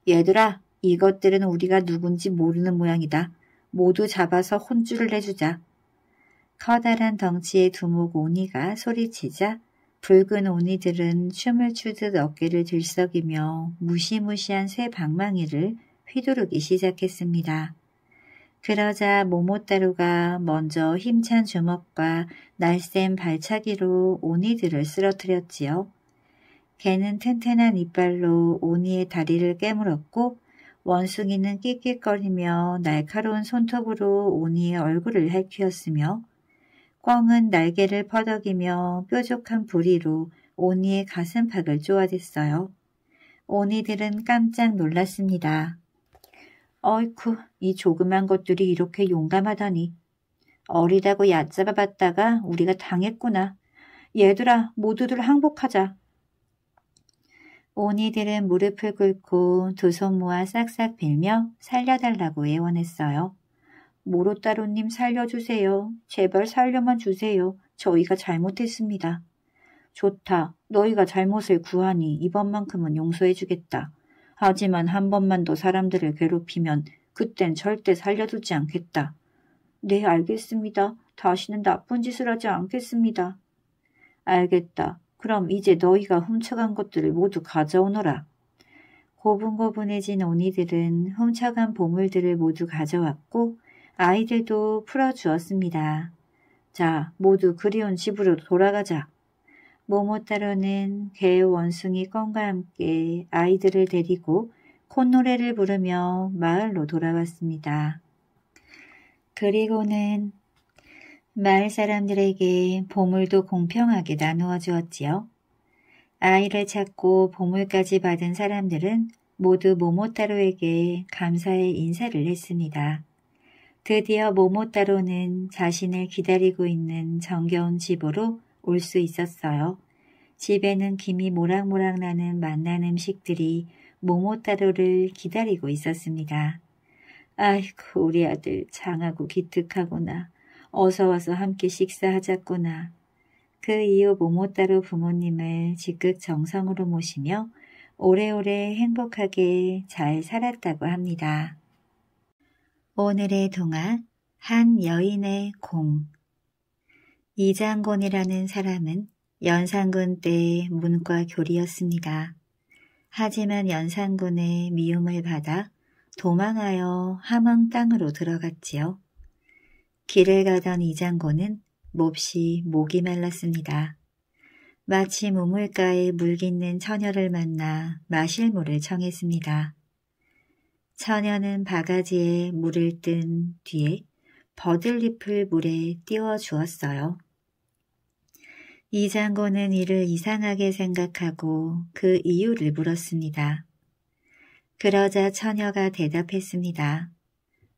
얘들아, 이것들은 우리가 누군지 모르는 모양이다. 모두 잡아서 혼쭐을 내주자. 커다란 덩치의 두목 오니가 소리치자 붉은 오니들은 춤을 추듯 어깨를 들썩이며 무시무시한 새 방망이를 휘두르기 시작했습니다. 그러자 모모따루가 먼저 힘찬 주먹과 날쌘 발차기로 오니들을 쓰러뜨렸지요. 개는 튼튼한 이빨로 오니의 다리를 깨물었고 원숭이는 끽끽거리며 날카로운 손톱으로 오니의 얼굴을 핥히었으며 꿩은 날개를 퍼덕이며 뾰족한 부리로 오니의 가슴팍을 쪼아댔어요. 오니들은 깜짝 놀랐습니다. 어이쿠, 이 조그만 것들이 이렇게 용감하다니. 어리다고 얕잡아봤다가 우리가 당했구나. 얘들아, 모두들 항복하자. 오니들은 무릎을 꿇고 두 손 모아 싹싹 빌며 살려달라고 애원했어요. 모로따로님 살려주세요. 제발 살려만 주세요. 저희가 잘못했습니다. 좋다. 너희가 잘못을 구하니 이번만큼은 용서해주겠다. 하지만 한 번만 더 사람들을 괴롭히면 그땐 절대 살려두지 않겠다. 네, 알겠습니다. 다시는 나쁜 짓을 하지 않겠습니다. 알겠다. 그럼 이제 너희가 훔쳐간 것들을 모두 가져오너라. 고분고분해진 언니들은 훔쳐간 보물들을 모두 가져왔고 아이들도 풀어주었습니다. 자, 모두 그리운 집으로 돌아가자. 모모타로는 개의 원숭이 껌과 함께 아이들을 데리고 콧노래를 부르며 마을로 돌아왔습니다. 그리고는 마을 사람들에게 보물도 공평하게 나누어 주었지요. 아이를 찾고 보물까지 받은 사람들은 모두 모모타로에게 감사의 인사를 했습니다. 드디어 모모타로는 자신을 기다리고 있는 정겨운 집으로 올수 있었어요. 집에는 김이 모락모락 나는 맛난 음식들이 모모따로를 기다리고 있었습니다. 아이고 우리 아들 장하고 기특하구나. 어서 와서 함께 식사하자꾸나. 그 이후 모모따로 부모님을 직극 정성으로 모시며 오래오래 행복하게 잘 살았다고 합니다. 오늘의 동화 한 여인의 공 이장곤이라는 사람은 연산군 때의 문과 교리였습니다. 하지만 연산군의 미움을 받아 도망하여 함흥 땅으로 들어갔지요. 길을 가던 이장곤은 몹시 목이 말랐습니다. 마치 우물가에 물깃는 처녀를 만나 마실 물을 청했습니다. 처녀는 바가지에 물을 뜬 뒤에 버들잎을 물에 띄워 주었어요. 이 장군은 이를 이상하게 생각하고 그 이유를 물었습니다. 그러자 처녀가 대답했습니다.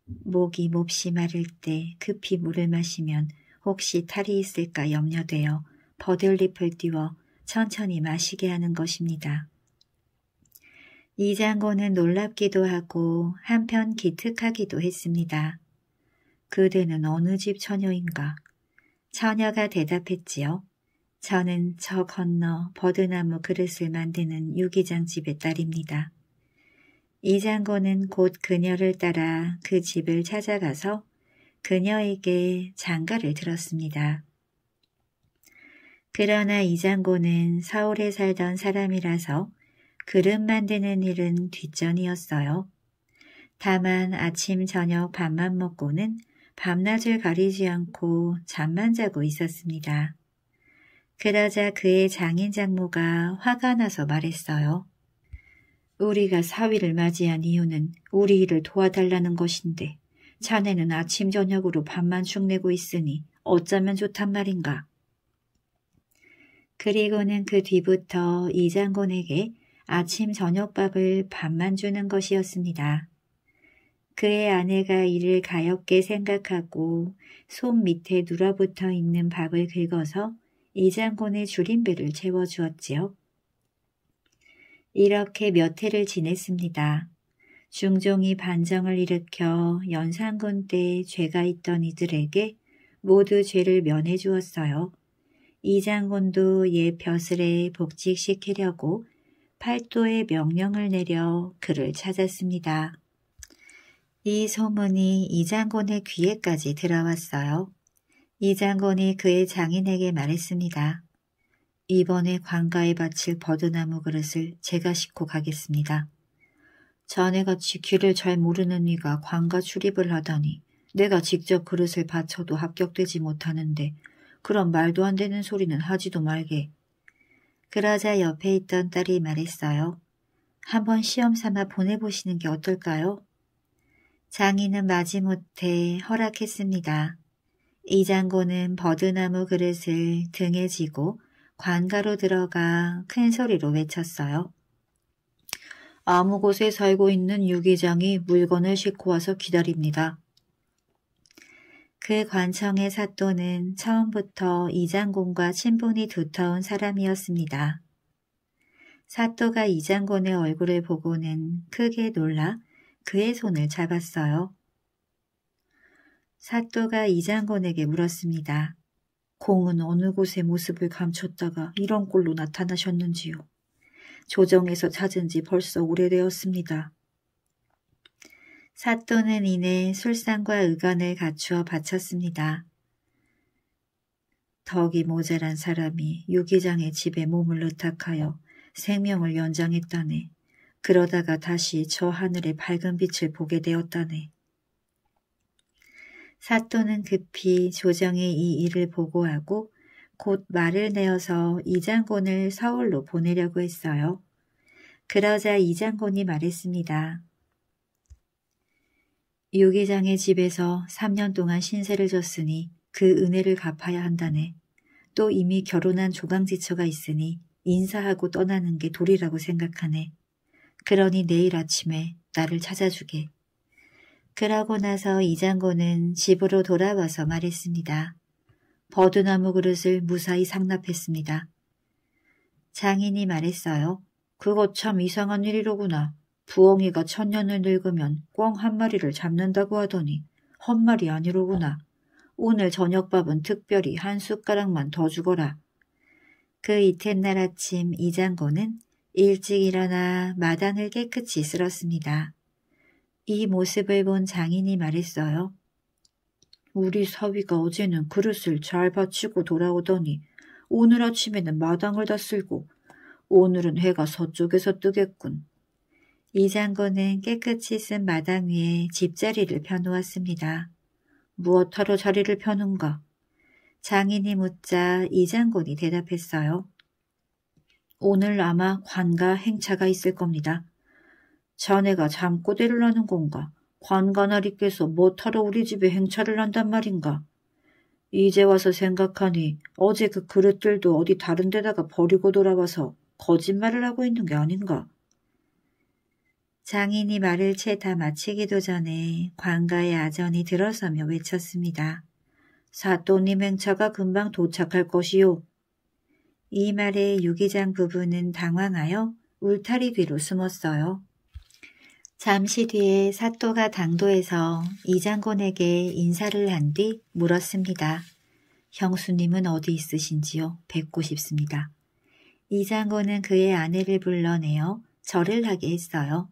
목이 몹시 마를 때 급히 물을 마시면 혹시 탈이 있을까 염려되어 버들잎을 띄워 천천히 마시게 하는 것입니다. 이장군은 놀랍기도 하고 한편 기특하기도 했습니다. 그대는 어느 집 처녀인가? 처녀가 대답했지요. 저는 저 건너 버드나무 그릇을 만드는 유기장 집의 딸입니다. 이 장고는 곧 그녀를 따라 그 집을 찾아가서 그녀에게 장가를 들었습니다. 그러나 이 장고는 서울에 살던 사람이라서 그릇 만드는 일은 뒷전이었어요. 다만 아침 저녁 밥만 먹고는 밤낮을 가리지 않고 잠만 자고 있었습니다. 그러자 그의 장인 장모가 화가 나서 말했어요. 우리가 사위를 맞이한 이유는 우리 일을 도와달라는 것인데 자네는 아침 저녁으로 밥만 축내고 있으니 어쩌면 좋단 말인가. 그리고는 그 뒤부터 이장군에게 아침 저녁밥을 밥만 주는 것이었습니다. 그의 아내가 이를 가엾게 생각하고 손 밑에 누어붙어 있는 밥을 긁어서 이장군의 줄임배를 채워주었지요. 이렇게 몇 해를 지냈습니다. 중종이 반정을 일으켜 연산군 때 죄가 있던 이들에게 모두 죄를 면해 주었어요. 이장군도 옛 벼슬에 복직시키려고 팔도에 명령을 내려 그를 찾았습니다. 이 소문이 이장군의 귀에까지 들어왔어요. 이 장군이 그의 장인에게 말했습니다. 이번에 관가에 바칠 버드나무 그릇을 제가 싣고 가겠습니다. 자네같이 길을 잘 모르는 이가 관가 출입을 하다니 내가 직접 그릇을 바쳐도 합격되지 못하는데 그런 말도 안 되는 소리는 하지도 말게. 그러자 옆에 있던 딸이 말했어요. 한번 시험 삼아 보내보시는 게 어떨까요? 장인은 마지못해 허락했습니다. 이장군은 버드나무 그릇을 등에 지고 관가로 들어가 큰 소리로 외쳤어요. 아무 곳에 살고 있는 유기장이 물건을 싣고 와서 기다립니다. 그 관청의 사또는 처음부터 이장군과 친분이 두터운 사람이었습니다. 사또가 이장군의 얼굴을 보고는 크게 놀라 그의 손을 잡았어요. 사또가 이장건에게 물었습니다. 공은 어느 곳에 모습을 감췄다가 이런 꼴로 나타나셨는지요. 조정에서 찾은 지 벌써 오래되었습니다. 사또는 이내 술상과 의관을 갖추어 바쳤습니다. 덕이 모자란 사람이 유기장의 집에 몸을 의탁하여 생명을 연장했다네. 그러다가 다시 저 하늘의 밝은 빛을 보게 되었다네. 사또는 급히 조정의 이 일을 보고하고 곧 말을 내어서 이장곤을 서울로 보내려고 했어요. 그러자 이장곤이 말했습니다. 요기장의 집에서 3년 동안 신세를 졌으니 그 은혜를 갚아야 한다네. 또 이미 결혼한 조강지처가 있으니 인사하고 떠나는 게 도리라고 생각하네. 그러니 내일 아침에 나를 찾아주게. 그러고 나서 이장고는 집으로 돌아와서 말했습니다. 버드나무 그릇을 무사히 상납했습니다. 장인이 말했어요. 그거 참 이상한 일이로구나. 부엉이가 천년을 늙으면 꽝 한 마리를 잡는다고 하더니 헛말이 아니로구나. 오늘 저녁밥은 특별히 한 숟가락만 더 주거라. 그 이튿날 아침 이장고는 일찍 일어나 마당을 깨끗이 쓸었습니다. 이 모습을 본 장인이 말했어요. 우리 사위가 어제는 그릇을 잘 받치고 돌아오더니 오늘 아침에는 마당을 다 쓸고 오늘은 해가 서쪽에서 뜨겠군. 이 장군은 깨끗이 쓴 마당 위에 집자리를 펴놓았습니다. 무엇하러 자리를 펴는가? 장인이 묻자 이 장군이 대답했어요. 오늘 아마 관과 행차가 있을 겁니다. 자네가 잠꼬대를 하는 건가? 관가나리께서 뭐하러 우리 집에 행차를 한단 말인가? 이제 와서 생각하니 어제 그 그릇들도 어디 다른 데다가 버리고 돌아와서 거짓말을 하고 있는 게 아닌가? 장인이 말을 채 다 마치기도 전에 관가의 아전이 들어서며 외쳤습니다. 사또님 행차가 금방 도착할 것이요. 이 말에 유기장 부부는 당황하여 울타리 뒤로 숨었어요. 잠시 뒤에 사또가 당도에서 이장군에게 인사를 한 뒤 물었습니다. 형수님은 어디 있으신지요? 뵙고 싶습니다. 이장군은 그의 아내를 불러내어 절을 하게 했어요.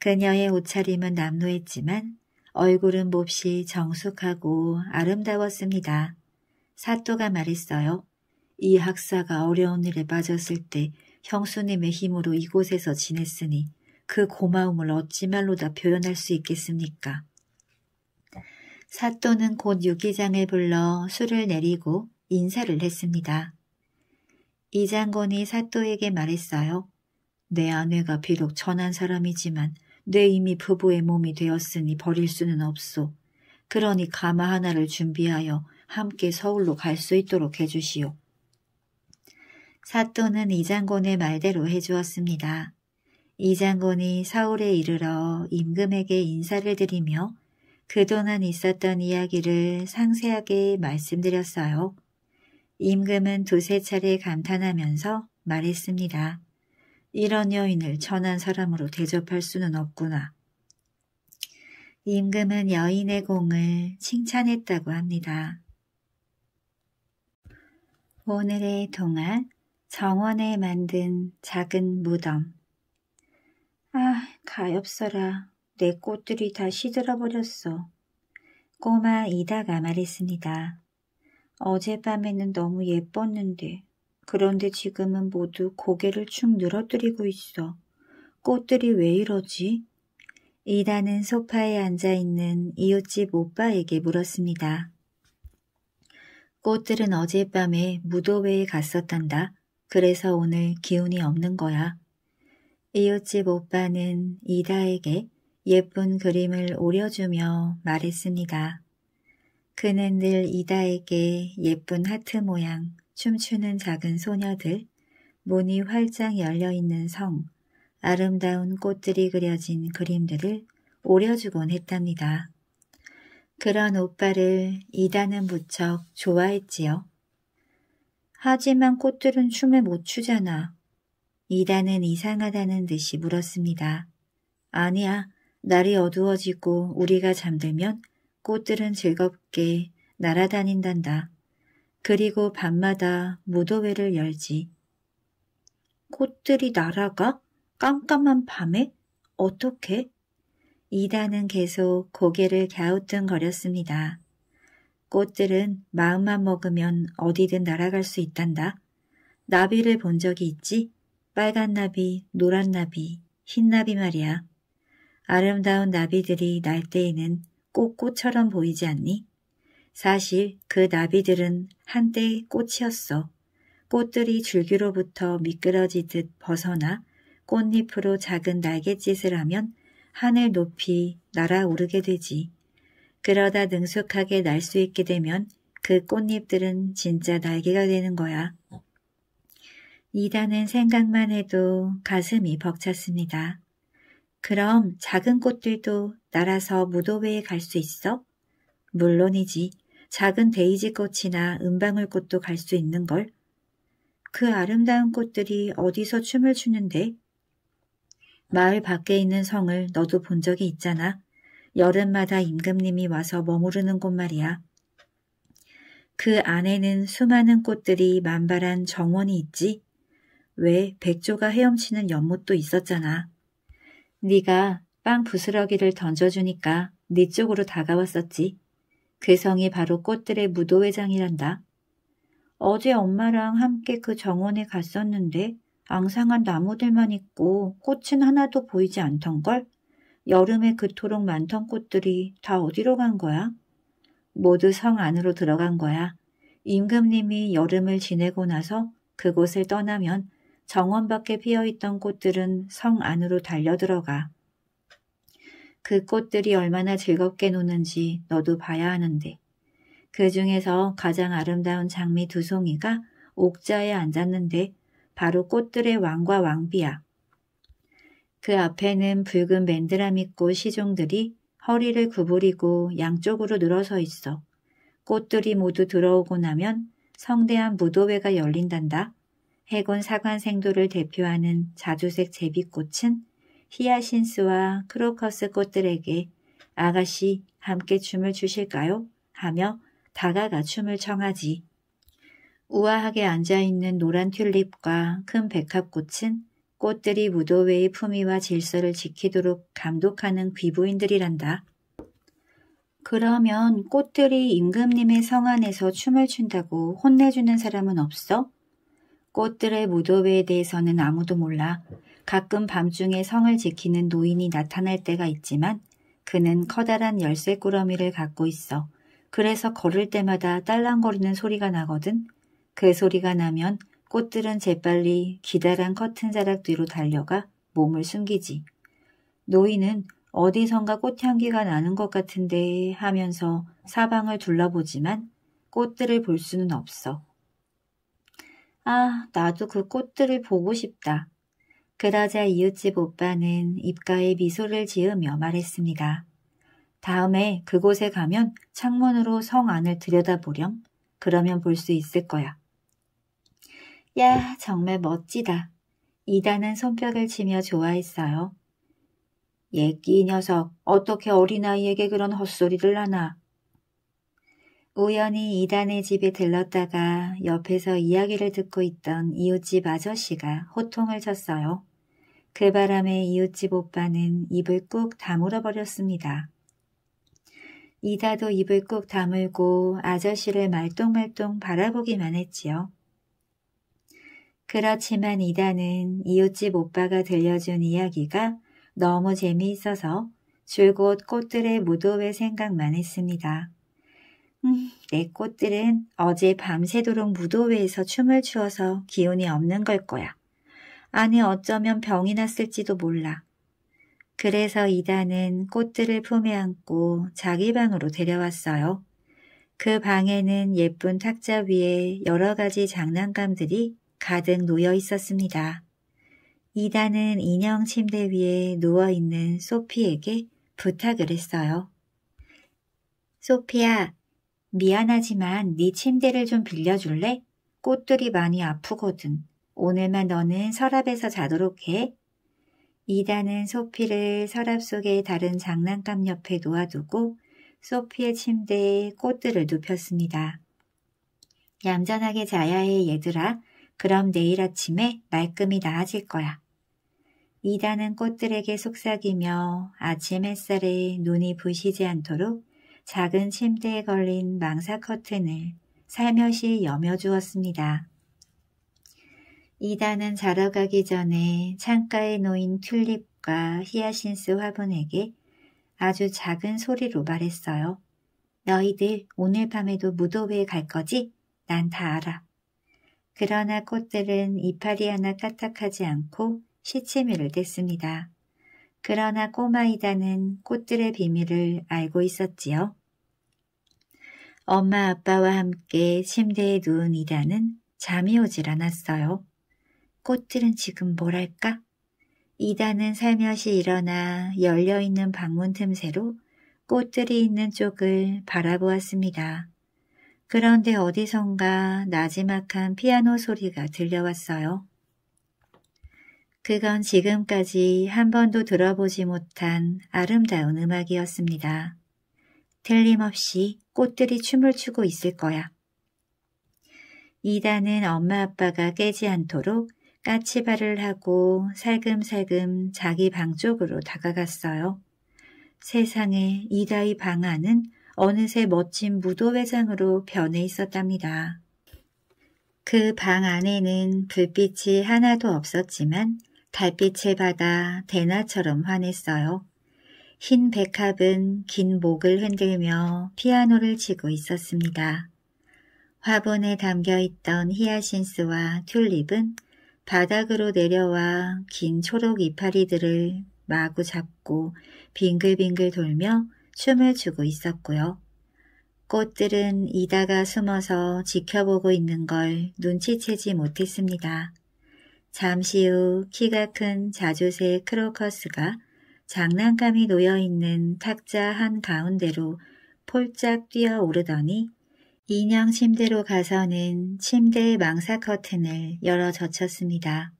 그녀의 옷차림은 남노했지만 얼굴은 몹시 정숙하고 아름다웠습니다. 사또가 말했어요. 이 학사가 어려운 일에 빠졌을 때 형수님의 힘으로 이곳에서 지냈으니 그 고마움을 어찌 말로 다 표현할 수 있겠습니까? 사또는 곧 유기장을 불러 술을 내리고 인사를 했습니다. 이장군이 사또에게 말했어요. 내 아내가 비록 천한 사람이지만 내 이미 부부의 몸이 되었으니 버릴 수는 없소. 그러니 가마 하나를 준비하여 함께 서울로 갈 수 있도록 해주시오. 사또는 이장군의 말대로 해주었습니다. 이 장군이 서울에 이르러 임금에게 인사를 드리며 그동안 있었던 이야기를 상세하게 말씀드렸어요. 임금은 두세 차례 감탄하면서 말했습니다. 이런 여인을 천한 사람으로 대접할 수는 없구나. 임금은 여인의 공을 칭찬했다고 합니다. 오늘의 동안 정원에 만든 작은 무덤 아, 가엾어라. 내 꽃들이 다 시들어 버렸어. 꼬마 이다가 말했습니다. 어젯밤에는 너무 예뻤는데 그런데 지금은 모두 고개를 축 늘어뜨리고 있어. 꽃들이 왜 이러지? 이다는 소파에 앉아있는 이웃집 오빠에게 물었습니다. 꽃들은 어젯밤에 무도회에 갔었단다. 그래서 오늘 기운이 없는 거야. 이웃집 오빠는 이다에게 예쁜 그림을 오려주며 말했습니다. 그는 늘 이다에게 예쁜 하트 모양, 춤추는 작은 소녀들, 문이 활짝 열려있는 성, 아름다운 꽃들이 그려진 그림들을 오려주곤 했답니다. 그런 오빠를 이다는 무척 좋아했지요. 하지만 꽃들은 춤을 못 추잖아. 이단은 이상하다는 듯이 물었습니다. 아니야. 날이 어두워지고 우리가 잠들면 꽃들은 즐겁게 날아다닌단다. 그리고 밤마다 무도회를 열지. 꽃들이 날아가? 깜깜한 밤에? 어떻게? 이단은 계속 고개를 갸우뚱거렸습니다. 꽃들은 마음만 먹으면 어디든 날아갈 수 있단다. 나비를 본 적이 있지? 빨간 나비, 노란 나비, 흰 나비 말이야. 아름다운 나비들이 날 때에는 꽃 꽃처럼 보이지 않니? 사실 그 나비들은 한때 꽃이었어. 꽃들이 줄기로부터 미끄러지듯 벗어나 꽃잎으로 작은 날갯짓을 하면 하늘 높이 날아오르게 되지. 그러다 능숙하게 날 수 있게 되면 그 꽃잎들은 진짜 날개가 되는 거야. 이다는 생각만 해도 가슴이 벅찼습니다. 그럼 작은 꽃들도 날아서 무도회에 갈 수 있어? 물론이지. 작은 데이지 꽃이나 은방울 꽃도 갈 수 있는걸. 그 아름다운 꽃들이 어디서 춤을 추는데? 마을 밖에 있는 성을 너도 본 적이 있잖아. 여름마다 임금님이 와서 머무르는 곳 말이야. 그 안에는 수많은 꽃들이 만발한 정원이 있지. 왜 백조가 헤엄치는 연못도 있었잖아. 네가 빵 부스러기를 던져주니까 네 쪽으로 다가왔었지. 그 성이 바로 꽃들의 무도회장이란다. 어제 엄마랑 함께 그 정원에 갔었는데 앙상한 나무들만 있고 꽃은 하나도 보이지 않던걸? 여름에 그토록 많던 꽃들이 다 어디로 간 거야? 모두 성 안으로 들어간 거야. 임금님이 여름을 지내고 나서 그곳을 떠나면 정원 밖에 피어있던 꽃들은 성 안으로 달려들어가. 그 꽃들이 얼마나 즐겁게 노는지 너도 봐야 하는데. 그 중에서 가장 아름다운 장미 두 송이가 옥자에 앉았는데 바로 꽃들의 왕과 왕비야. 그 앞에는 붉은 맨드라미꽃 시종들이 허리를 구부리고 양쪽으로 늘어서 있어. 꽃들이 모두 들어오고 나면 성대한 무도회가 열린단다. 해군 사관생도를 대표하는 자주색 제비꽃은 히아신스와 크로커스 꽃들에게 아가씨 함께 춤을 추실까요? 하며 다가가 춤을 청하지. 우아하게 앉아있는 노란 튤립과 큰 백합꽃은 꽃들이 무도회의 품위와 질서를 지키도록 감독하는 귀부인들이란다. 그러면 꽃들이 임금님의 성 안에서 춤을 춘다고 혼내주는 사람은 없어? 꽃들의 무도회에 대해서는 아무도 몰라 가끔 밤중에 성을 지키는 노인이 나타날 때가 있지만 그는 커다란 열쇠꾸러미를 갖고 있어 그래서 걸을 때마다 딸랑거리는 소리가 나거든. 그 소리가 나면 꽃들은 재빨리 기다란 커튼 자락 뒤로 달려가 몸을 숨기지. 노인은 어디선가 꽃향기가 나는 것 같은데 하면서 사방을 둘러보지만 꽃들을 볼 수는 없어. 아, 나도 그 꽃들을 보고 싶다. 그러자 이웃집 오빠는 입가에 미소를 지으며 말했습니다. 다음에 그곳에 가면 창문으로 성 안을 들여다보렴. 그러면 볼 수 있을 거야. 야, 정말 멋지다. 이단은 손뼉을 치며 좋아했어요. 예끼 녀석, 어떻게 어린아이에게 그런 헛소리를 하나. 우연히 이단의 집에 들렀다가 옆에서 이야기를 듣고 있던 이웃집 아저씨가 호통을 쳤어요. 그 바람에 이웃집 오빠는 입을 꾹 다물어 버렸습니다. 이다도 입을 꾹 다물고 아저씨를 말똥말똥 바라보기만 했지요. 그렇지만 이다는 이웃집 오빠가 들려준 이야기가 너무 재미있어서 줄곧 꽃들의 무도회 생각만 했습니다. 음, 내 꽃들은 어제 밤새도록 무도회에서 춤을 추어서 기운이 없는 걸 거야. 아니 어쩌면 병이 났을지도 몰라. 그래서 이단은 꽃들을 품에 안고 자기 방으로 데려왔어요. 그 방에는 예쁜 탁자 위에 여러 가지 장난감들이 가득 놓여 있었습니다. 이단은 인형 침대 위에 누워있는 소피에게 부탁을 했어요. 소피야, 미안하지만 네 침대를 좀 빌려줄래? 꽃들이 많이 아프거든. 오늘만 너는 서랍에서 자도록 해. 이다는 소피를 서랍 속에 다른 장난감 옆에 놓아두고 소피의 침대에 꽃들을 눕혔습니다. 얌전하게 자야 해 얘들아. 그럼 내일 아침에 말끔히 나아질 거야. 이다는 꽃들에게 속삭이며 아침 햇살에 눈이 부시지 않도록 작은 침대에 걸린 망사 커튼을 살며시 여며주었습니다. 이단은 자러 가기 전에 창가에 놓인 튤립과 히아신스 화분에게 아주 작은 소리로 말했어요. 너희들 오늘 밤에도 무도회에 갈 거지? 난 다 알아. 그러나 꽃들은 이파리 하나 까딱하지 않고 시치미를 뗐습니다. 그러나 꼬마이다는 꽃들의 비밀을 알고 있었지요. 엄마 아빠와 함께 침대에 누운 이다는 잠이 오질 않았어요. 꽃들은 지금 뭐랄까? 이다는 살며시 일어나 열려있는 방문 틈새로 꽃들이 있는 쪽을 바라보았습니다. 그런데 어디선가 나지막한 피아노 소리가 들려왔어요. 그건 지금까지 한 번도 들어보지 못한 아름다운 음악이었습니다. 틀림없이 꽃들이 춤을 추고 있을 거야. 이다는 엄마 아빠가 깨지 않도록 까치발을 하고 살금살금 자기 방 쪽으로 다가갔어요. 세상에 이다의 방 안은 어느새 멋진 무도회장으로 변해 있었답니다. 그 방 안에는 불빛이 하나도 없었지만 달빛을 받아 대나처럼 환했어요. 흰 백합은 긴 목을 흔들며 피아노를 치고 있었습니다. 화분에 담겨있던 히아신스와 튤립은 바닥으로 내려와 긴 초록 이파리들을 마구 잡고 빙글빙글 돌며 춤을 추고 있었고요. 꽃들은 이다가 숨어서 지켜보고 있는 걸 눈치채지 못했습니다. 잠시 후 키가 큰 자주색 크로커스가 장난감이 놓여있는 탁자 한가운데로 폴짝 뛰어오르더니 인형 침대로 가서는 침대의 망사 커튼을 열어 젖혔습니다.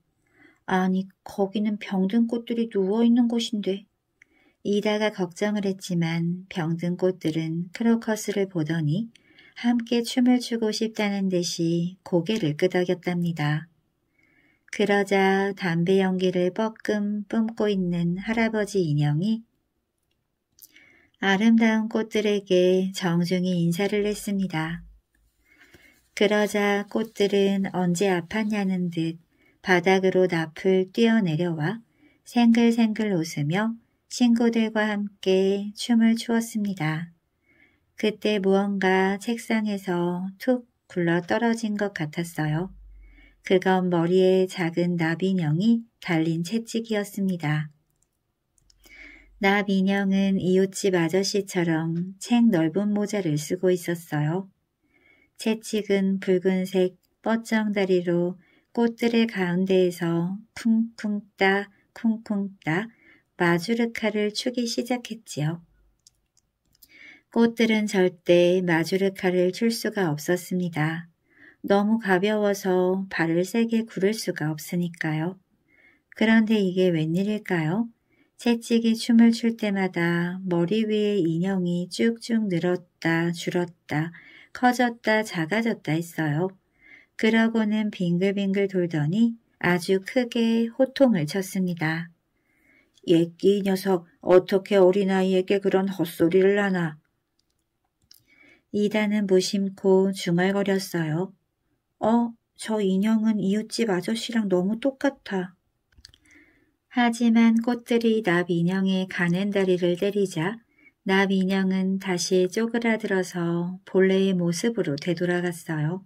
아니 거기는 병든 꽃들이 누워있는 곳인데 이다가 걱정을 했지만 병든 꽃들은 크로커스를 보더니 함께 춤을 추고 싶다는 듯이 고개를 끄덕였답니다. 그러자 담배 연기를 뻐끔 뿜고 있는 할아버지 인형이 아름다운 꽃들에게 정중히 인사를 했습니다. 그러자 꽃들은 언제 아팠냐는 듯 바닥으로 납을 뛰어내려와 생글생글 웃으며 친구들과 함께 춤을 추었습니다. 그때 무언가 책상에서 툭 굴러 떨어진 것 같았어요. 그건 머리에 작은 나비인형이 달린 채찍이었습니다. 나비인형은 이웃집 아저씨처럼 책 넓은 모자를 쓰고 있었어요. 채찍은 붉은색 뻗정다리로 꽃들의 가운데에서 쿵쿵 따 쿵쿵 따 마주르카를 추기 시작했지요. 꽃들은 절대 마주르카를 출 수가 없었습니다. 너무 가벼워서 발을 세게 구를 수가 없으니까요. 그런데 이게 웬일일까요? 채찍이 춤을 출 때마다 머리 위에 인형이 쭉쭉 늘었다 줄었다 커졌다 작아졌다 했어요. 그러고는 빙글빙글 돌더니 아주 크게 호통을 쳤습니다. 예끼 녀석 어떻게 어린아이에게 그런 헛소리를 하나. 이단은 무심코 중얼거렸어요. 어, 저 인형은 이웃집 아저씨랑 너무 똑같아. 하지만 꽃들이 납 인형의 가는 다리를 때리자 납 인형은 다시 쪼그라들어서 본래의 모습으로 되돌아갔어요.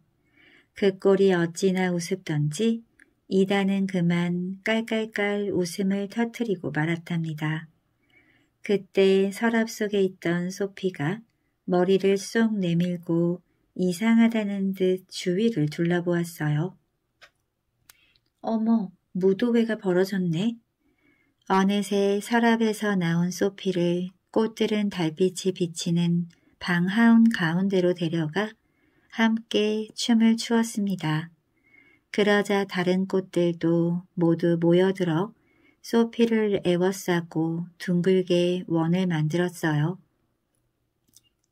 그 꼴이 어찌나 우습던지 이단은 그만 깔깔깔 웃음을 터트리고 말았답니다. 그때 서랍 속에 있던 소피가 머리를 쏙 내밀고 이상하다는 듯 주위를 둘러보았어요. 어머, 무도회가 벌어졌네. 어느새 서랍에서 나온 소피를 꽃들은 달빛이 비치는 방 하운 가운데로 데려가 함께 춤을 추었습니다. 그러자 다른 꽃들도 모두 모여들어 소피를 애워싸고 둥글게 원을 만들었어요.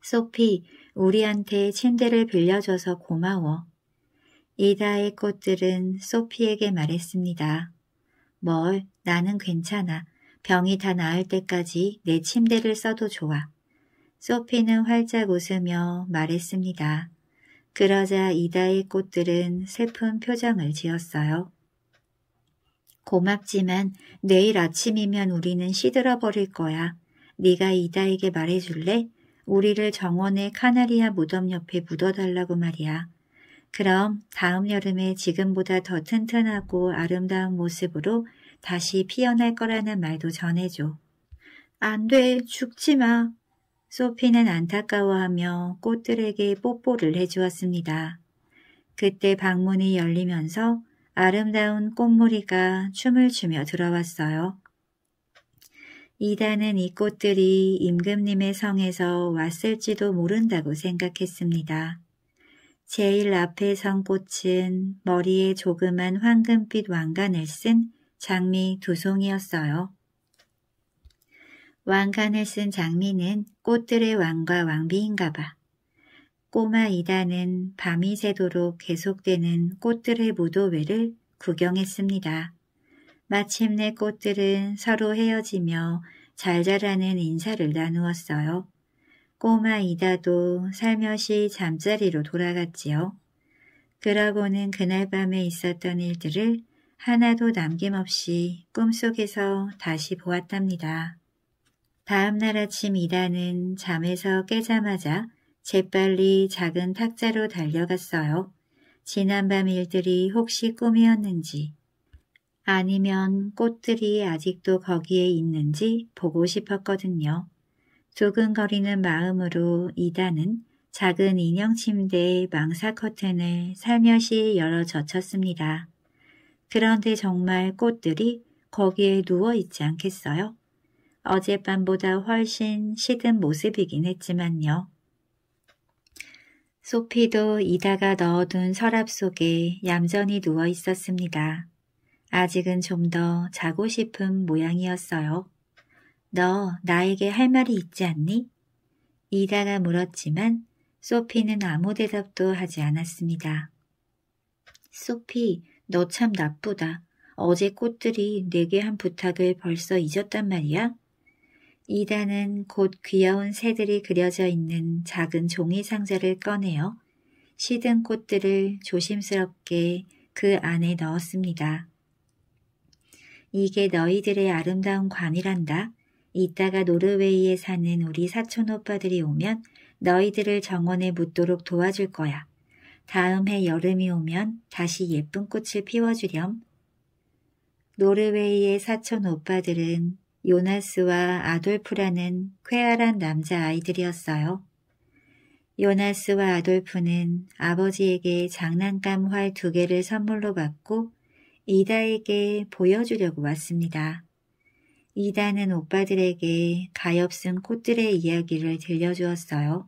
소피, 우리한테 침대를 빌려줘서 고마워. 이다의 꽃들은 소피에게 말했습니다. 뭘, 나는 괜찮아. 병이 다 나을 때까지 내 침대를 써도 좋아. 소피는 활짝 웃으며 말했습니다. 그러자 이다의 꽃들은 슬픈 표정을 지었어요. 고맙지만 내일 아침이면 우리는 시들어 버릴 거야. 네가 이다에게 말해줄래? 우리를 정원의 카나리아 무덤 옆에 묻어달라고 말이야. 그럼 다음 여름에 지금보다 더 튼튼하고 아름다운 모습으로 다시 피어날 거라는 말도 전해줘. 안 돼, 죽지 마. 소피는 안타까워하며 꽃들에게 뽀뽀를 해주었습니다. 그때 방문이 열리면서 아름다운 꽃무리가 춤을 추며 들어왔어요. 이단은 이 꽃들이 임금님의 성에서 왔을지도 모른다고 생각했습니다. 제일 앞에 선 꽃은 머리에 조그만 황금빛 왕관을 쓴 장미 두 송이었어요. 왕관을 쓴 장미는 꽃들의 왕과 왕비인가 봐. 꼬마 이단은 밤이 새도록 계속되는 꽃들의 무도회를 구경했습니다. 마침내 꽃들은 서로 헤어지며 잘 자라는 인사를 나누었어요. 꼬마 이다도 살며시 잠자리로 돌아갔지요. 그러고는 그날 밤에 있었던 일들을 하나도 남김없이 꿈속에서 다시 보았답니다. 다음날 아침 이다는 잠에서 깨자마자 재빨리 작은 탁자로 달려갔어요. 지난밤 일들이 혹시 꿈이었는지 아니면 꽃들이 아직도 거기에 있는지 보고 싶었거든요. 두근거리는 마음으로 이단은 작은 인형 침대의 망사 커튼을 살며시 열어 젖혔습니다. 그런데 정말 꽃들이 거기에 누워 있지 않겠어요? 어젯밤보다 훨씬 시든 모습이긴 했지만요. 소피도 이다가 넣어둔 서랍 속에 얌전히 누워 있었습니다. 아직은 좀 더 자고 싶은 모양이었어요. 너 나에게 할 말이 있지 않니? 이다가 물었지만 소피는 아무 대답도 하지 않았습니다. 소피, 너 참 나쁘다. 어제 꽃들이 내게 한 부탁을 벌써 잊었단 말이야? 이다는 곧 귀여운 새들이 그려져 있는 작은 종이 상자를 꺼내어 시든 꽃들을 조심스럽게 그 안에 넣었습니다. 이게 너희들의 아름다운 관이란다. 이따가 노르웨이에 사는 우리 사촌 오빠들이 오면 너희들을 정원에 묻도록 도와줄 거야. 다음 해 여름이 오면 다시 예쁜 꽃을 피워주렴. 노르웨이의 사촌 오빠들은 요나스와 아돌프라는 쾌활한 남자아이들이었어요. 요나스와 아돌프는 아버지에게 장난감 활 두 개를 선물로 받고 이다에게 보여주려고 왔습니다. 이다는 오빠들에게 가엾은 꽃들의 이야기를 들려주었어요.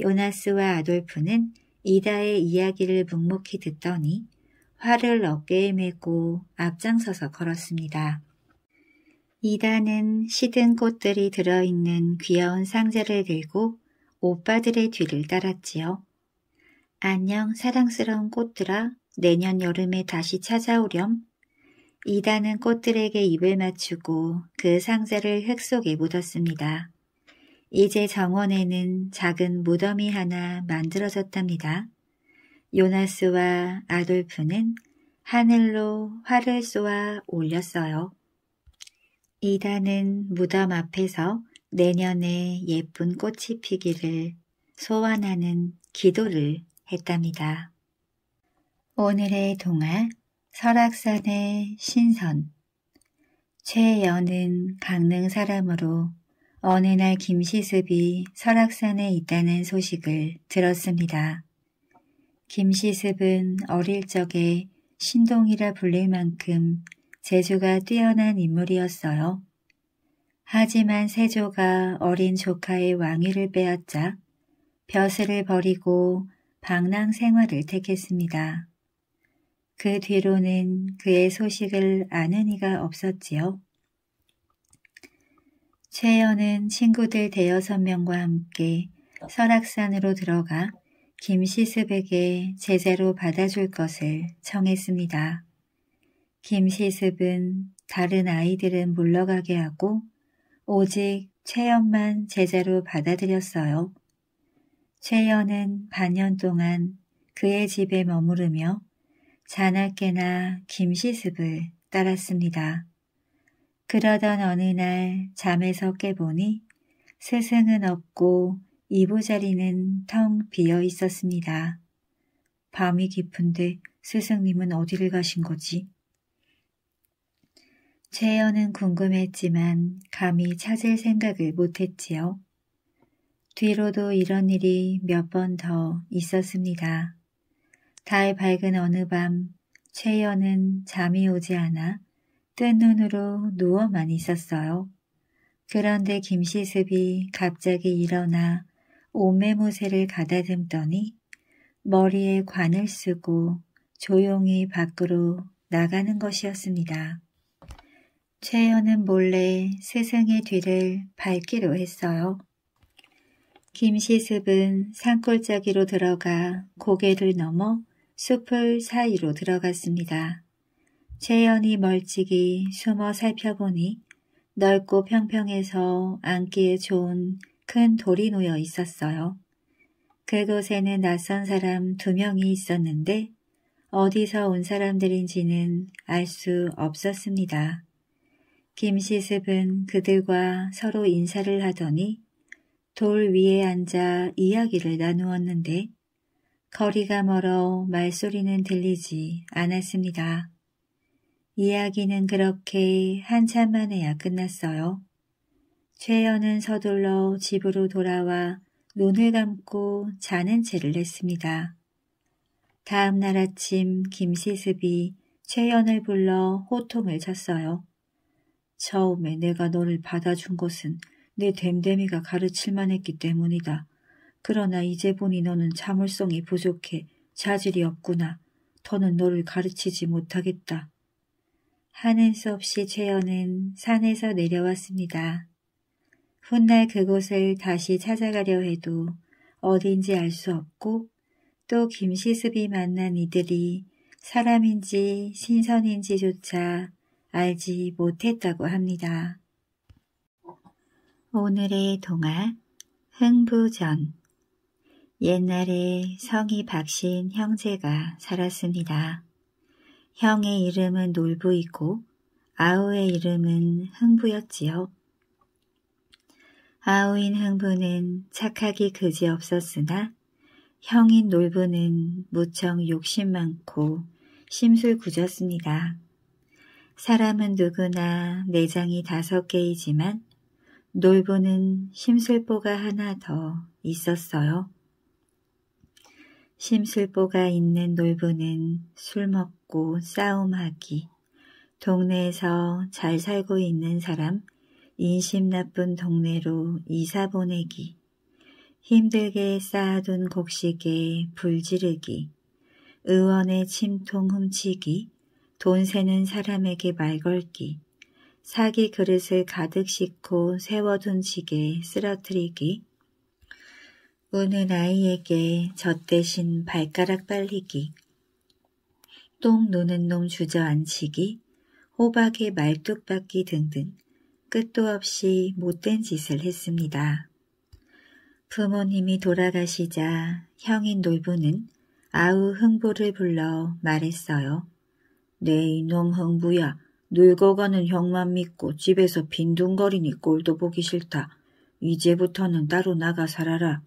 요나스와 아돌프는 이다의 이야기를 묵묵히 듣더니 활을 어깨에 메고 앞장서서 걸었습니다. 이다는 시든 꽃들이 들어있는 귀여운 상자를 들고 오빠들의 뒤를 따랐지요. 안녕 사랑스러운 꽃들아 내년 여름에 다시 찾아오렴. 이단은 꽃들에게 입을 맞추고 그 상자를 흙 속에 묻었습니다. 이제 정원에는 작은 무덤이 하나 만들어졌답니다. 요나스와 아돌프는 하늘로 활을 쏘아 올렸어요. 이단은 무덤 앞에서 내년에 예쁜 꽃이 피기를 소환하는 기도를 했답니다. 오늘의 동화 설악산의 신선 최연은 강릉 사람으로 어느 날 김시습이 설악산에 있다는 소식을 들었습니다. 김시습은 어릴 적에 신동이라 불릴 만큼 재주가 뛰어난 인물이었어요. 하지만 세조가 어린 조카의 왕위를 빼앗자 벼슬을 버리고 방랑 생활을 택했습니다. 그 뒤로는 그의 소식을 아는 이가 없었지요. 최연은 친구들 대여섯 명과 함께 설악산으로 들어가 김시습에게 제자로 받아줄 것을 청했습니다. 김시습은 다른 아이들은 물러가게 하고 오직 최연만 제자로 받아들였어요. 최연은 반년 동안 그의 집에 머무르며 자나깨나 김시습을 따랐습니다. 그러던 어느 날 잠에서 깨보니 스승은 없고 이부자리는 텅 비어 있었습니다. 밤이 깊은데 스승님은 어디를 가신 거지? 최연은 궁금했지만 감히 찾을 생각을 못했지요. 뒤로도 이런 일이 몇 번 더 있었습니다. 달 밝은 어느 밤 최연은 잠이 오지 않아 뜬 눈으로 누워만 있었어요. 그런데 김시습이 갑자기 일어나 옷매무새를 가다듬더니 머리에 관을 쓰고 조용히 밖으로 나가는 것이었습니다. 최연은 몰래 스승의 뒤를 밟기로 했어요. 김시습은 산골짜기로 들어가 고개를 넘어 숲을 사이로 들어갔습니다. 채연이 멀찍이 숨어 살펴보니 넓고 평평해서 앉기에 좋은 큰 돌이 놓여 있었어요. 그곳에는 낯선 사람 두 명이 있었는데 어디서 온 사람들인지는 알 수 없었습니다. 김시습은 그들과 서로 인사를 하더니 돌 위에 앉아 이야기를 나누었는데 거리가 멀어 말소리는 들리지 않았습니다. 이야기는 그렇게 한참 만에야 끝났어요. 최연은 서둘러 집으로 돌아와 눈을 감고 자는 채를 냈습니다. 다음 날 아침 김시습이 최연을 불러 호통을 쳤어요. 처음에 내가 너를 받아준 것은 내 댐댐이가 가르칠만 했기 때문이다. 그러나 이제 보니 너는 자물성이 부족해 자질이 없구나. 더는 너를 가르치지 못하겠다. 하는 수 없이 최연은 산에서 내려왔습니다. 훗날 그곳을 다시 찾아가려 해도 어딘지 알 수 없고 또 김시습이 만난 이들이 사람인지 신선인지조차 알지 못했다고 합니다. 오늘의 동화 흥부전 옛날에 성이 박신 형제가 살았습니다. 형의 이름은 놀부이고 아우의 이름은 흥부였지요. 아우인 흥부는 착하기 그지없었으나 형인 놀부는 무척 욕심 많고 심술궂었습니다. 사람은 누구나 내장이 다섯 개이지만 놀부는 심술보가 하나 더 있었어요. 심술보가 있는 놀부는 술 먹고 싸움하기, 동네에서 잘 살고 있는 사람, 인심 나쁜 동네로 이사 보내기, 힘들게 쌓아둔 곡식에 불지르기, 의원의 침통 훔치기, 돈 세는 사람에게 말 걸기, 사기 그릇을 가득 싣고 세워둔 지게 쓰러뜨리기, 우는 아이에게 젖 대신 발가락 빨리기, 똥 노는 놈 주저앉히기, 호박에 말뚝 박기 등등 끝도 없이 못된 짓을 했습니다. 부모님이 돌아가시자 형인 놀부는 아우 흥부를 불러 말했어요. 네 이놈 흥부야 늙어 가는 형만 믿고 집에서 빈둥거리니 꼴도 보기 싫다. 이제부터는 따로 나가 살아라.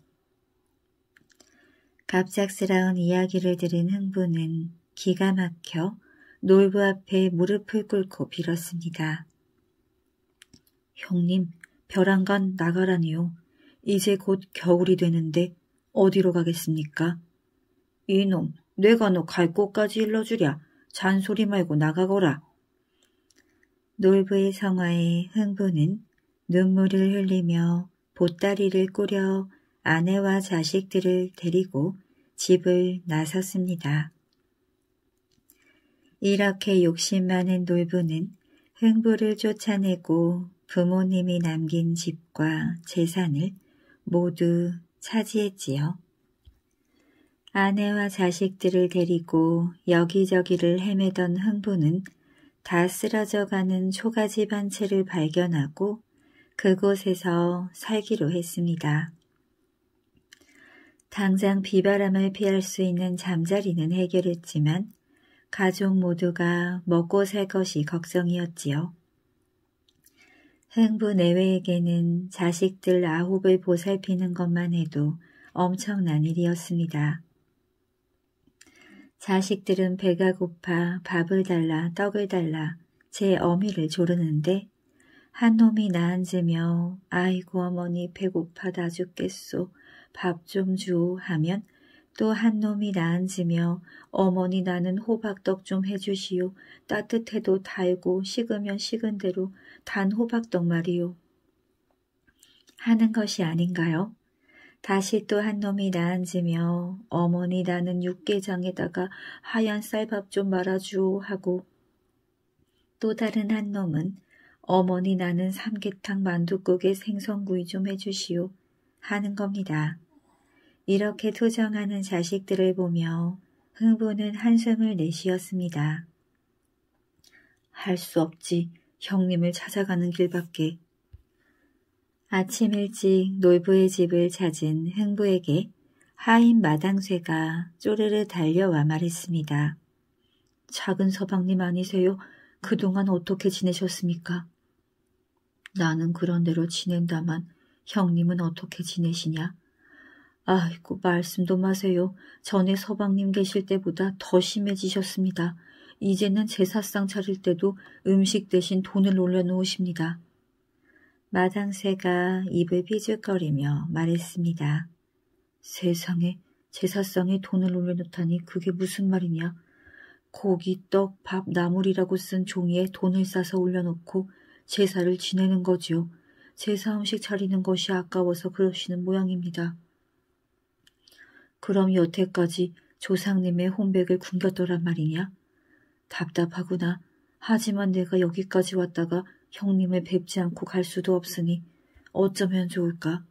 갑작스러운 이야기를 들은 흥부는 기가 막혀 놀부 앞에 무릎을 꿇고 빌었습니다. 형님, 벼랑간 나가라니요. 이제 곧 겨울이 되는데 어디로 가겠습니까? 이놈, 내가 너 갈 곳까지 일러주랴. 잔소리 말고 나가거라. 놀부의 성화에 흥부는 눈물을 흘리며 보따리를 꾸려 아내와 자식들을 데리고 집을 나섰습니다. 이렇게 욕심 많은 놀부는 흥부를 쫓아내고 부모님이 남긴 집과 재산을 모두 차지했지요. 아내와 자식들을 데리고 여기저기를 헤매던 흥부는 다 쓰러져가는 초가집 한 채를 발견하고 그곳에서 살기로 했습니다. 당장 비바람을 피할 수 있는 잠자리는 해결했지만 가족 모두가 먹고 살 것이 걱정이었지요. 행부 내외에게는 자식들 아홉을 보살피는 것만 해도 엄청난 일이었습니다. 자식들은 배가 고파 밥을 달라 떡을 달라 제 어미를 조르는데 한 놈이 나앉으며 아이고 어머니 배고파 다 죽겠소 밥좀주 하면 또 한 놈이 나앉으며 어머니 나는 호박떡 좀 해주시오. 따뜻해도 달고 식으면 식은 대로 단 호박떡 말이오. 하는 것이 아닌가요? 다시 또 한 놈이 나앉으며 어머니 나는 육개장에다가 하얀 쌀밥 좀 말아주오 하고 또 다른 한 놈은 어머니 나는 삼계탕 만둣국에 생선구이 좀 해주시오 하는 겁니다. 이렇게 투정하는 자식들을 보며 흥부는 한숨을 내쉬었습니다. 할 수 없지. 형님을 찾아가는 길밖에. 아침 일찍 놀부의 집을 찾은 흥부에게 하인 마당쇠가 쪼르르 달려와 말했습니다. 작은 서방님 아니세요? 그동안 어떻게 지내셨습니까? 나는 그런대로 지낸다만 형님은 어떻게 지내시냐? 아이고 말씀도 마세요. 전에 서방님 계실 때보다 더 심해지셨습니다. 이제는 제사상 차릴 때도 음식 대신 돈을 올려놓으십니다. 마당새가 입을 삐죽거리며 말했습니다. 세상에 제사상에 돈을 올려놓다니 그게 무슨 말이냐. 고기, 떡, 밥, 나물이라고 쓴 종이에 돈을 싸서 올려놓고 제사를 지내는 거지요. 제사 음식 차리는 것이 아까워서 그러시는 모양입니다. 그럼 여태까지 조상님의 혼백을 굶겼더란 말이냐? 답답하구나. 하지만 내가 여기까지 왔다가 형님을 뵙지 않고 갈 수도 없으니 어쩌면 좋을까?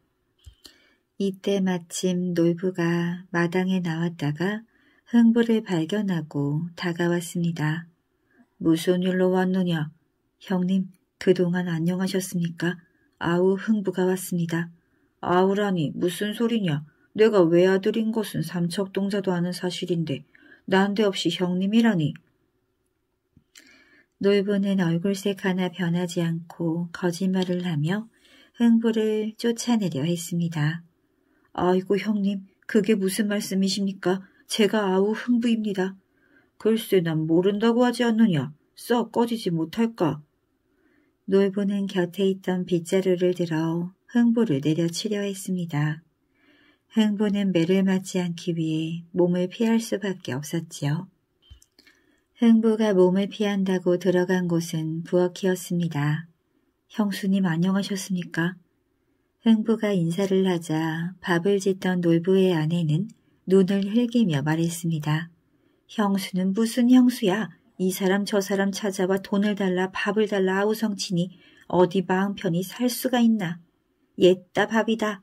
이때 마침 놀부가 마당에 나왔다가 흥부를 발견하고 다가왔습니다. 무슨 일로 왔느냐? 형님, 그동안 안녕하셨습니까? 아우 흥부가 왔습니다. 아우라니 무슨 소리냐? 내가 외아들인 것은 삼척동자도 아는 사실인데 난데없이 형님이라니. 놀부는 얼굴색 하나 변하지 않고 거짓말을 하며 흥부를 쫓아내려 했습니다. 아이고 형님, 그게 무슨 말씀이십니까? 제가 아우 흥부입니다. 글쎄 난 모른다고 하지 않느냐. 썩 꺼지지 못할까. 놀부는 곁에 있던 빗자루를 들어 흥부를 내려치려 했습니다. 흥부는 매를 맞지 않기 위해 몸을 피할 수밖에 없었지요. 흥부가 몸을 피한다고 들어간 곳은 부엌이었습니다. 형수님 안녕하셨습니까? 흥부가 인사를 하자 밥을 짓던 놀부의 아내는 눈을 흘기며 말했습니다. 형수는 무슨 형수야? 이 사람 저 사람 찾아와 돈을 달라 밥을 달라 아우성치니 어디 마음 편히 살 수가 있나? 옛다 밥이다.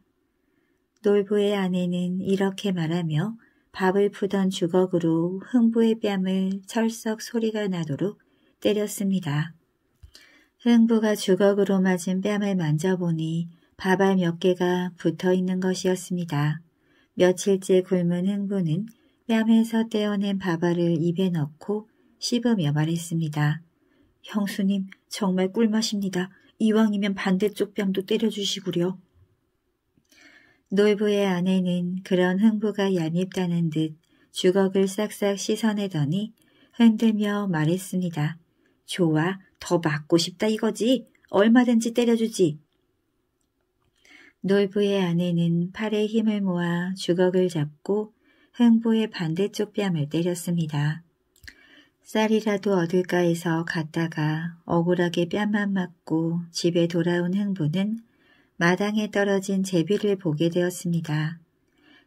놀부의 아내는 이렇게 말하며 밥을 푸던 주걱으로 흥부의 뺨을 철썩 소리가 나도록 때렸습니다. 흥부가 주걱으로 맞은 뺨을 만져보니 밥알 몇 개가 붙어 있는 것이었습니다. 며칠째 굶은 흥부는 뺨에서 떼어낸 밥알을 입에 넣고 씹으며 말했습니다. 형수님 정말 꿀맛입니다. 이왕이면 반대쪽 뺨도 때려주시구려. 놀부의 아내는 그런 흥부가 얄밉다는 듯 주걱을 싹싹 씻어내더니 흔들며 말했습니다. 좋아, 더 맞고 싶다 이거지. 얼마든지 때려주지. 놀부의 아내는 팔에 힘을 모아 주걱을 잡고 흥부의 반대쪽 뺨을 때렸습니다. 쌀이라도 얻을까 해서 갔다가 억울하게 뺨만 맞고 집에 돌아온 흥부는 마당에 떨어진 제비를 보게 되었습니다.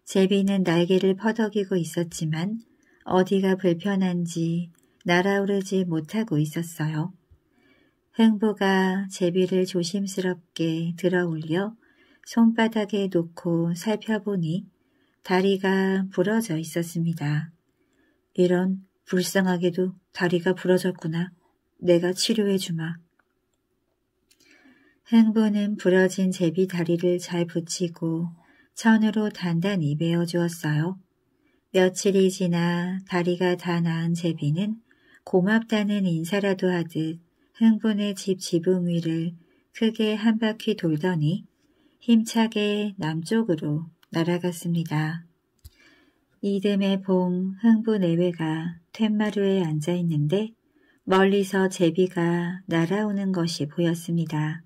제비는 날개를 퍼덕이고 있었지만 어디가 불편한지 날아오르지 못하고 있었어요. 흥부가 제비를 조심스럽게 들어 올려 손바닥에 놓고 살펴보니 다리가 부러져 있었습니다. 이런 불쌍하게도 다리가 부러졌구나. 내가 치료해주마. 흥부는 부러진 제비 다리를 잘 붙이고 천으로 단단히 베어 주었어요. 며칠이 지나 다리가 다 나은 제비는 고맙다는 인사라도 하듯 흥분의 집 지붕 위를 크게 한 바퀴 돌더니 힘차게 남쪽으로 날아갔습니다. 이듬해 봄 흥부 내외가 툇마루에 앉아 있는데 멀리서 제비가 날아오는 것이 보였습니다.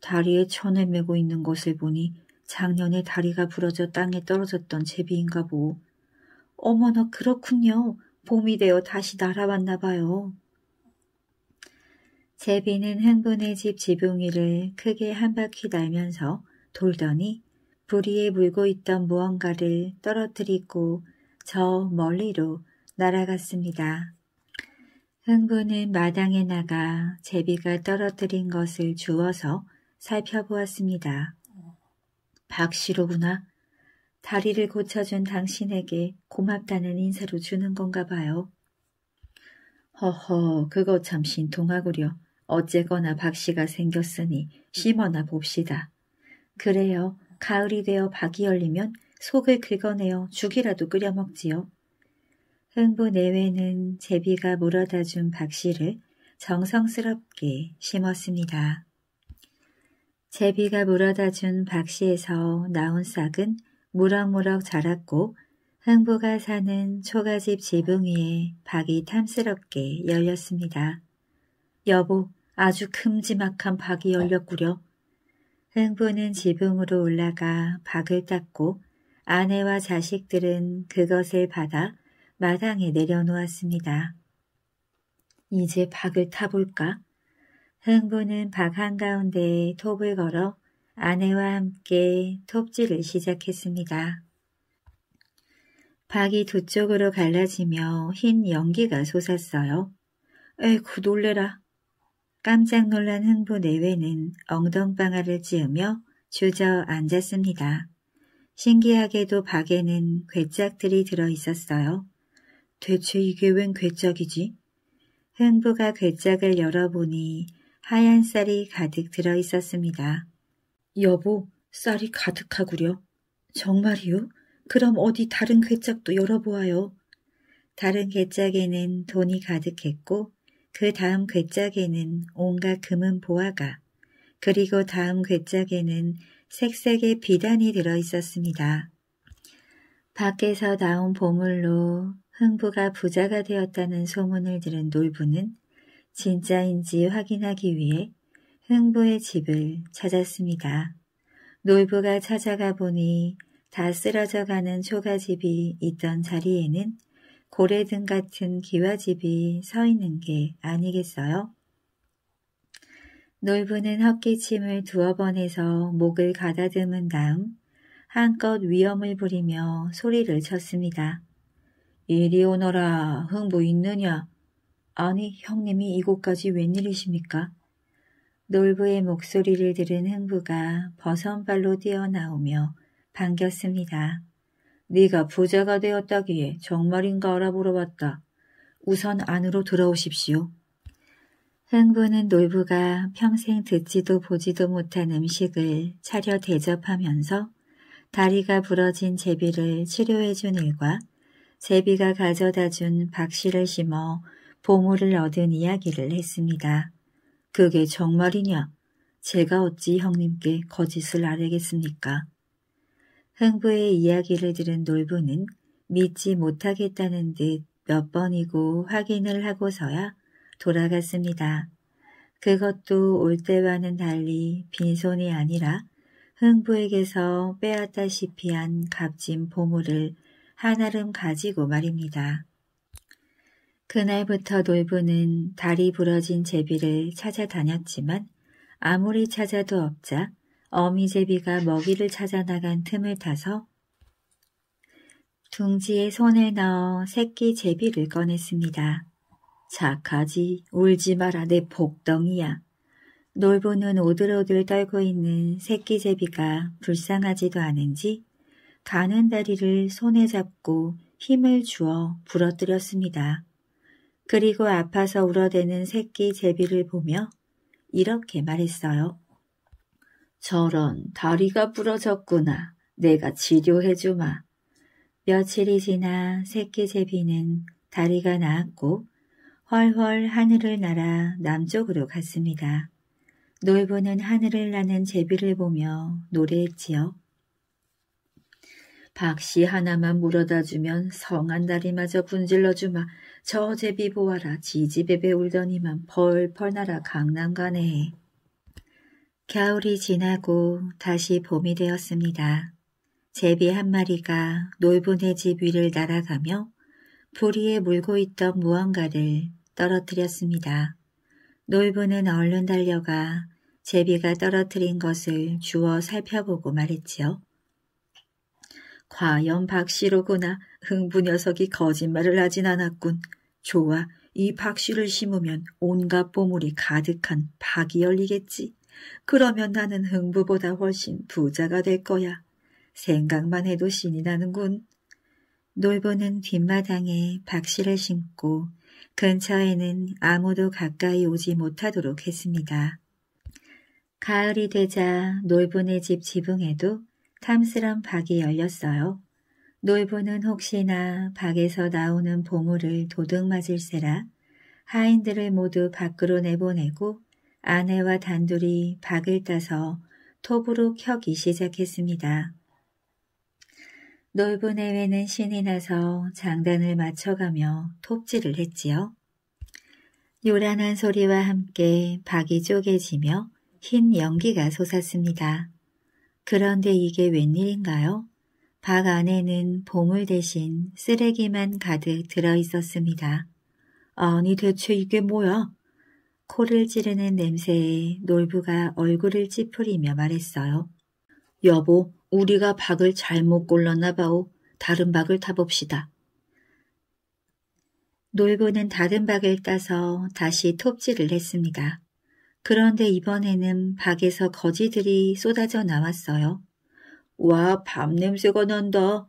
다리에 천을 메고 있는 것을 보니 작년에 다리가 부러져 땅에 떨어졌던 제비인가 보. 어머나 그렇군요. 봄이 되어 다시 날아왔나 봐요. 제비는 흥분의 집 지붕 위를 크게 한 바퀴 달면서 돌더니 부리에 물고 있던 무언가를 떨어뜨리고 저 멀리로 날아갔습니다. 흥부는 마당에 나가 제비가 떨어뜨린 것을 주워서 살펴보았습니다. 박씨로구나. 다리를 고쳐준 당신에게 고맙다는 인사로 주는 건가 봐요. 허허, 그거 참 신통하구려. 어쨌거나 박씨가 생겼으니 심어나 봅시다. 그래요. 가을이 되어 박이 열리면 속을 긁어내어 죽이라도 끓여 먹지요. 흥부 내외는 제비가 물어다준 박씨를 정성스럽게 심었습니다. 제비가 물어다 준 박씨에서 나온 싹은 무럭무럭 자랐고 흥부가 사는 초가집 지붕 위에 박이 탐스럽게 열렸습니다. 여보, 아주 큼지막한 박이 열렸구려. 흥부는 지붕으로 올라가 박을 닦고 아내와 자식들은 그것을 받아 마당에 내려놓았습니다. 이제 박을 타볼까? 흥부는 박 한가운데에 톱을 걸어 아내와 함께 톱질을 시작했습니다. 박이 두 쪽으로 갈라지며 흰 연기가 솟았어요. 에이구 놀래라. 깜짝 놀란 흥부 내외는 엉덩방아를 찧으며 주저앉았습니다. 신기하게도 박에는 괴짝들이 들어있었어요. 대체 이게 웬 괴짝이지? 흥부가 괴짝을 열어보니 하얀 쌀이 가득 들어 있었습니다. 여보, 쌀이 가득하구려. 정말이요? 그럼 어디 다른 괴짝도 열어보아요. 다른 괴짝에는 돈이 가득했고 그 다음 괴짝에는 온갖 금은 보화가 그리고 다음 괴짝에는 색색의 비단이 들어 있었습니다. 밖에서 나온 보물로 흥부가 부자가 되었다는 소문을 들은 놀부는 진짜인지 확인하기 위해 흥부의 집을 찾았습니다. 놀부가 찾아가 보니 다 쓰러져 가는 초가집이 있던 자리에는 고래 등 같은 기와집이 서 있는 게 아니겠어요? 놀부는 헛기침을 두어 번 해서 목을 가다듬은 다음 한껏 위험을 부리며 소리를 쳤습니다. 이리 오너라 흥부 있느냐 아니, 형님이 이곳까지 웬일이십니까? 놀부의 목소리를 들은 흥부가 버선발로 뛰어나오며 반겼습니다. 네가 부자가 되었다기에 정말인가 알아보러 왔다. 우선 안으로 들어오십시오. 흥부는 놀부가 평생 듣지도 보지도 못한 음식을 차려 대접하면서 다리가 부러진 제비를 치료해준 일과 제비가 가져다준 박씨를 심어 보물을 얻은 이야기를 했습니다. 그게 정말이냐? 제가 어찌 형님께 거짓을 알겠습니까? 흥부의 이야기를 들은 놀부는 믿지 못하겠다는 듯 몇 번이고 확인을 하고서야 돌아갔습니다. 그것도 올 때와는 달리 빈손이 아니라 흥부에게서 빼앗다시피 한 값진 보물을 한아름 가지고 말입니다. 그날부터 놀부는 다리 부러진 제비를 찾아다녔지만 아무리 찾아도 없자 어미 제비가 먹이를 찾아 나간 틈을 타서 둥지에 손을 넣어 새끼 제비를 꺼냈습니다. 착하지, 울지 마라 내 복덩이야. 놀부는 오들오들 떨고 있는 새끼 제비가 불쌍하지도 않은지 가는 다리를 손에 잡고 힘을 주어 부러뜨렸습니다. 그리고 아파서 울어대는 새끼 제비를 보며 이렇게 말했어요. 저런 다리가 부러졌구나. 내가 치료해주마. 며칠이 지나 새끼 제비는 다리가 나았고 헐헐 하늘을 날아 남쪽으로 갔습니다. 놀부는 하늘을 나는 제비를 보며 노래했지요. 박씨 하나만 물어다 주면 성한 다리마저 군질러 주마. 저 제비 보아라 지지배배 울더니만 벌벌 날아 강남 가네. 겨울이 지나고 다시 봄이 되었습니다. 제비 한 마리가 놀부네집 위를 날아가며 부리에 물고 있던 무언가를 떨어뜨렸습니다. 놀부는 얼른 달려가 제비가 떨어뜨린 것을 주워 살펴보고 말했지요. 과연 박씨로구나. 흥부 녀석이 거짓말을 하진 않았군. 좋아, 이 박씨를 심으면 온갖 보물이 가득한 박이 열리겠지. 그러면 나는 흥부보다 훨씬 부자가 될 거야. 생각만 해도 신이 나는군. 놀부는 뒷마당에 박씨를 심고 근처에는 아무도 가까이 오지 못하도록 했습니다. 가을이 되자 놀부네집 지붕에도 탐스런 박이 열렸어요. 놀부는 혹시나 밖에서 나오는 보물을 도둑 맞을세라 하인들을 모두 밖으로 내보내고 아내와 단둘이 박을 따서 톱으로 켜기 시작했습니다. 놀부 내외는 신이 나서 장단을 맞춰가며 톱질을 했지요. 요란한 소리와 함께 박이 쪼개지며 흰 연기가 솟았습니다. 그런데 이게 웬일인가요? 박 안에는 보물 대신 쓰레기만 가득 들어있었습니다. 아니 대체 이게 뭐야? 코를 찌르는 냄새에 놀부가 얼굴을 찌푸리며 말했어요. 여보, 우리가 박을 잘못 골랐나 봐오. 다른 박을 타봅시다. 놀부는 다른 박을 따서 다시 톱질을 했습니다. 그런데 이번에는 박에서 거지들이 쏟아져 나왔어요. 와, 밥 냄새가 난다.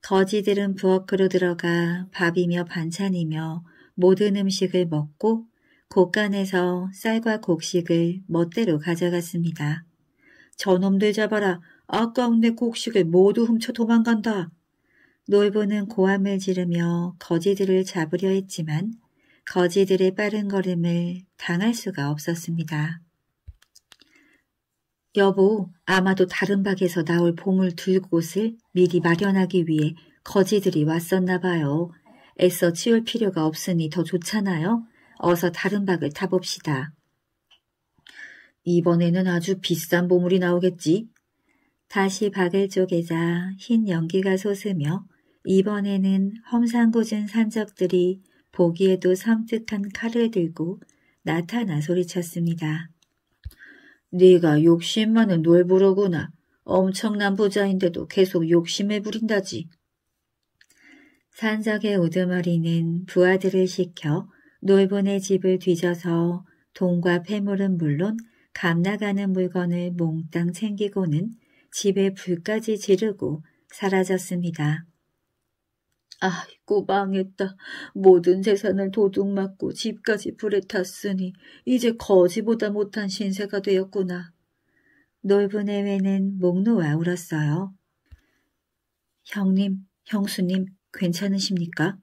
거지들은 부엌으로 들어가 밥이며 반찬이며 모든 음식을 먹고 곳간에서 쌀과 곡식을 멋대로 가져갔습니다. 저놈들 잡아라. 아까운 내 곡식을 모두 훔쳐 도망간다. 놀부는 고함을 지르며 거지들을 잡으려 했지만 거지들의 빠른 걸음을 당할 수가 없었습니다. 여보, 아마도 다른 박에서 나올 보물 둘 곳을 미리 마련하기 위해 거지들이 왔었나 봐요. 애써 치울 필요가 없으니 더 좋잖아요. 어서 다른 박을 타봅시다. 이번에는 아주 비싼 보물이 나오겠지. 다시 박을 쪼개자 흰 연기가 솟으며 이번에는 험상궂은 산적들이 보기에도 섬뜩한 칼을 들고 나타나 소리쳤습니다. 네가 욕심 많은 놀부로구나. 엄청난 부자인데도 계속 욕심을 부린다지. 산적의 우두머리는 부하들을 시켜 놀부네 집을 뒤져서 돈과 폐물은 물론 감나가는 물건을 몽땅 챙기고는 집에 불까지 지르고 사라졌습니다. 아이고 망했다. 모든 재산을 도둑 맞고 집까지 불에 탔으니 이제 거지보다 못한 신세가 되었구나. 넓은 애매는 목 놓아 울었어요. 형님, 형수님 괜찮으십니까?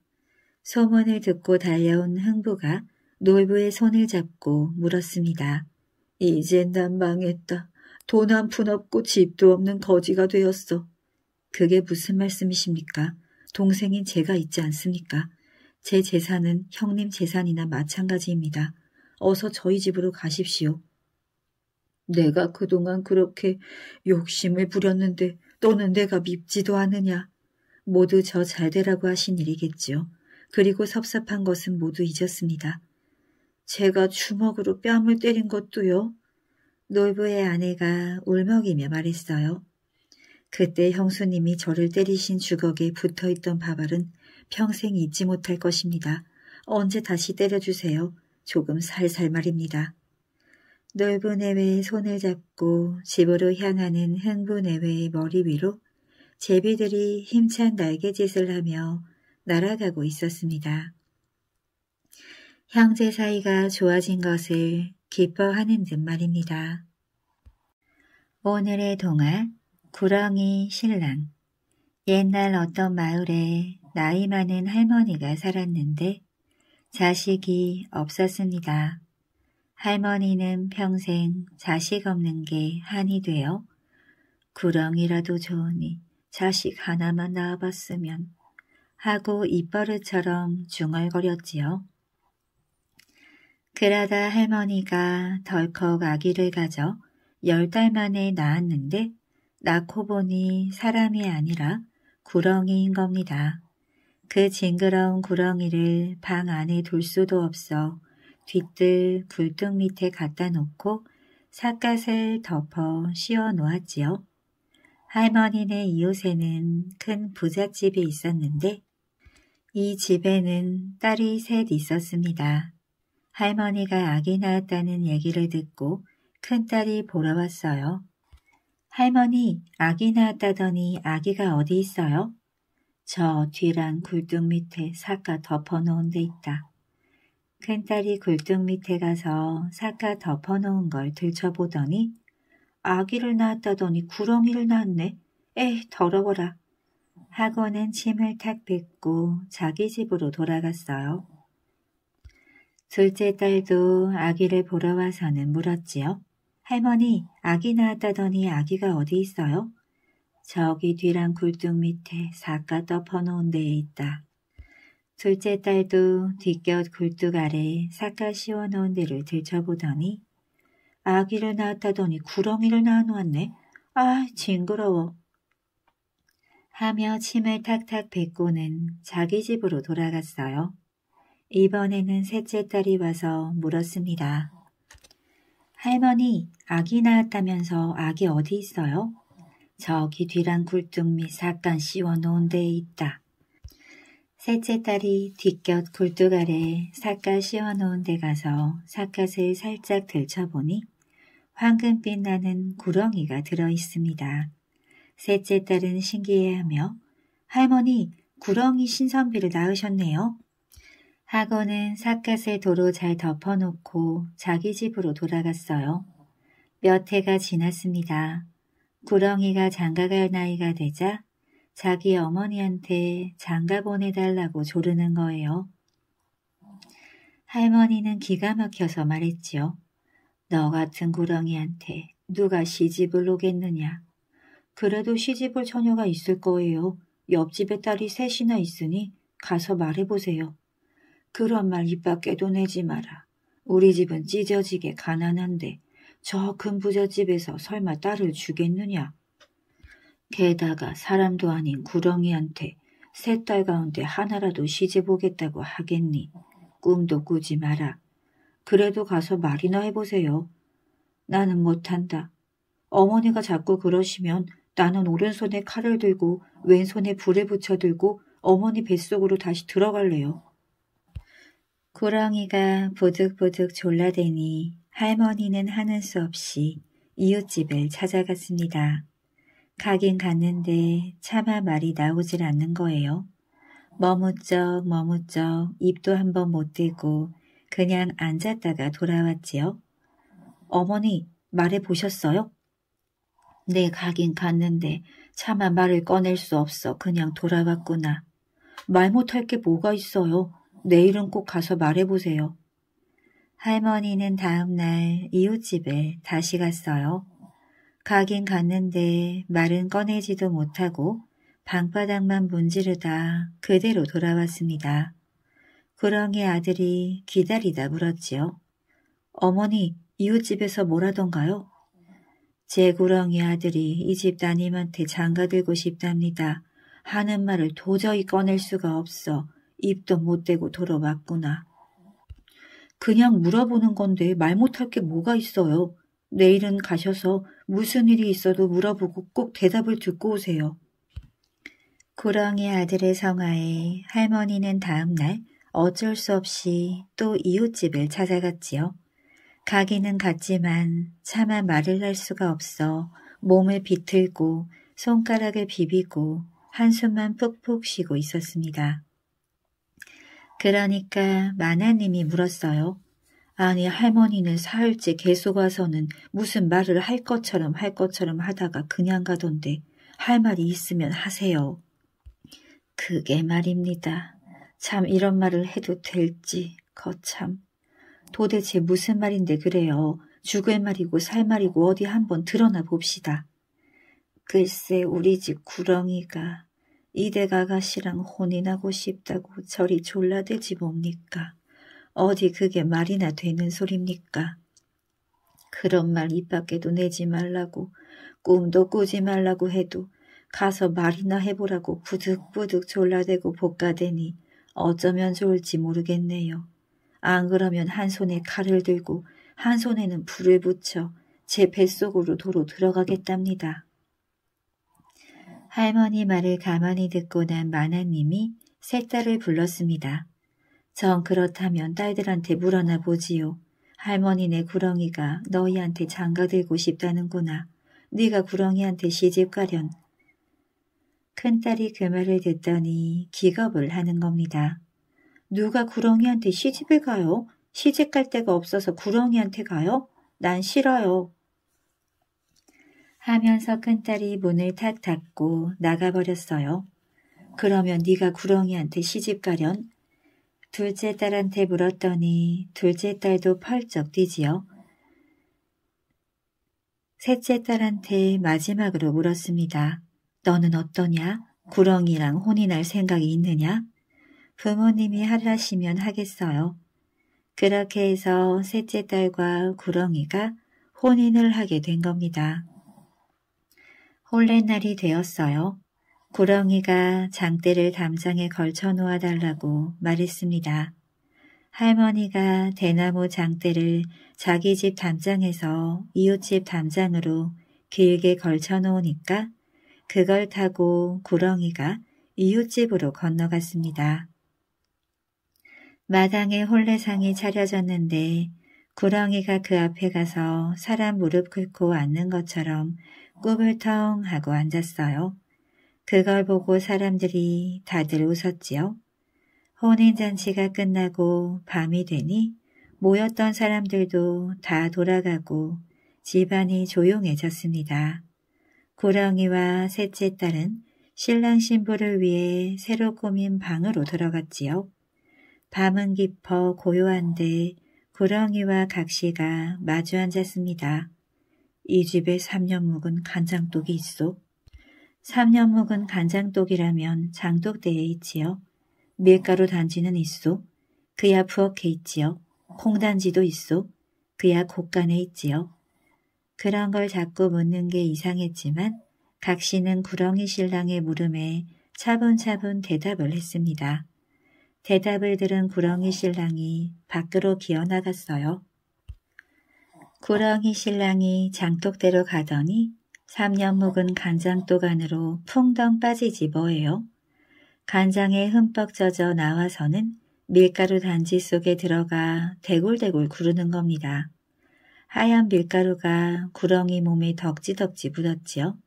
소문을 듣고 달려온 흥부가 놀부의 손을 잡고 물었습니다. 이젠 난 망했다. 돈 한 푼 없고 집도 없는 거지가 되었어. 그게 무슨 말씀이십니까? 동생인 제가 있지 않습니까? 제 재산은 형님 재산이나 마찬가지입니다. 어서 저희 집으로 가십시오. 내가 그동안 그렇게 욕심을 부렸는데 너는 내가 밉지도 않느냐 모두 저 잘되라고 하신 일이겠지요. 그리고 섭섭한 것은 모두 잊었습니다. 제가 주먹으로 뺨을 때린 것도요. 놀부의 아내가 울먹이며 말했어요. 그때 형수님이 저를 때리신 주걱에 붙어있던 바발은 평생 잊지 못할 것입니다. 언제 다시 때려주세요. 조금 살살 말입니다. 넓은 해외의 손을 잡고 집으로 향하는 흥분 애외의 머리 위로 제비들이 힘찬 날개짓을 하며 날아가고 있었습니다. 형제 사이가 좋아진 것을 기뻐하는 듯 말입니다. 오늘의 동화 구렁이 신랑 옛날 어떤 마을에 나이 많은 할머니가 살았는데 자식이 없었습니다. 할머니는 평생 자식 없는 게 한이 되어 구렁이라도 좋으니 자식 하나만 낳아봤으면 하고 입버릇처럼 중얼거렸지요. 그러다 할머니가 덜컥 아기를 가져 열 달 만에 낳았는데 낳고 보니 사람이 아니라 구렁이인 겁니다. 그 징그러운 구렁이를 방 안에 둘 수도 없어 뒤뜰 굴뚝 밑에 갖다 놓고 삿갓을 덮어 씌워 놓았지요. 할머니네 이웃에는 큰 부잣집이 있었는데 이 집에는 딸이 셋 있었습니다. 할머니가 아기 낳았다는 얘기를 듣고 큰딸이 보러 왔어요. 할머니, 아기 낳았다더니 아기가 어디 있어요? 저뒤란 굴뚝 밑에 사가 덮어놓은 데 있다. 큰딸이 굴뚝 밑에 가서 사가 덮어놓은 걸 들춰보더니 아기를 낳았다더니 구렁이를 낳았네. 에이 더러워라. 하고는 침을 탁 뱉고 자기 집으로 돌아갔어요. 둘째 딸도 아기를 보러 와서는 물었지요. 할머니, 아기 낳았다더니 아기가 어디 있어요? 저기 뒤랑 굴뚝 밑에 사까 덮어놓은 데에 있다. 둘째 딸도 뒤곁 굴뚝 아래에 사까 씌워놓은 데를 들춰보더니 아기를 낳았다더니 구렁이를 낳아놓았네. 아, 징그러워. 하며 침을 탁탁 뱉고는 자기 집으로 돌아갔어요. 이번에는 셋째 딸이 와서 물었습니다. 할머니, 아기 낳았다면서 아기 어디 있어요? 저기 뒤란 굴뚝 밑 사깐 씌워놓은 데에 있다. 셋째 딸이 뒷곁 굴뚝 아래 사갓 씌워놓은 데 가서 사갓을 살짝 들춰보니 황금빛 나는 구렁이가 들어있습니다. 셋째 딸은 신기해하며 할머니 구렁이 신선비를 낳으셨네요. 하거은 사갓을 도로 잘 덮어놓고 자기 집으로 돌아갔어요. 몇 해가 지났습니다. 구렁이가 장가갈 나이가 되자 자기 어머니한테 장가 보내달라고 조르는 거예요. 할머니는 기가 막혀서 말했지요. 너 같은 구렁이한테 누가 시집을 오겠느냐. 그래도 시집을 처녀가 있을 거예요. 옆집에 딸이 셋이나 있으니 가서 말해보세요. 그런 말 입 밖에도 내지 마라. 우리 집은 찢어지게 가난한데 저 큰 부잣집에서 설마 딸을 주겠느냐. 게다가 사람도 아닌 구렁이한테 셋딸 가운데 하나라도 시집오겠다고 하겠니. 꿈도 꾸지 마라. 그래도 가서 말이나 해보세요. 나는 못한다. 어머니가 자꾸 그러시면 나는 오른손에 칼을 들고 왼손에 불에 붙여들고 어머니 뱃속으로 다시 들어갈래요. 고랑이가 보득보득 졸라대니 할머니는 하는 수 없이 이웃집을 찾아갔습니다. 가긴 갔는데 차마 말이 나오질 않는 거예요. 머뭇적 머뭇적 입도 한번 못 대고 그냥 앉았다가 돌아왔지요. 어머니 말해 보셨어요? 네 가긴 갔는데 차마 말을 꺼낼 수 없어 그냥 돌아왔구나. 말 못할 게 뭐가 있어요. 내일은 꼭 가서 말해보세요. 할머니는 다음날 이웃집에 다시 갔어요. 가긴 갔는데 말은 꺼내지도 못하고 방바닥만 문지르다 그대로 돌아왔습니다. 구렁이 아들이 기다리다 물었지요. 어머니, 이웃집에서 뭐라던가요? 제 구렁이 아들이 이집 따님한테 장가들고 싶답니다. 하는 말을 도저히 꺼낼 수가 없어 입도 못 대고 돌아왔구나. 그냥 물어보는 건데 말 못할 게 뭐가 있어요. 내일은 가셔서 무슨 일이 있어도 물어보고 꼭 대답을 듣고 오세요. 고렁이 아들의 성아에 할머니는 다음날 어쩔 수 없이 또 이웃집을 찾아갔지요. 가기는 갔지만 차마 말을 할 수가 없어 몸을 비틀고 손가락을 비비고 한숨만 푹푹 쉬고 있었습니다. 그러니까 마나님이 물었어요. 아니 할머니는 사흘째 계속 와서는 무슨 말을 할 것처럼 할 것처럼 하다가 그냥 가던데 할 말이 있으면 하세요. 그게 말입니다. 참 이런 말을 해도 될지 거참. 도대체 무슨 말인데 그래요. 죽을 말이고 살 말이고 어디 한번 드러나 봅시다. 글쎄 우리 집 구렁이가 이대가 가씨랑 혼이 나고 싶다고 저리 졸라대지 뭡니까? 어디 그게 말이나 되는 소립니까? 그런 말 입 밖에도 내지 말라고 꿈도 꾸지 말라고 해도 가서 말이나 해보라고 부득부득 졸라대고 복가대니 어쩌면 좋을지 모르겠네요. 안 그러면 한 손에 칼을 들고 한 손에는 불을 붙여 제 뱃속으로 도로 들어가겠답니다. 할머니 말을 가만히 듣고 난 마나님이 셋딸을 불렀습니다. 전 그렇다면 딸들한테 물어나 보지요. 할머니네 구렁이가 너희한테 장가들고 싶다는구나. 네가 구렁이한테 시집가련. 큰딸이 그 말을 듣더니 기겁을 하는 겁니다. 누가 구렁이한테 시집을 가요? 시집갈 데가 없어서 구렁이한테 가요? 난 싫어요. 하면서 큰딸이 문을 탁 닫고 나가버렸어요. 그러면 네가 구렁이한테 시집가련? 둘째 딸한테 물었더니 둘째 딸도 펄쩍 뛰지요. 셋째 딸한테 마지막으로 물었습니다. 너는 어떠냐? 구렁이랑 혼인할 생각이 있느냐? 부모님이 하라시면 하겠어요. 그렇게 해서 셋째 딸과 구렁이가 혼인을 하게 된 겁니다. 홀레날이 되었어요. 구렁이가 장대를 담장에 걸쳐 놓아 달라고 말했습니다. 할머니가 대나무 장대를 자기 집 담장에서 이웃집 담장으로 길게 걸쳐 놓으니까 그걸 타고 구렁이가 이웃집으로 건너갔습니다. 마당에 홀레상이 차려졌는데 구렁이가그 앞에 가서 사람 무릎 꿇고 앉는 것처럼 꿈을 텅 하고 앉았어요. 그걸 보고 사람들이 다들 웃었지요. 혼인잔치가 끝나고 밤이 되니 모였던 사람들도 다 돌아가고 집안이 조용해졌습니다. 구렁이와 셋째 딸은 신랑 신부를 위해 새로 꾸민 방으로 들어갔지요. 밤은 깊어 고요한데 고랑이와 각시가 마주 앉았습니다. 이 집에 3년 묵은 간장독이 있어. 3년 묵은 간장독이라면 장독대에 있지요. 밀가루 단지는 있소. 그야 부엌에 있지요. 콩단지도 있소. 그야 곳간에 있지요. 그런 걸 자꾸 묻는 게 이상했지만 각시는 구렁이 신랑의 물음에 차분차분 대답을 했습니다. 대답을 들은 구렁이 신랑이 밖으로 기어나갔어요. 구렁이 신랑이 장독대로 가더니 3년 묵은 간장 도간으로 풍덩 빠지지 뭐예요. 간장에 흠뻑 젖어 나와서는 밀가루 단지 속에 들어가 대굴대굴 구르는 겁니다. 하얀 밀가루가 구렁이 몸에 덕지덕지 묻었지요.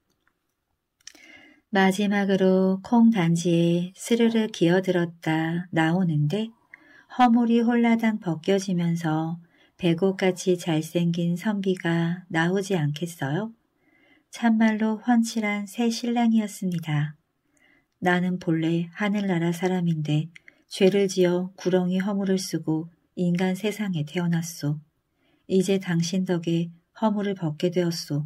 마지막으로 콩단지에 스르르 기어들었다 나오는데 허물이 홀라당 벗겨지면서 배곡같이 잘생긴 선비가 나오지 않겠어요? 참말로 훤칠한 새 신랑이었습니다. 나는 본래 하늘나라 사람인데 죄를 지어 구렁이 허물을 쓰고 인간 세상에 태어났소. 이제 당신 덕에 허물을 벗게 되었소.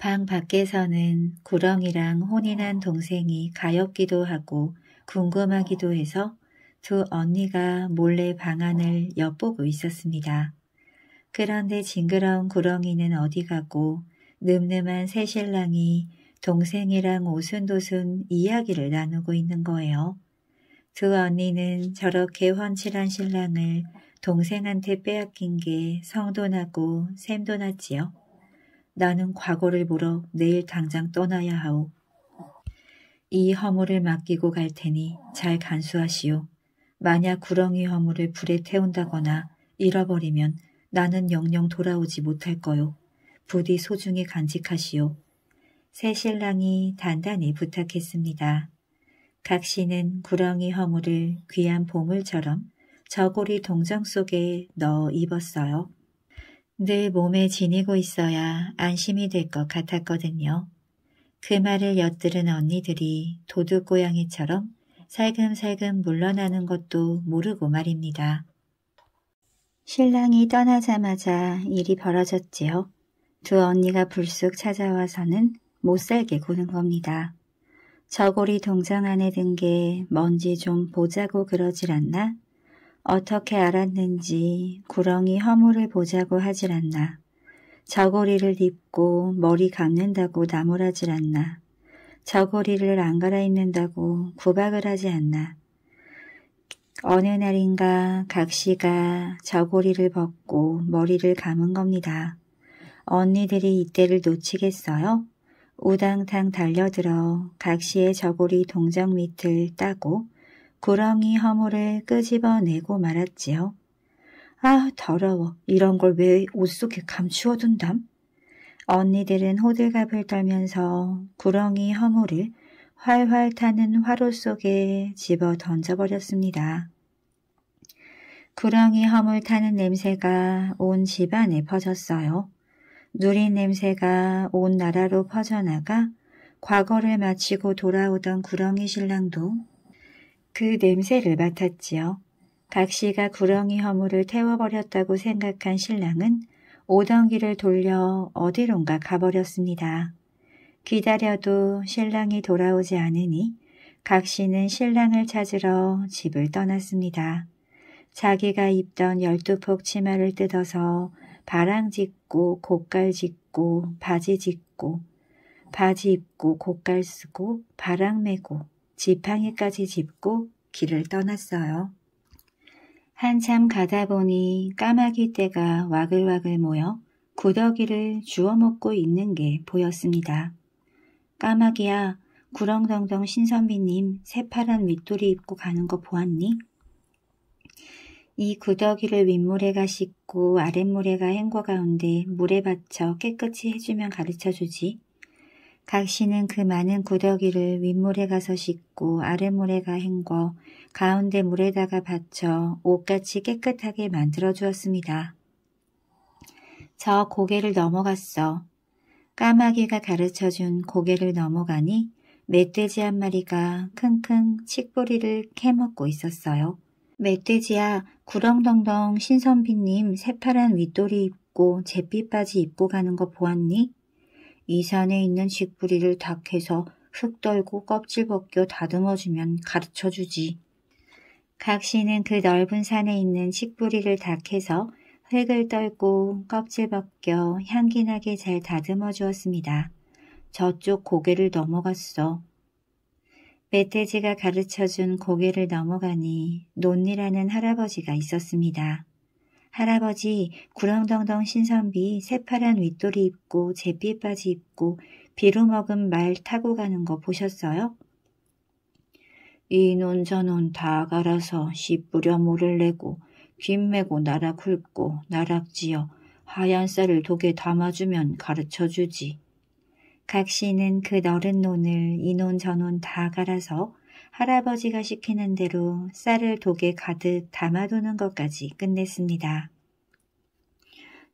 방 밖에서는 구렁이랑 혼인한 동생이 가엾기도 하고 궁금하기도 해서 두 언니가 몰래 방 안을 엿보고 있었습니다. 그런데 징그러운 구렁이는 어디 가고 늠름한 새신랑이 동생이랑 오순도순 이야기를 나누고 있는 거예요. 두 언니는 저렇게 훤칠한 신랑을 동생한테 빼앗긴 게 성도 나고 샘도 났지요. 나는 과거를 물어 내일 당장 떠나야 하오. 이 허물을 맡기고 갈 테니 잘 간수하시오. 만약 구렁이 허물을 불에 태운다거나 잃어버리면 나는 영영 돌아오지 못할 거요. 부디 소중히 간직하시오. 새 신랑이 단단히 부탁했습니다. 각 씨는 구렁이 허물을 귀한 보물처럼 저고리 동정 속에 넣어 입었어요. 늘 몸에 지니고 있어야 안심이 될 것 같았거든요. 그 말을 엿들은 언니들이 도둑고양이처럼 살금살금 물러나는 것도 모르고 말입니다. 신랑이 떠나자마자 일이 벌어졌지요. 두 언니가 불쑥 찾아와서는 못살게 구는 겁니다. 저고리 동장 안에 든 게 뭔지 좀 보자고 그러질 않나 어떻게 알았는지 구렁이 허물을 보자고 하질 않나. 저고리를 입고 머리 감는다고 나무라질 않나. 저고리를 안 갈아입는다고 구박을 하지 않나. 어느 날인가 각 씨가 저고리를 벗고 머리를 감은 겁니다. 언니들이 이때를 놓치겠어요? 우당탕 달려들어 각 씨의 저고리 동정 밑을 따고 구렁이 허물을 끄집어내고 말았지요. 아 더러워 이런 걸 왜 옷 속에 감추어둔담? 언니들은 호들갑을 떨면서 구렁이 허물을 활활 타는 화로 속에 집어 던져버렸습니다. 구렁이 허물 타는 냄새가 온 집안에 퍼졌어요. 누린 냄새가 온 나라로 퍼져나가 과거를 마치고 돌아오던 구렁이 신랑도 그 냄새를 맡았지요. 각 씨가 구렁이 허물을 태워버렸다고 생각한 신랑은 오던 길을 돌려 어디론가 가버렸습니다. 기다려도 신랑이 돌아오지 않으니 각 씨는 신랑을 찾으러 집을 떠났습니다. 자기가 입던 열두 폭 치마를 뜯어서 바랑 짓고 고깔 짓고 바지 짓고 바지 입고 고깔 쓰고 바랑 메고 지팡이까지 짚고 길을 떠났어요. 한참 가다 보니 까마귀 떼가 와글와글 모여 구더기를 주워 먹고 있는 게 보였습니다. 까마귀야, 구렁덩덩 신선비님 새파란 윗돌이 입고 가는 거 보았니? 이 구더기를 윗물에가 씻고 아랫물에가 헹궈 가운데 물에 받쳐 깨끗이 해주면 가르쳐주지. 각 씨는 그 많은 구더기를 윗물에 가서 씻고 아랫물에 가 헹궈 가운데 물에다가 받쳐 옷같이 깨끗하게 만들어 주었습니다. 저 고개를 넘어갔어. 까마귀가 가르쳐준 고개를 넘어가니 멧돼지 한 마리가 킁킁 칡뿌리를 캐먹고 있었어요. 멧돼지야 구렁덩덩 신선비님 새파란 윗돌이 입고 잿빛바지 입고 가는 거 보았니? 이 산에 있는 식부리를 닥해서 흙 떨고 껍질 벗겨 다듬어주면 가르쳐주지. 각 씨는 그 넓은 산에 있는 식부리를 닥해서 흙을 떨고 껍질 벗겨 향기나게 잘 다듬어 주었습니다. 저쪽 고개를 넘어갔어. 멧돼지가 가르쳐준 고개를 넘어가니 논리라는 할아버지가 있었습니다. 할아버지 구렁덩덩 신선비 새파란 윗돌이 입고 제빛 바지 입고 비로 먹은 말 타고 가는 거 보셨어요? 이논 저논 다 갈아서 씨 뿌려 모를 내고 김 메고 나락 굵고 나락지어 하얀 쌀을 독에 담아주면 가르쳐주지. 각 씨는 그 너른 논을 이논 저논 다 갈아서 할아버지가 시키는 대로 쌀을 독에 가득 담아두는 것까지 끝냈습니다.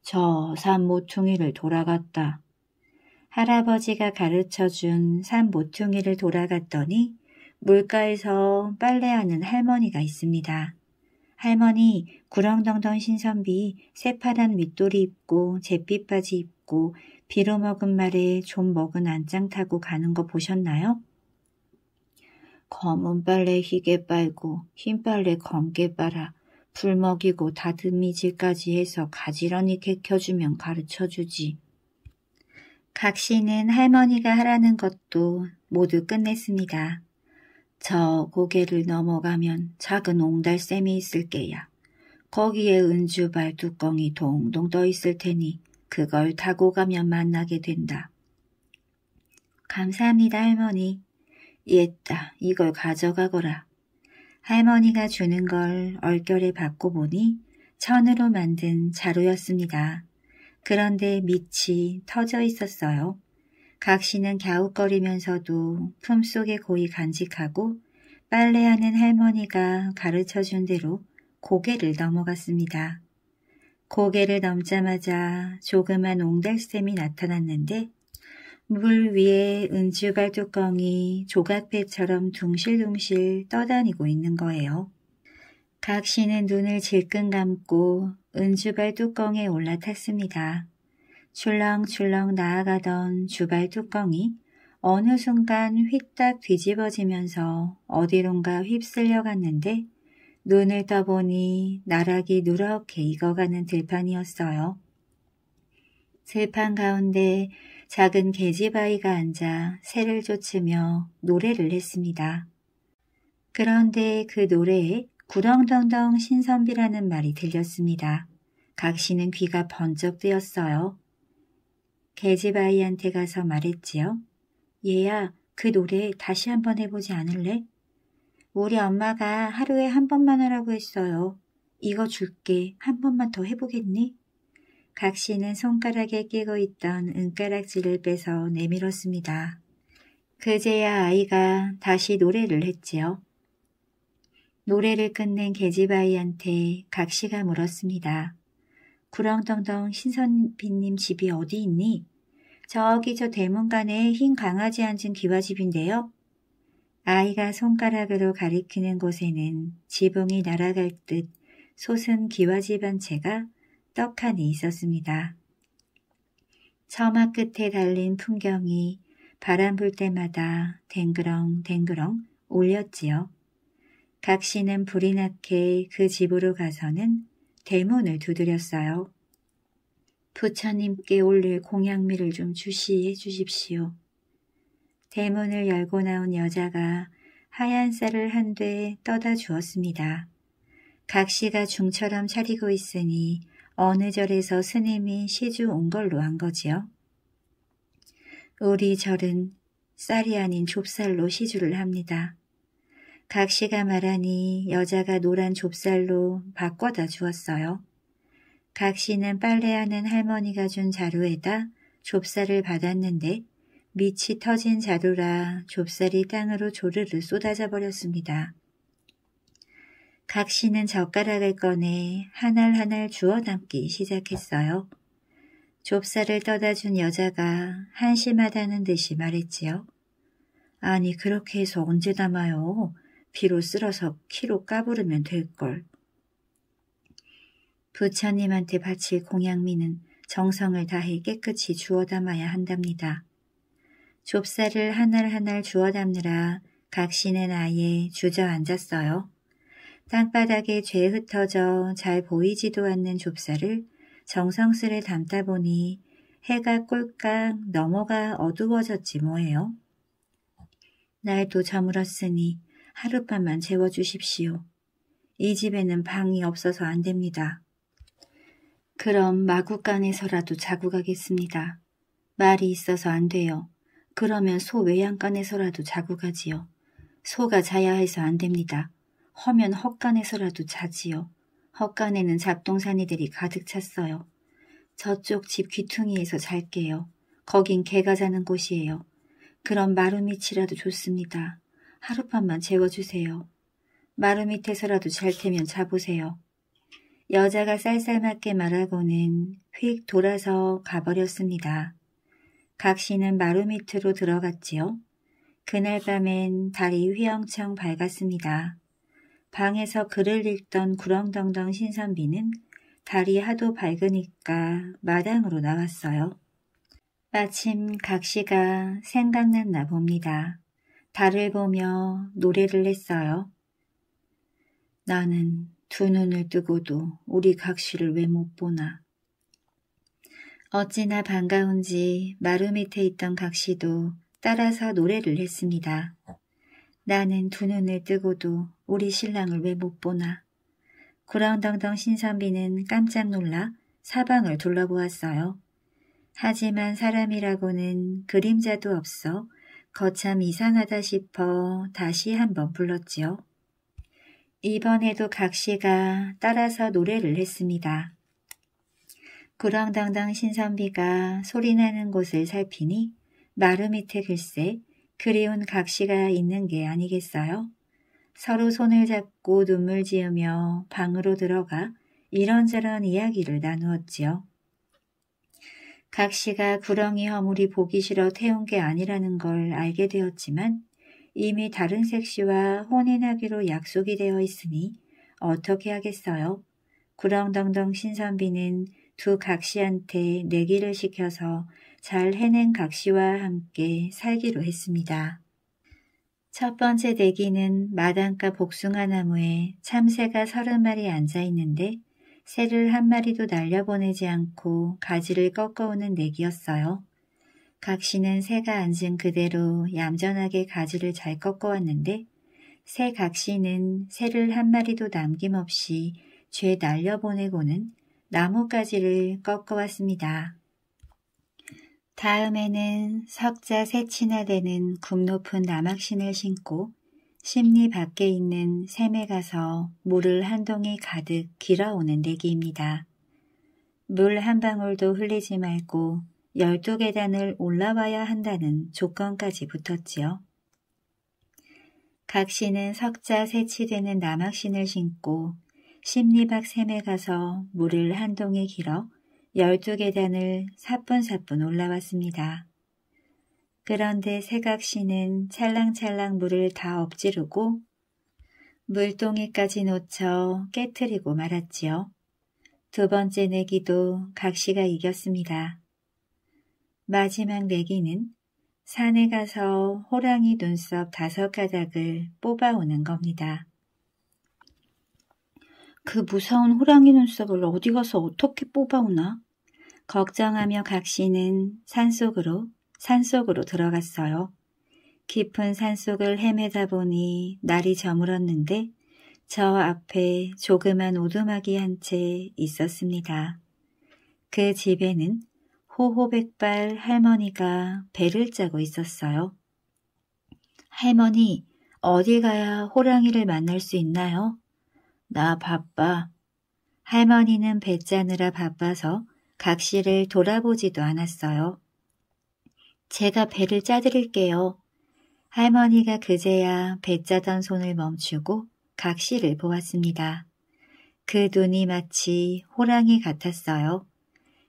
저 산모퉁이를 돌아갔다. 할아버지가 가르쳐준 산모퉁이를 돌아갔더니 물가에서 빨래하는 할머니가 있습니다. 할머니 구렁덩덩 신선비 새파란 윗돌이 입고 잿빛 바지 입고 비로 먹은 말에 좀 먹은 안장 타고 가는 거 보셨나요? 검은 빨래 희게 빨고 흰 빨래 검게 빨아 풀 먹이고 다듬이질까지 해서 가지런히 개켜주면 가르쳐주지. 각 씨는 할머니가 하라는 것도 모두 끝냈습니다. 저 고개를 넘어가면 작은 옹달샘이 있을 게야. 거기에 은주발 뚜껑이 동동 떠 있을 테니 그걸 타고 가면 만나게 된다. 감사합니다 할머니. 옛다 이걸 가져가거라. 할머니가 주는 걸 얼결에 받고 보니 천으로 만든 자루였습니다. 그런데 밑이 터져 있었어요. 각 씨는 갸웃거리면서도 품속에 고이 간직하고 빨래하는 할머니가 가르쳐준 대로 고개를 넘어갔습니다. 고개를 넘자마자 조그만 옹달샘이 나타났는데 물 위에 은주갈 뚜껑이 조각배처럼 둥실둥실 떠다니고 있는 거예요. 각 씨는 눈을 질끈 감고 은주갈 뚜껑에 올라탔습니다. 출렁출렁 나아가던 주발 뚜껑이 어느 순간 휘딱 뒤집어지면서 어디론가 휩쓸려 갔는데 눈을 떠보니 나락이 누렇게 익어가는 들판이었어요. 들판 가운데 작은 계집아이가 앉아 새를 쫓으며 노래를 했습니다. 그런데 그 노래에 구덩덩덩 신선비라는 말이 들렸습니다. 각시는 귀가 번쩍 뜨였어요. 계집아이한테 가서 말했지요. 얘야, 그 노래 다시 한번 해보지 않을래? 우리 엄마가 하루에 한 번만 하라고 했어요. 이거 줄게. 한 번만 더 해보겠니? 각 씨는 손가락에 끼고 있던 은가락지를 빼서 내밀었습니다. 그제야 아이가 다시 노래를 했지요. 노래를 끝낸 개집아이한테각 씨가 물었습니다. 구렁텅텅 신선빈님 집이 어디 있니? 저기 저 대문간에 흰 강아지 앉은 기와집인데요. 아이가 손가락으로 가리키는 곳에는 지붕이 날아갈 듯 솟은 기와집 한 채가 떡하니 있었습니다. 처마 끝에 달린 풍경이 바람 불 때마다 댕그렁 댕그렁 올렸지요각 씨는 불이 났게 그 집으로 가서는 대문을 두드렸어요. 부처님께 올릴 공양미를 좀 주시해 주십시오. 대문을 열고 나온 여자가 하얀 쌀을 한뒤 떠다 주었습니다. 각 씨가 중처럼 차리고 있으니 어느 절에서 스님이 시주 온 걸로 한 거지요. 우리 절은 쌀이 아닌 좁쌀로 시주를 합니다. 각 씨가 말하니 여자가 노란 좁쌀로 바꿔다 주었어요. 각 씨는 빨래하는 할머니가 준 자루에다 좁쌀을 받았는데 밑이 터진 자루라 좁쌀이 땅으로 조르르 쏟아져 버렸습니다. 각 씨는 젓가락을 꺼내 한 알 한 알 주워 담기 시작했어요. 좁쌀을 떠다 준 여자가 한심하다는 듯이 말했지요. 아니 그렇게 해서 언제 담아요. 비로 쓸어서 키로 까부르면 될걸. 부처님한테 바칠 공양미는 정성을 다해 깨끗이 주워 담아야 한답니다. 좁쌀을 한 알 한 알 주워 담느라 각시는 아예 주저앉았어요. 땅바닥에 죄 흩어져 잘 보이지도 않는 좁쌀을 정성스레 담다 보니 해가 꼴깍 넘어가 어두워졌지 뭐예요. 날도 저물었으니 하룻밤만 재워주십시오. 이 집에는 방이 없어서 안 됩니다. 그럼 마구간에서라도 자고 가겠습니다. 말이 있어서 안 돼요. 그러면 소 외양간에서라도 자고 가지요. 소가 자야 해서 안 됩니다. 허면 헛간에서라도 자지요. 헛간에는 잡동사니들이 가득 찼어요. 저쪽 집 귀퉁이에서 잘게요. 거긴 개가 자는 곳이에요. 그럼 마루밑이라도 좋습니다. 하룻밤만 재워주세요. 마루밑에서라도 잘 테면 자보세요. 여자가 쌀쌀맞게 말하고는 휙 돌아서 가버렸습니다. 각시는 마루 밑으로 들어갔지요. 그날 밤엔 달이 휘영청 밝았습니다. 방에서 글을 읽던 구렁덩덩 신선비는 달이 하도 밝으니까 마당으로 나왔어요. 마침 각시가 생각났나 봅니다. 달을 보며 노래를 했어요. 나는 두 눈을 뜨고도 우리 각시를 왜 못 보나. 어찌나 반가운지 마루 밑에 있던 각시도 따라서 노래를 했습니다. 나는 두 눈을 뜨고도 우리 신랑을 왜 못 보나. 구렁덩덩 신선비는 깜짝 놀라 사방을 둘러보았어요. 하지만 사람이라고는 그림자도 없어 거참 이상하다 싶어 다시 한번 불렀지요. 이번에도 각시가 따라서 노래를 했습니다. 구렁덩덩 신선비가 소리나는 곳을 살피니 마루 밑에 글쎄 그리운 각시가 있는 게 아니겠어요? 서로 손을 잡고 눈물 지으며 방으로 들어가 이런저런 이야기를 나누었지요. 각 씨가 구렁이 허물이 보기 싫어 태운 게 아니라는 걸 알게 되었지만 이미 다른 색 씨와 혼인하기로 약속이 되어 있으니 어떻게 하겠어요? 구렁덩덩 신선비는 두 각시한테 내기를 시켜서 잘 해낸 각시와 함께 살기로 했습니다. 첫 번째 대기는 마당가 복숭아나무에 참새가 서른 마리 앉아 있는데 새를 한 마리도 날려보내지 않고 가지를 꺾어오는 내기였어요. 각 씨는 새가 앉은 그대로 얌전하게 가지를 잘 꺾어왔는데 새각 씨는 새를 한 마리도 남김없이 죄 날려보내고는 나뭇가지를 꺾어왔습니다. 다음에는 석자 세치나 되는 굽 높은 남악신을 신고 심리 밖에 있는 샘에 가서 물을 한 동이 가득 길어오는 대기입니다. 물 한 방울도 흘리지 말고 열두 계단을 올라와야 한다는 조건까지 붙었지요. 각 신은 석자 세치되는 남악신을 신고 심리박 샘에 가서 물을 한 동이 길어 열두 계단을 사뿐사뿐 올라왔습니다. 그런데 새각시는 찰랑찰랑 물을 다 엎지르고 물동이까지 놓쳐 깨트리고 말았지요. 두 번째 내기도 각시가 이겼습니다. 마지막 내기는 산에 가서 호랑이 눈썹 다섯 가닥을 뽑아오는 겁니다. 그 무서운 호랑이 눈썹을 어디 가서 어떻게 뽑아오나? 걱정하며 각시는 산속으로 산속으로 들어갔어요. 깊은 산속을 헤매다 보니 날이 저물었는데 저 앞에 조그만 오두막이 한 채 있었습니다. 그 집에는 호호백발 할머니가 배를 짜고 있었어요. 할머니, 어디 가야 호랑이를 만날 수 있나요? 나 바빠. 할머니는 배 짜느라 바빠서 각 씨를 돌아보지도 않았어요. 제가 배를 짜드릴게요. 할머니가 그제야 배 짜던 손을 멈추고 각 씨를 보았습니다. 그 눈이 마치 호랑이 같았어요.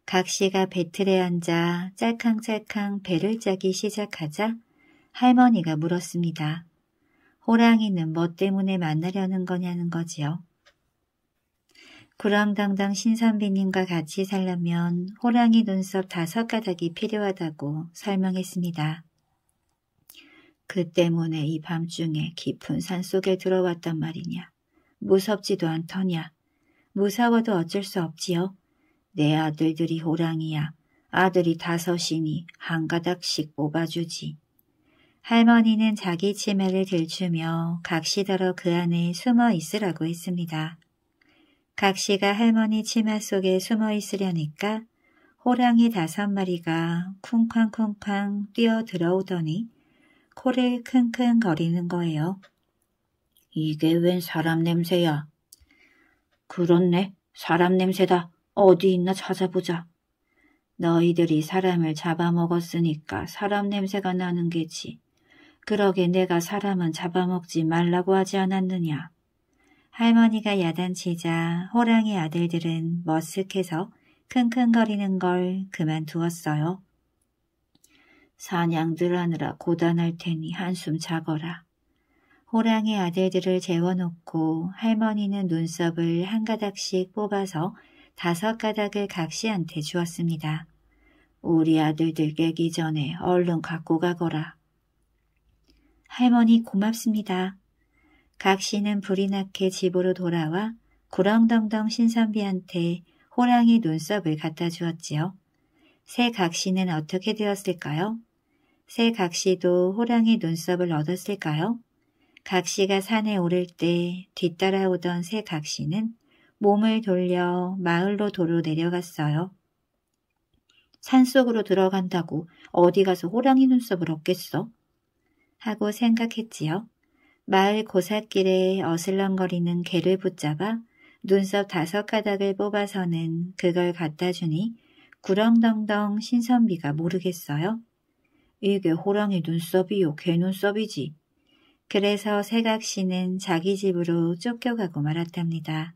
각 씨가 배틀에 앉아 짤캉짤캉 배를 짜기 시작하자 할머니가 물었습니다. 호랑이는 뭐 때문에 만나려는 거냐는 거지요. 구렁당당 신선비님과 같이 살려면 호랑이 눈썹 다섯 가닥이 필요하다고 설명했습니다. 그 때문에 이 밤중에 깊은 산속에 들어왔단 말이냐. 무섭지도 않더냐. 무서워도 어쩔 수 없지요. 내 아들들이 호랑이야. 아들이 다섯이니 한 가닥씩 뽑아주지. 할머니는 자기 치매를 들추며 각시더러 그 안에 숨어 있으라고 했습니다. 각시가 할머니 치마 속에 숨어 있으려니까 호랑이 다섯 마리가 쿵쾅쿵쾅 뛰어 들어오더니 코를 킁킁 거리는 거예요. 이게 웬 사람 냄새야? 그렇네. 사람 냄새다. 어디 있나 찾아보자. 너희들이 사람을 잡아먹었으니까 사람 냄새가 나는 게지. 그러게 내가 사람은 잡아먹지 말라고 하지 않았느냐. 할머니가 야단치자 호랑이 아들들은 머쓱해서 킁킁거리는 걸 그만두었어요. 사냥들 하느라 고단할 테니 한숨 자거라. 호랑이 아들들을 재워놓고 할머니는 눈썹을 한 가닥씩 뽑아서 다섯 가닥을 각시한테 주었습니다. 우리 아들들 깨기 전에 얼른 갖고 가거라. 할머니 고맙습니다. 각 씨는 불이 나게 집으로 돌아와 구렁덩덩 신선비한테 호랑이 눈썹을 갖다 주었지요. 새 각시는 어떻게 되었을까요? 새 각시도 호랑이 눈썹을 얻었을까요? 각시가 산에 오를 때 뒤따라오던 새 각시는 몸을 돌려 마을로 도로 내려갔어요. 산속으로 들어간다고 어디 가서 호랑이 눈썹을 얻겠어? 하고 생각했지요. 마을 고사길에 어슬렁거리는 개를 붙잡아 눈썹 다섯 가닥을 뽑아서는 그걸 갖다 주니 구렁덩덩 신선비가 모르겠어요. 이게 호랑이 눈썹이요 개 눈썹이지. 그래서 세각씨는 자기 집으로 쫓겨가고 말았답니다.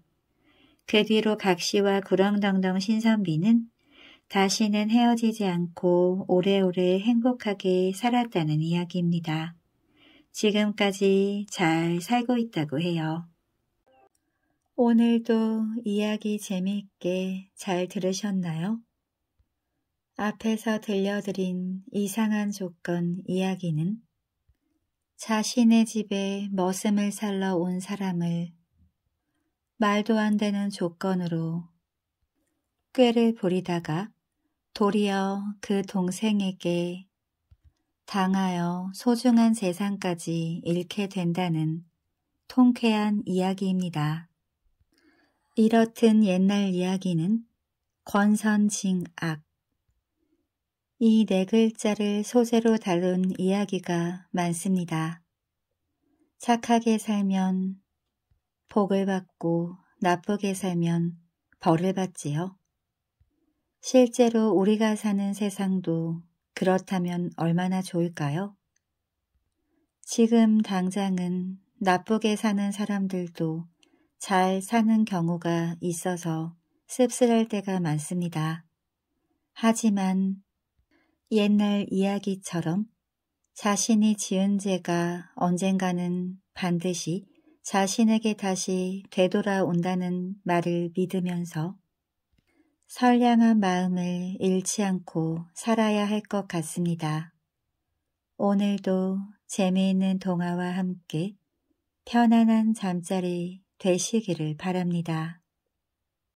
그 뒤로 각씨와 구렁덩덩 신선비는 다시는 헤어지지 않고 오래오래 행복하게 살았다는 이야기입니다. 지금까지 잘 살고 있다고 해요. 오늘도 이야기 재미있게 잘 들으셨나요? 앞에서 들려드린 이상한 조건 이야기는 자신의 집에 머슴을 살러 온 사람을 말도 안 되는 조건으로 꾀를 부리다가 도리어 그 동생에게 당하여 소중한 세상까지 잃게 된다는 통쾌한 이야기입니다. 이렇듯 옛날 이야기는 권선징악 이 네 글자를 소재로 다룬 이야기가 많습니다. 착하게 살면 복을 받고 나쁘게 살면 벌을 받지요. 실제로 우리가 사는 세상도 그렇다면 얼마나 좋을까요? 지금 당장은 나쁘게 사는 사람들도 잘 사는 경우가 있어서 씁쓸할 때가 많습니다. 하지만 옛날 이야기처럼 자신이 지은 죄가 언젠가는 반드시 자신에게 다시 되돌아온다는 말을 믿으면서 선량한 마음을 잃지 않고 살아야 할 것 같습니다. 오늘도 재미있는 동화와 함께 편안한 잠자리 되시기를 바랍니다.